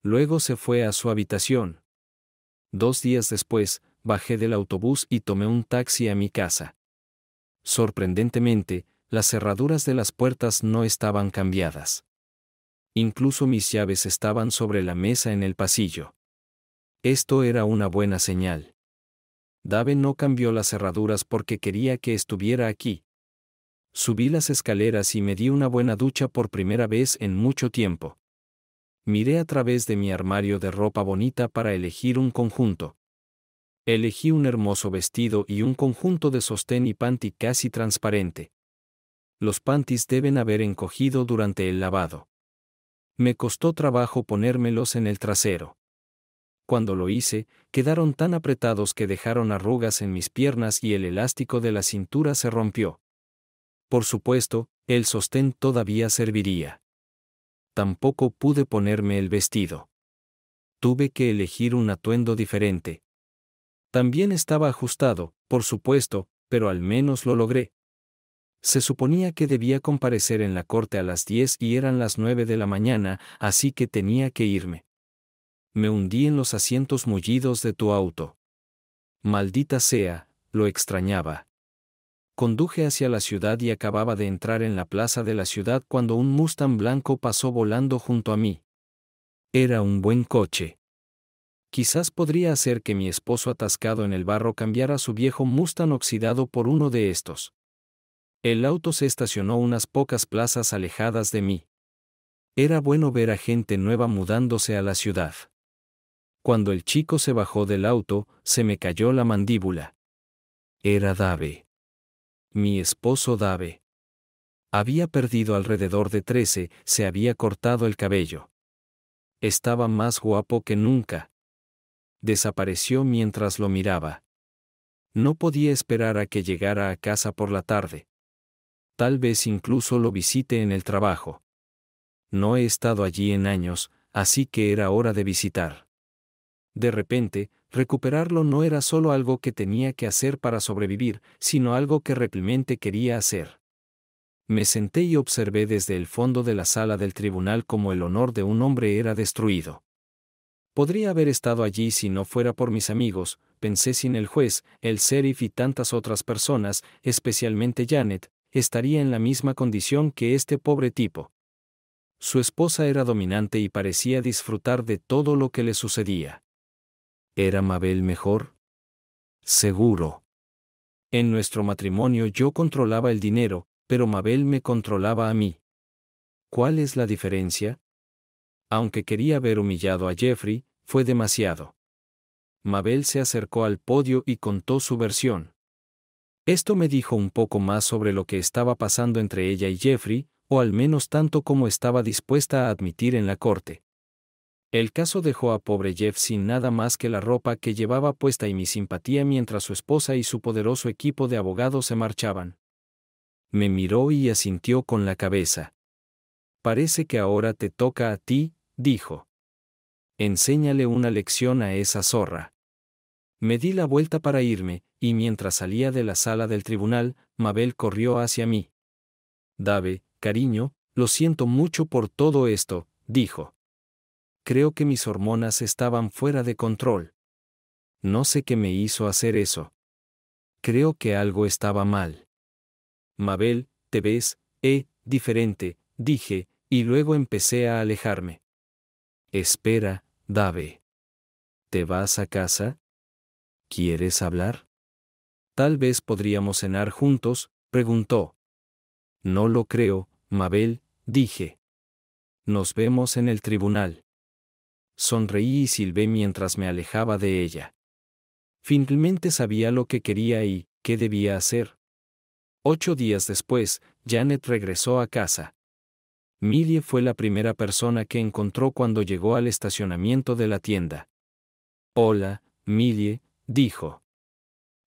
Luego se fue a su habitación. Dos días después, bajé del autobús y tomé un taxi a mi casa. Sorprendentemente, las cerraduras de las puertas no estaban cambiadas. Incluso mis llaves estaban sobre la mesa en el pasillo. Esto era una buena señal. Dave no cambió las cerraduras porque quería que estuviera aquí. Subí las escaleras y me di una buena ducha por primera vez en mucho tiempo. Miré a través de mi armario de ropa bonita para elegir un conjunto. Elegí un hermoso vestido y un conjunto de sostén y panty casi transparente. Los panties deben haber encogido durante el lavado. Me costó trabajo ponérmelos en el trasero. Cuando lo hice, quedaron tan apretados que dejaron arrugas en mis piernas y el elástico de la cintura se rompió. Por supuesto, el sostén todavía serviría. Tampoco pude ponerme el vestido. Tuve que elegir un atuendo diferente. También estaba ajustado, por supuesto, pero al menos lo logré. Se suponía que debía comparecer en la corte a las diez y eran las nueve de la mañana, así que tenía que irme. Me hundí en los asientos mullidos de tu auto. Maldita sea, lo extrañaba. Conduje hacia la ciudad y acababa de entrar en la plaza de la ciudad cuando un Mustang blanco pasó volando junto a mí. Era un buen coche. Quizás podría hacer que mi esposo atascado en el barro cambiara su viejo Mustang oxidado por uno de estos. El auto se estacionó unas pocas plazas alejadas de mí. Era bueno ver a gente nueva mudándose a la ciudad. Cuando el chico se bajó del auto, se me cayó la mandíbula. Era Dave. Mi esposo Dave. Había perdido alrededor de trece, se había cortado el cabello. Estaba más guapo que nunca. Desapareció mientras lo miraba. No podía esperar a que llegara a casa por la tarde tal vez incluso lo visite en el trabajo. No he estado allí en años, así que era hora de visitar. De repente, recuperarlo no era solo algo que tenía que hacer para sobrevivir, sino algo que Replimente quería hacer. Me senté y observé desde el fondo de la sala del tribunal cómo el honor de un hombre era destruido. Podría haber estado allí si no fuera por mis amigos, pensé sin el juez, el sheriff y tantas otras personas, especialmente Janet, estaría en la misma condición que este pobre tipo. Su esposa era dominante y parecía disfrutar de todo lo que le sucedía. ¿Era Mabel mejor? Seguro. En nuestro matrimonio yo controlaba el dinero, pero Mabel me controlaba a mí. ¿Cuál es la diferencia? Aunque quería haber humillado a Jeffrey, fue demasiado. Mabel se acercó al podio y contó su versión. Esto me dijo un poco más sobre lo que estaba pasando entre ella y Jeffrey, o al menos tanto como estaba dispuesta a admitir en la corte. El caso dejó a pobre Jeff sin nada más que la ropa que llevaba puesta y mi simpatía mientras su esposa y su poderoso equipo de abogados se marchaban. Me miró y asintió con la cabeza. Parece que ahora te toca a ti, dijo. Enséñale una lección a esa zorra. Me di la vuelta para irme, y mientras salía de la sala del tribunal, Mabel corrió hacia mí. Dave, cariño, lo siento mucho por todo esto, dijo. Creo que mis hormonas estaban fuera de control. No sé qué me hizo hacer eso. Creo que algo estaba mal. Mabel, te ves, eh, diferente, dije, y luego empecé a alejarme. Espera, Dave. ¿Te vas a casa? ¿Quieres hablar? Tal vez podríamos cenar juntos, preguntó. No lo creo, Mabel, dije. Nos vemos en el tribunal. Sonreí y silbé mientras me alejaba de ella. Finalmente sabía lo que quería y qué debía hacer. Ocho días después, Janet regresó a casa. Millie fue la primera persona que encontró cuando llegó al estacionamiento de la tienda. Hola, Millie, dijo.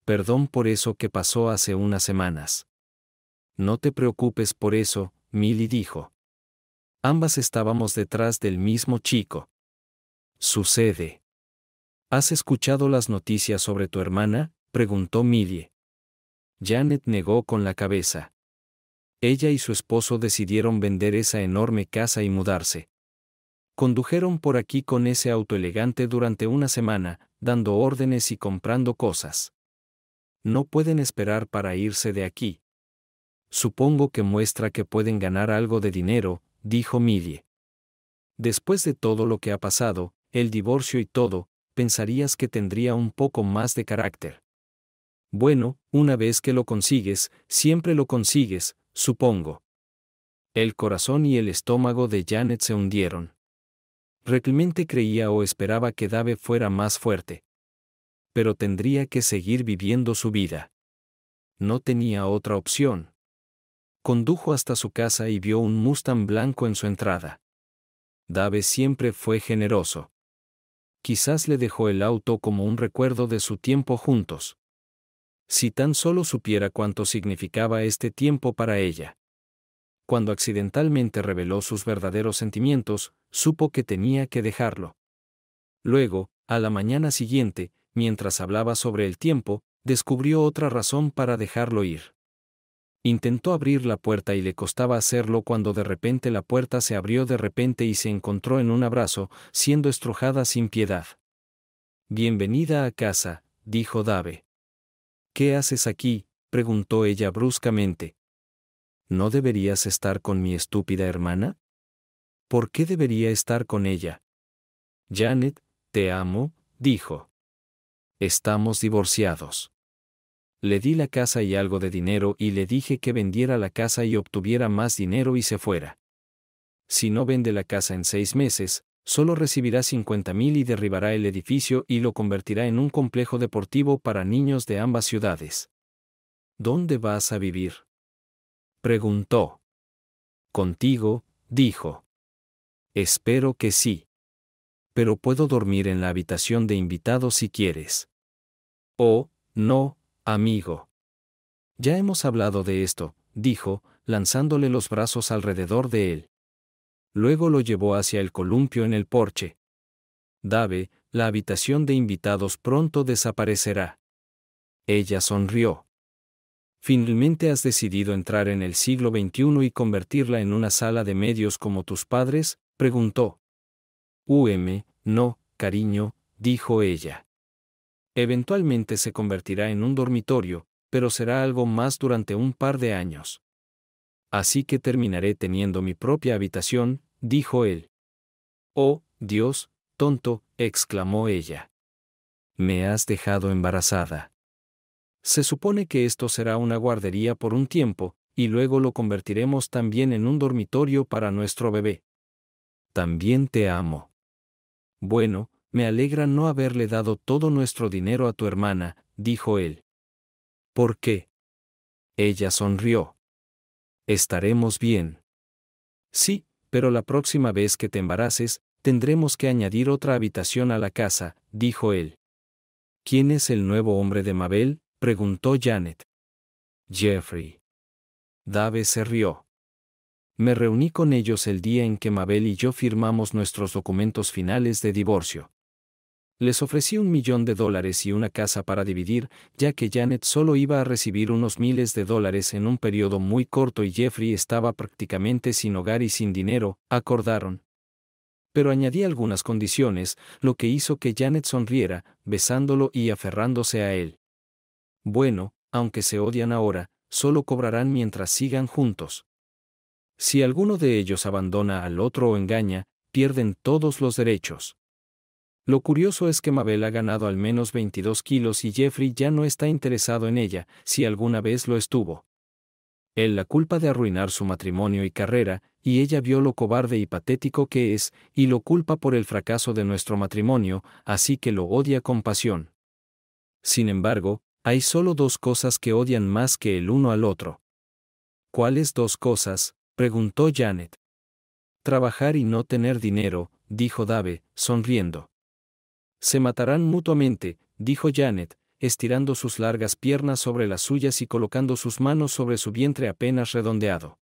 Perdón por eso que pasó hace unas semanas. No te preocupes por eso, Millie dijo. Ambas estábamos detrás del mismo chico. Sucede. ¿Has escuchado las noticias sobre tu hermana? preguntó Millie. Janet negó con la cabeza. Ella y su esposo decidieron vender esa enorme casa y mudarse. Condujeron por aquí con ese auto elegante durante una semana, dando órdenes y comprando cosas no pueden esperar para irse de aquí. Supongo que muestra que pueden ganar algo de dinero, dijo Millie. Después de todo lo que ha pasado, el divorcio y todo, pensarías que tendría un poco más de carácter. Bueno, una vez que lo consigues, siempre lo consigues, supongo. El corazón y el estómago de Janet se hundieron. Realmente creía o esperaba que Dave fuera más fuerte pero tendría que seguir viviendo su vida. No tenía otra opción. Condujo hasta su casa y vio un Mustang blanco en su entrada. Dave siempre fue generoso. Quizás le dejó el auto como un recuerdo de su tiempo juntos. Si tan solo supiera cuánto significaba este tiempo para ella. Cuando accidentalmente reveló sus verdaderos sentimientos, supo que tenía que dejarlo. Luego, a la mañana siguiente, mientras hablaba sobre el tiempo, descubrió otra razón para dejarlo ir. Intentó abrir la puerta y le costaba hacerlo cuando de repente la puerta se abrió de repente y se encontró en un abrazo, siendo estrojada sin piedad. Bienvenida a casa, dijo Dave. ¿Qué haces aquí? preguntó ella bruscamente. ¿No deberías estar con mi estúpida hermana? ¿Por qué debería estar con ella? Janet, te amo, dijo. Estamos divorciados. Le di la casa y algo de dinero y le dije que vendiera la casa y obtuviera más dinero y se fuera. Si no vende la casa en seis meses, solo recibirá 50 mil y derribará el edificio y lo convertirá en un complejo deportivo para niños de ambas ciudades. ¿Dónde vas a vivir? Preguntó. Contigo, dijo. Espero que sí. Pero puedo dormir en la habitación de invitados si quieres. Oh, no, amigo. Ya hemos hablado de esto, dijo, lanzándole los brazos alrededor de él. Luego lo llevó hacia el columpio en el porche. Dave, la habitación de invitados pronto desaparecerá. Ella sonrió. Finalmente has decidido entrar en el siglo XXI y convertirla en una sala de medios como tus padres, preguntó. UM, no, cariño, dijo ella. Eventualmente se convertirá en un dormitorio, pero será algo más durante un par de años. Así que terminaré teniendo mi propia habitación, dijo él. Oh, Dios, tonto, exclamó ella. Me has dejado embarazada. Se supone que esto será una guardería por un tiempo, y luego lo convertiremos también en un dormitorio para nuestro bebé. También te amo. Bueno, me alegra no haberle dado todo nuestro dinero a tu hermana, dijo él. ¿Por qué? Ella sonrió. Estaremos bien. Sí, pero la próxima vez que te embaraces, tendremos que añadir otra habitación a la casa, dijo él. ¿Quién es el nuevo hombre de Mabel? preguntó Janet. Jeffrey. Dave se rió. Me reuní con ellos el día en que Mabel y yo firmamos nuestros documentos finales de divorcio. Les ofrecí un millón de dólares y una casa para dividir, ya que Janet solo iba a recibir unos miles de dólares en un periodo muy corto y Jeffrey estaba prácticamente sin hogar y sin dinero, acordaron. Pero añadí algunas condiciones, lo que hizo que Janet sonriera, besándolo y aferrándose a él. Bueno, aunque se odian ahora, solo cobrarán mientras sigan juntos. Si alguno de ellos abandona al otro o engaña, pierden todos los derechos. Lo curioso es que Mabel ha ganado al menos 22 kilos y Jeffrey ya no está interesado en ella, si alguna vez lo estuvo. Él la culpa de arruinar su matrimonio y carrera, y ella vio lo cobarde y patético que es, y lo culpa por el fracaso de nuestro matrimonio, así que lo odia con pasión. Sin embargo, hay solo dos cosas que odian más que el uno al otro. ¿Cuáles dos cosas? preguntó Janet. Trabajar y no tener dinero, dijo Dave, sonriendo. Se matarán mutuamente, dijo Janet, estirando sus largas piernas sobre las suyas y colocando sus manos sobre su vientre apenas redondeado.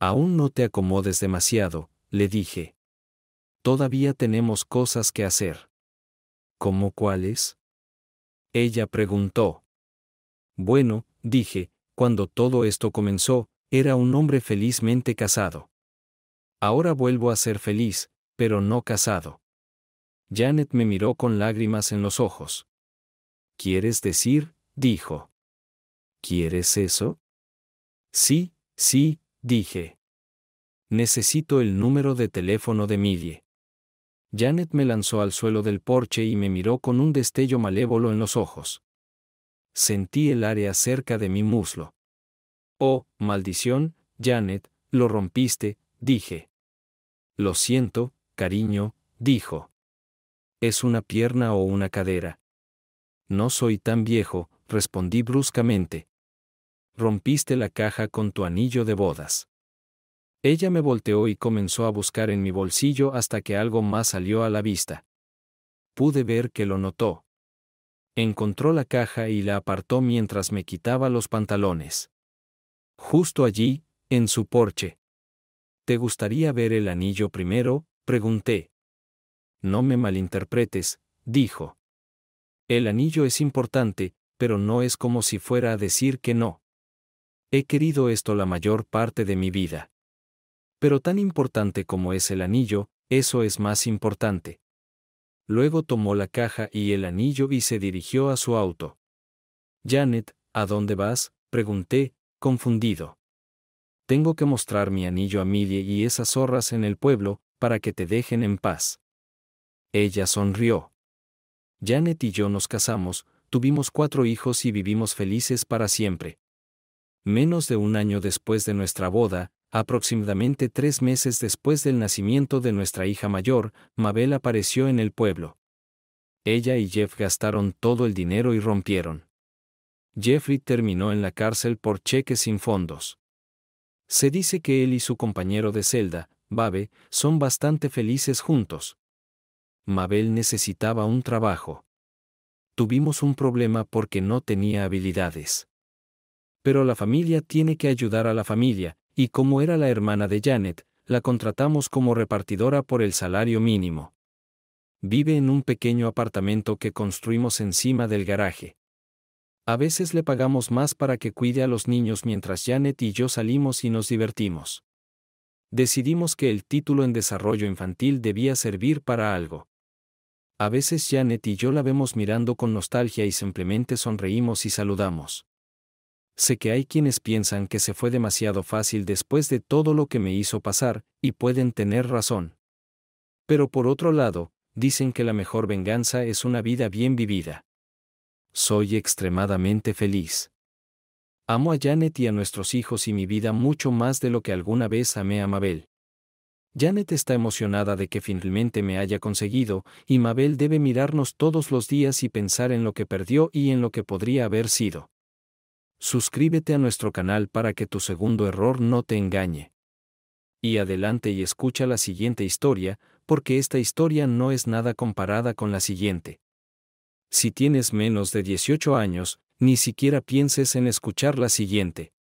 Aún no te acomodes demasiado, le dije. Todavía tenemos cosas que hacer. ¿Cómo cuáles? Ella preguntó. Bueno, dije, cuando todo esto comenzó, era un hombre felizmente casado. Ahora vuelvo a ser feliz, pero no casado. Janet me miró con lágrimas en los ojos. ¿Quieres decir? dijo. ¿Quieres eso? Sí, sí, dije. Necesito el número de teléfono de Millie. Janet me lanzó al suelo del porche y me miró con un destello malévolo en los ojos. Sentí el área cerca de mi muslo. Oh, maldición, Janet, lo rompiste, dije. Lo siento, cariño, dijo es una pierna o una cadera. No soy tan viejo, respondí bruscamente. Rompiste la caja con tu anillo de bodas. Ella me volteó y comenzó a buscar en mi bolsillo hasta que algo más salió a la vista. Pude ver que lo notó. Encontró la caja y la apartó mientras me quitaba los pantalones. Justo allí, en su porche. ¿Te gustaría ver el anillo primero? pregunté. No me malinterpretes, dijo. El anillo es importante, pero no es como si fuera a decir que no. He querido esto la mayor parte de mi vida. Pero tan importante como es el anillo, eso es más importante. Luego tomó la caja y el anillo y se dirigió a su auto. Janet, ¿a dónde vas? pregunté, confundido. Tengo que mostrar mi anillo a Millie y esas zorras en el pueblo, para que te dejen en paz. Ella sonrió. Janet y yo nos casamos, tuvimos cuatro hijos y vivimos felices para siempre. Menos de un año después de nuestra boda, aproximadamente tres meses después del nacimiento de nuestra hija mayor, Mabel apareció en el pueblo. Ella y Jeff gastaron todo el dinero y rompieron. Jeffrey terminó en la cárcel por cheques sin fondos. Se dice que él y su compañero de celda, Babe, son bastante felices juntos. Mabel necesitaba un trabajo. Tuvimos un problema porque no tenía habilidades. Pero la familia tiene que ayudar a la familia, y como era la hermana de Janet, la contratamos como repartidora por el salario mínimo. Vive en un pequeño apartamento que construimos encima del garaje. A veces le pagamos más para que cuide a los niños mientras Janet y yo salimos y nos divertimos. Decidimos que el título en desarrollo infantil debía servir para algo. A veces Janet y yo la vemos mirando con nostalgia y simplemente sonreímos y saludamos. Sé que hay quienes piensan que se fue demasiado fácil después de todo lo que me hizo pasar, y pueden tener razón. Pero por otro lado, dicen que la mejor venganza es una vida bien vivida. Soy extremadamente feliz. Amo a Janet y a nuestros hijos y mi vida mucho más de lo que alguna vez amé a Mabel. Janet está emocionada de que finalmente me haya conseguido, y Mabel debe mirarnos todos los días y pensar en lo que perdió y en lo que podría haber sido. Suscríbete a nuestro canal para que tu segundo error no te engañe. Y adelante y escucha la siguiente historia, porque esta historia no es nada comparada con la siguiente. Si tienes menos de 18 años, ni siquiera pienses en escuchar la siguiente.